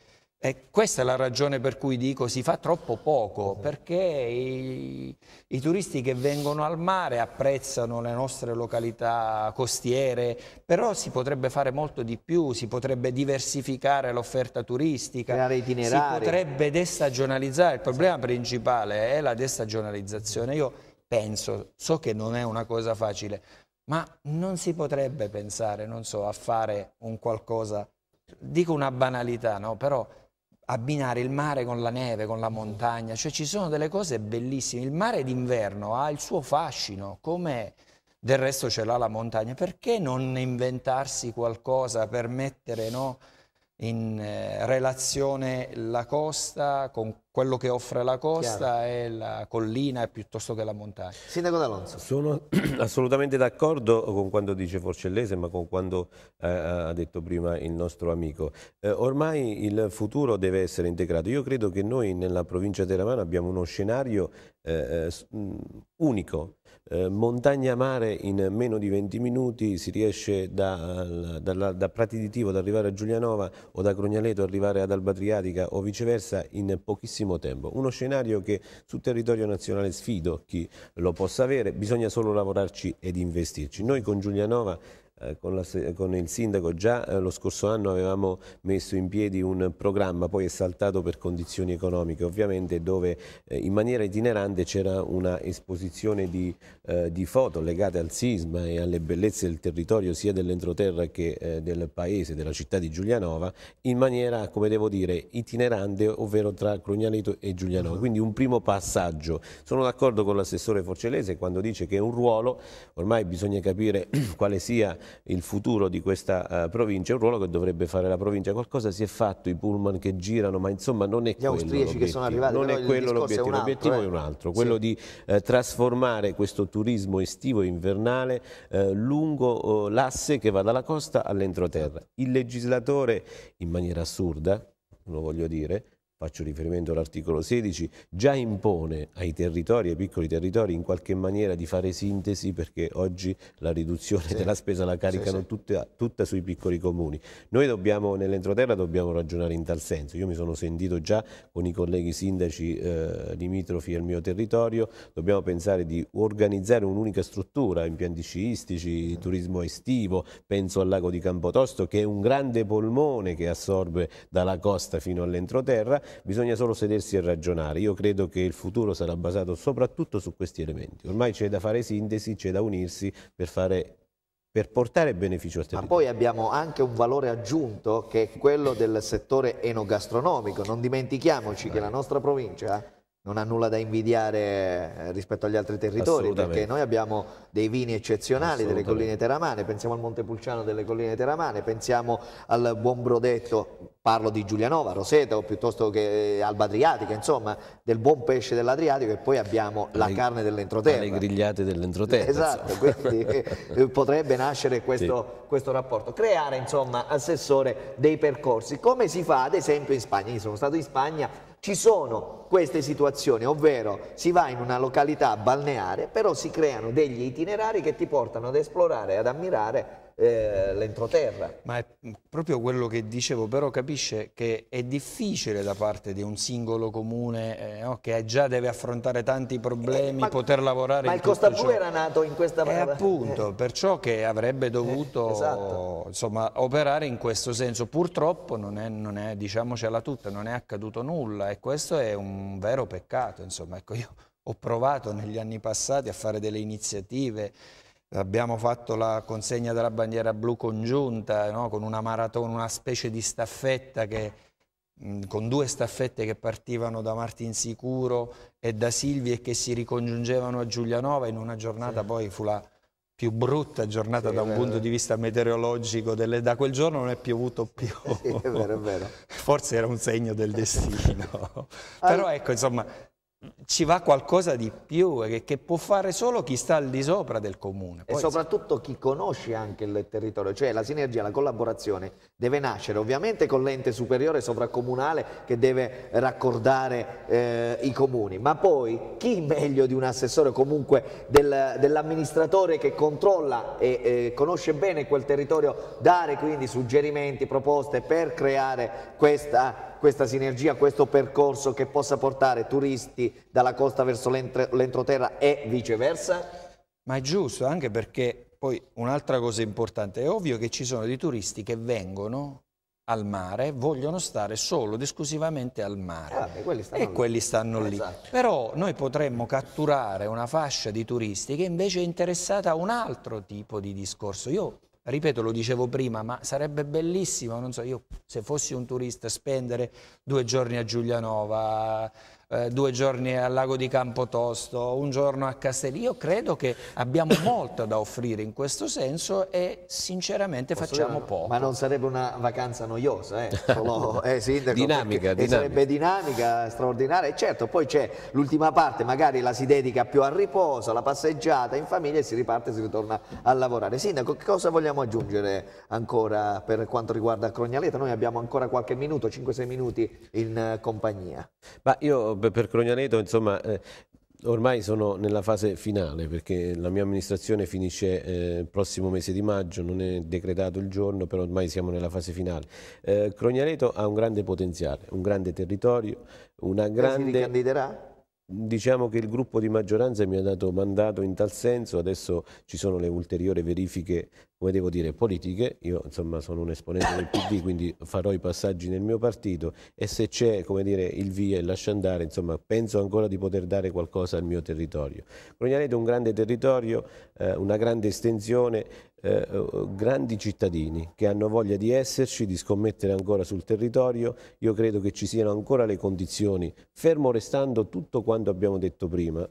e questa è la ragione per cui dico si fa troppo poco, mhm. perché i, i, turisti che vengono al mare apprezzano le nostre località costiere, però si potrebbe fare molto di più, si potrebbe diversificare l'offerta turistica, creare itinerari. Si potrebbe destagionalizzare, il problema esatto. principale è la destagionalizzazione. Io penso, so che non è una cosa facile, ma non si potrebbe pensare, non so, a fare un qualcosa, dico una banalità, no? però abbinare il mare con la neve, con la montagna, cioè ci sono delle cose bellissime. Il mare d'inverno ha il suo fascino, come del resto ce l'ha la montagna. Perché non inventarsi qualcosa per mettere no, in eh, relazione la costa con quello che offre la costa Chiaro. è la collina piuttosto che la montagna. Sindaco D'Alonso. Sono assolutamente d'accordo con quanto dice Forcellese, ma con quanto eh, ha detto prima il nostro amico. Eh, ormai il futuro deve essere integrato. Io credo che noi nella provincia di Teramano abbiamo uno scenario eh, eh unico eh, montagna-mare in meno di 20 minuti si riesce da, da, da Prati di Tivo ad arrivare a Giulianova o da Crognaleto arrivare ad Alba Triatica o viceversa in pochissimo tempo. Uno scenario che sul territorio nazionale sfido chi lo possa avere, bisogna solo lavorarci ed investirci. Noi con Giulianova eh, con, la, con, il sindaco già eh, lo scorso anno avevamo messo in piedi un programma, poi è saltato per condizioni economiche ovviamente, dove eh, in maniera itinerante c'era una esposizione di, di, foto legate al sisma e alle bellezze del territorio sia dell'entroterra che del paese, della città di Giulianova, in maniera, come devo dire, itinerante, ovvero tra Crognaneto e Giulianova. Mm-hmm. Quindi un primo passaggio. Sono d'accordo con l'assessore Forcellese quando dice che è un ruolo, ormai bisogna capire quale sia il futuro di questa uh, provincia, è un ruolo che dovrebbe fare la provincia. Qualcosa si è fatto, i pullman che girano, ma insomma non è Gli quello austriaci che sono arrivati, non è quello l'obiettivo, l'obiettivo è eh. un altro, quello sì. di eh, trasformare questo turismo estivo e invernale eh, lungo eh, l'asse che va dalla costa all'entroterra. Il legislatore, in maniera assurda, lo voglio dire, faccio riferimento all'articolo 16, già impone ai territori, ai piccoli territori, in qualche maniera di fare sintesi perché oggi la riduzione sì. della spesa la caricano sì, sì. Tutta, tutta, sui piccoli comuni. Noi dobbiamo, nell'entroterra dobbiamo ragionare in tal senso. Io mi sono sentito già con i colleghi sindaci eh, limitrofi al mio territorio, dobbiamo pensare di organizzare un'unica struttura, impianti sciistici, turismo estivo, penso al lago di Campotosto che è un grande polmone che assorbe dalla costa fino all'entroterra bisogna solo sedersi e ragionare. Io credo che il futuro sarà basato soprattutto su questi elementi. Ormai c'è da fare sintesi, c'è da unirsi per fare per portare beneficio al territorio. Ma poi abbiamo anche un valore aggiunto che è quello del settore enogastronomico. Non dimentichiamoci che la nostra provincia non ha nulla da invidiare eh, rispetto agli altri territori, perché noi abbiamo dei vini eccezionali delle colline teramane, pensiamo al Montepulciano delle colline teramane, pensiamo al buon brodetto, parlo di Giulianova, Roseto, piuttosto che eh, Alba Adriatica, insomma, del buon pesce dell'Adriatico e poi abbiamo la carne dell'entroterra. Le grigliate dell'entroterra. Esatto, quindi eh, potrebbe nascere questo, sì. questo, rapporto. Creare, insomma, assessore dei percorsi, come si fa ad esempio in Spagna, io sono stato in Spagna ci sono queste situazioni, ovvero si va in una località balneare, però si creano degli itinerari che ti portano ad esplorare, e ad ammirare eh, l'entroterra. Ma è proprio quello che dicevo, però capisce che è difficile da parte di un singolo comune eh, no, che già deve affrontare tanti problemi, eh, ma, poter lavorare. Ma il Costa Blu era nato in questa E eh, appunto, eh. perciò che avrebbe dovuto esatto. insomma, operare in questo senso. Purtroppo non è, non è, diciamocela tutta, non è accaduto nulla e questo è un vero peccato. Insomma, ecco, io ho provato negli anni passati a fare delle iniziative Abbiamo fatto la consegna della bandiera blu congiunta, no? con una maratona, una specie di staffetta che, mh, mm, con due staffette che partivano da Martinsicuro e da Silvi e che si ricongiungevano a Giulianova in una giornata, sì. poi fu la più brutta giornata sì, da un vero, punto di vista meteorologico, delle, da quel giorno non è piovuto più. Sì, è vero, è vero. Forse era un segno del destino. Però ecco, insomma, ci va qualcosa di più che può fare solo chi sta al di sopra del comune. Poi e soprattutto chi conosce anche il territorio, cioè la sinergia, la collaborazione deve nascere ovviamente con l'ente superiore sovracomunale che deve raccordare eh, i comuni, ma poi chi meglio di un assessore o comunque del, dell'amministratore che controlla e eh, conosce bene quel territorio dare quindi suggerimenti, proposte per creare questa questa sinergia, questo percorso che possa portare turisti dalla costa verso l'entroterra e viceversa? Ma è giusto, anche perché poi un'altra cosa importante, è ovvio che ci sono dei turisti che vengono al mare, vogliono stare solo ed esclusivamente al mare. Ah, beh, quelli e lì. quelli stanno esatto. lì. Però noi potremmo catturare una fascia di turisti che invece è interessata a un altro tipo di discorso. Io ripeto, lo dicevo prima, ma sarebbe bellissimo, non so, io se fossi un turista spendere due giorni a Giulianova, eh, due giorni al lago di Campotosto, un giorno a Castelli. Io credo che abbiamo molto da offrire in questo senso e sinceramente Posso facciamo dire, poco. Ma non sarebbe una vacanza noiosa, eh? Solo, eh sindaco, dinamica, eh, dinamica. Sarebbe dinamica, straordinaria. E certo, poi c'è l'ultima parte, magari la si dedica più al riposo, alla passeggiata in famiglia e si riparte e si ritorna a lavorare. Sindaco, che cosa vogliamo aggiungere ancora per quanto riguarda Crognaleta? Noi abbiamo ancora qualche minuto, 5-6 minuti in eh, compagnia. Ma io per Crognaneto insomma, eh, ormai sono nella fase finale perché la mia amministrazione finisce eh, il prossimo mese di maggio, non è decretato il giorno, però ormai siamo nella fase finale. Eh, Crognaneto ha un grande potenziale, un grande territorio, una grande... si ricandiderà? Diciamo che il gruppo di maggioranza mi ha dato mandato in tal senso, adesso ci sono le ulteriori verifiche, come devo dire, politiche, io insomma sono un esponente del PD, quindi farò i passaggi nel mio partito e se c'è, come dire, il via e lascia andare, insomma penso ancora di poter dare qualcosa al mio territorio. Cognareto è un grande territorio, eh, una grande estensione, eh, eh, grandi cittadini che hanno voglia di esserci, di scommettere ancora sul territorio. Io credo che ci siano ancora le condizioni, fermo restando tutto quanto abbiamo detto prima,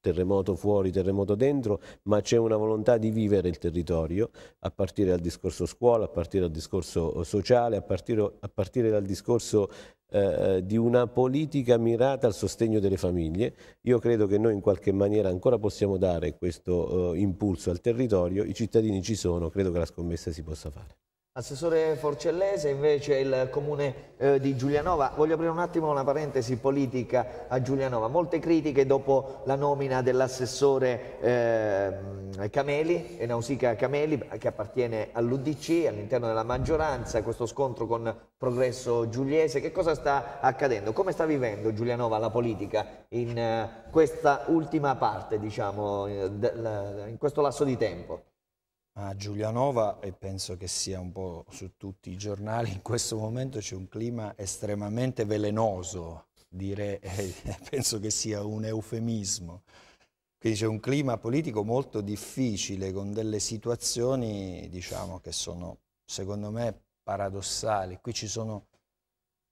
terremoto fuori, terremoto dentro, ma c'è una volontà di vivere il territorio, a partire dal discorso scuola, a partire dal discorso eh, sociale, a partire, a partire dal discorso eh, eh, di una politica mirata al sostegno delle famiglie. Io credo che noi in qualche maniera ancora possiamo dare questo eh, impulso al territorio, i cittadini ci sono, credo che la scommessa si possa fare. Assessore Forcellese, invece il comune eh, di Giulianova, voglio aprire un attimo una parentesi politica a Giulianova, molte critiche dopo la nomina dell'assessore eh, Cameli, Nausica Cameli, che appartiene all'Udc, all'interno della maggioranza, questo scontro con Progresso Giuliese, che cosa sta accadendo? Come sta vivendo Giulianova la politica in eh, questa ultima parte, diciamo, eh, in questo lasso di tempo? A Giulianova, e penso che sia un po' su tutti i giornali, in questo momento c'è un clima estremamente velenoso, dire, eh, penso che sia un eufemismo. Quindi c'è un clima politico molto difficile, con delle situazioni diciamo, che sono, secondo me, paradossali. Qui ci sono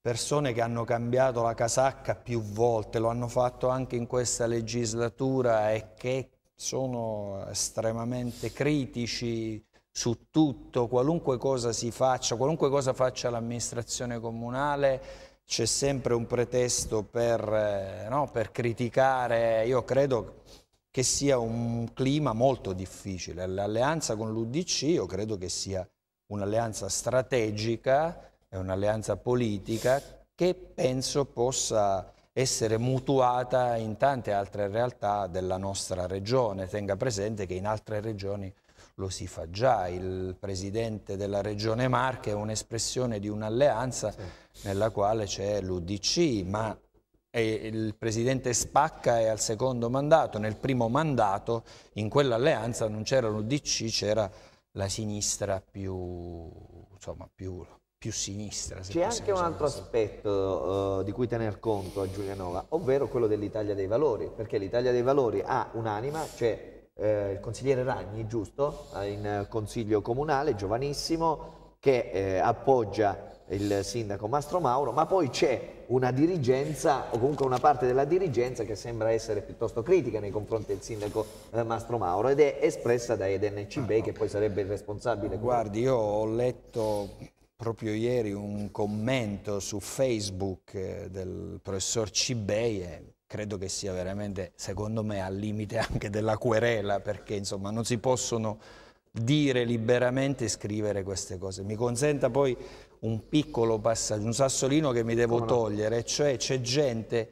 persone che hanno cambiato la casacca più volte, lo hanno fatto anche in questa legislatura e che sono estremamente critici su tutto, qualunque cosa si faccia, qualunque cosa faccia l'amministrazione comunale, c'è sempre un pretesto per, eh, no, per, criticare, io credo che sia un clima molto difficile, l'alleanza con l'Udc io credo che sia un'alleanza strategica, è un'alleanza politica che penso possa essere mutuata in tante altre realtà della nostra regione. Tenga presente che in altre regioni lo si fa già, il presidente della regione Marche è un'espressione di un'alleanza sì. nella quale c'è l'UDC, ma il presidente Spacca è al secondo mandato, nel primo mandato in quell'alleanza non c'era l'UDC, c'era la sinistra più, insomma, più più sinistra. C'è anche un altro così. aspetto uh, di cui tener conto a Giulianova, ovvero quello dell'Italia dei Valori, perché l'Italia dei Valori ha un'anima, c'è cioè, eh, il consigliere Ragni, giusto, in consiglio comunale, giovanissimo, che eh, appoggia il sindaco Mastro Mauro, ma poi c'è una dirigenza o comunque una parte della dirigenza che sembra essere piuttosto critica nei confronti del sindaco eh, Mastro Mauro ed è espressa da Eden Cibei ah, no. che poi sarebbe il responsabile. Guardi, io ho letto proprio ieri un commento su Facebook eh, del professor Cibei e credo che sia veramente, secondo me, al limite anche della querela, perché insomma non si possono dire liberamente e scrivere queste cose. Mi consenta poi un piccolo passaggio, un sassolino che mi devo togliere, cioè c'è gente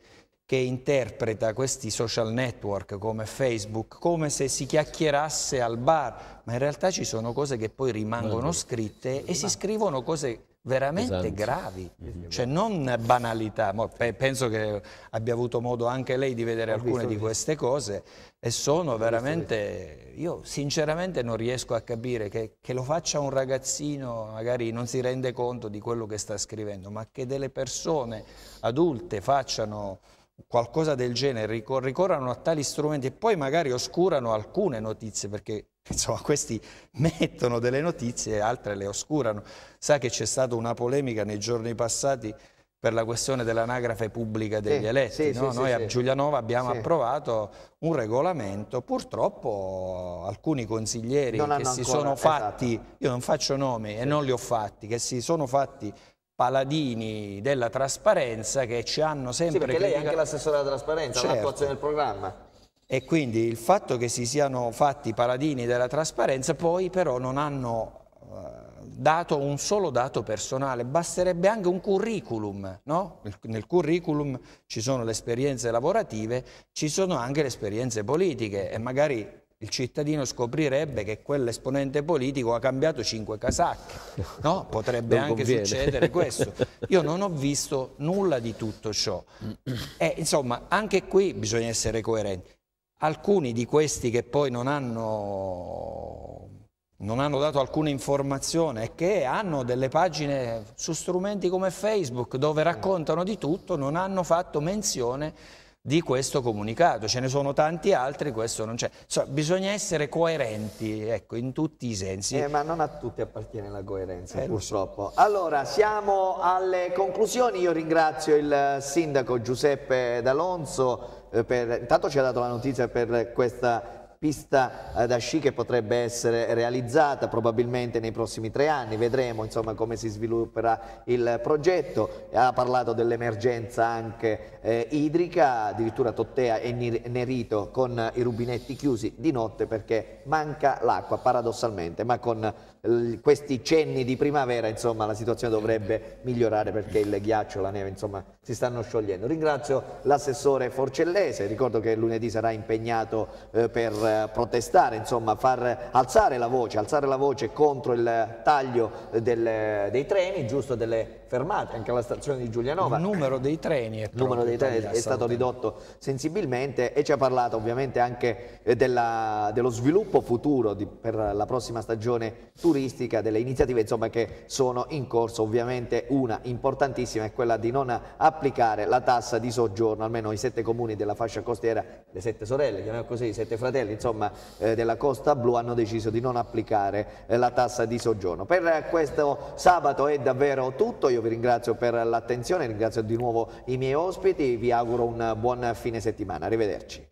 che interpreta questi social network come Facebook come se si chiacchierasse al bar, ma in realtà ci sono cose che poi rimangono scritte e si scrivono cose veramente esatto. gravi, mhm. cioè non banalità, penso che abbia avuto modo anche lei di vedere alcune di queste cose e sono veramente, io sinceramente non riesco a capire che, che, lo faccia un ragazzino, magari non si rende conto di quello che sta scrivendo, ma che delle persone adulte facciano qualcosa del genere, ricor- ricorrano a tali strumenti e poi magari oscurano alcune notizie perché insomma questi mettono delle notizie e altre le oscurano. Sa che c'è stata una polemica nei giorni passati per la questione dell'anagrafe pubblica degli sì, eletti. Sì, no? sì, Noi a Giulianova abbiamo approvato un regolamento, purtroppo alcuni consiglieri non che si ancora, sono fatti, esatto. io non faccio nomi e non li ho fatti, che si sono fatti paladini della trasparenza che ci hanno sempre... Sì, perché lei è anche l'assessore della trasparenza, certo. l'attuazione del programma. E quindi il fatto che si siano fatti paladini della trasparenza poi però non hanno eh, dato un solo dato personale, basterebbe anche un curriculum, no? nel curriculum ci sono le esperienze lavorative, ci sono anche le esperienze politiche e magari il cittadino scoprirebbe che quell'esponente politico ha cambiato cinque casacche. No? Potrebbe non anche conviene. succedere questo. Io non ho visto nulla di tutto ciò. E, insomma, anche qui bisogna essere coerenti. Alcuni di questi che poi non hanno, non hanno dato alcuna informazione e che hanno delle pagine su strumenti come Facebook dove raccontano di tutto, non hanno fatto menzione di questo comunicato, ce ne sono tanti altri, questo non c'è. So, bisogna essere coerenti, ecco, in tutti i sensi. Eh, ma non a tutti appartiene la coerenza, eh, purtroppo. Allora, siamo alle conclusioni, io ringrazio il sindaco Giuseppe D'Alonso, eh, per, intanto ci ha dato la notizia per questa pista eh, da sci che potrebbe essere realizzata probabilmente nei prossimi tre anni, vedremo insomma, come si svilupperà il progetto, ha parlato dell'emergenza anche eh, idrica, addirittura Tottea è Nerito con i rubinetti chiusi di notte perché manca l'acqua paradossalmente, ma con questi cenni di primavera, insomma, la situazione dovrebbe migliorare perché il ghiaccio, e la neve, insomma, si stanno sciogliendo. Ringrazio l'assessore Forcellese, ricordo che lunedì sarà impegnato eh, per eh, protestare, insomma, far alzare la voce, alzare la voce contro il taglio del, dei treni, giusto delle fermate, anche alla stazione di Giulianova. Il numero dei treni è, dei treni è stato ridotto sensibilmente e ci ha parlato ovviamente anche eh, della, dello sviluppo futuro di, per la prossima stagione turistica, delle iniziative insomma, che sono in corso. Ovviamente una importantissima è quella di non applicare la tassa di soggiorno, almeno i sette comuni della fascia costiera, le sette sorelle, chiamiamo così, i sette fratelli insomma, eh, della Costa Blu hanno deciso di non applicare eh, la tassa di soggiorno. Per questo sabato è davvero tutto. Io vi ringrazio per l'attenzione, ringrazio di nuovo i miei ospiti, vi auguro un buon fine settimana, arrivederci.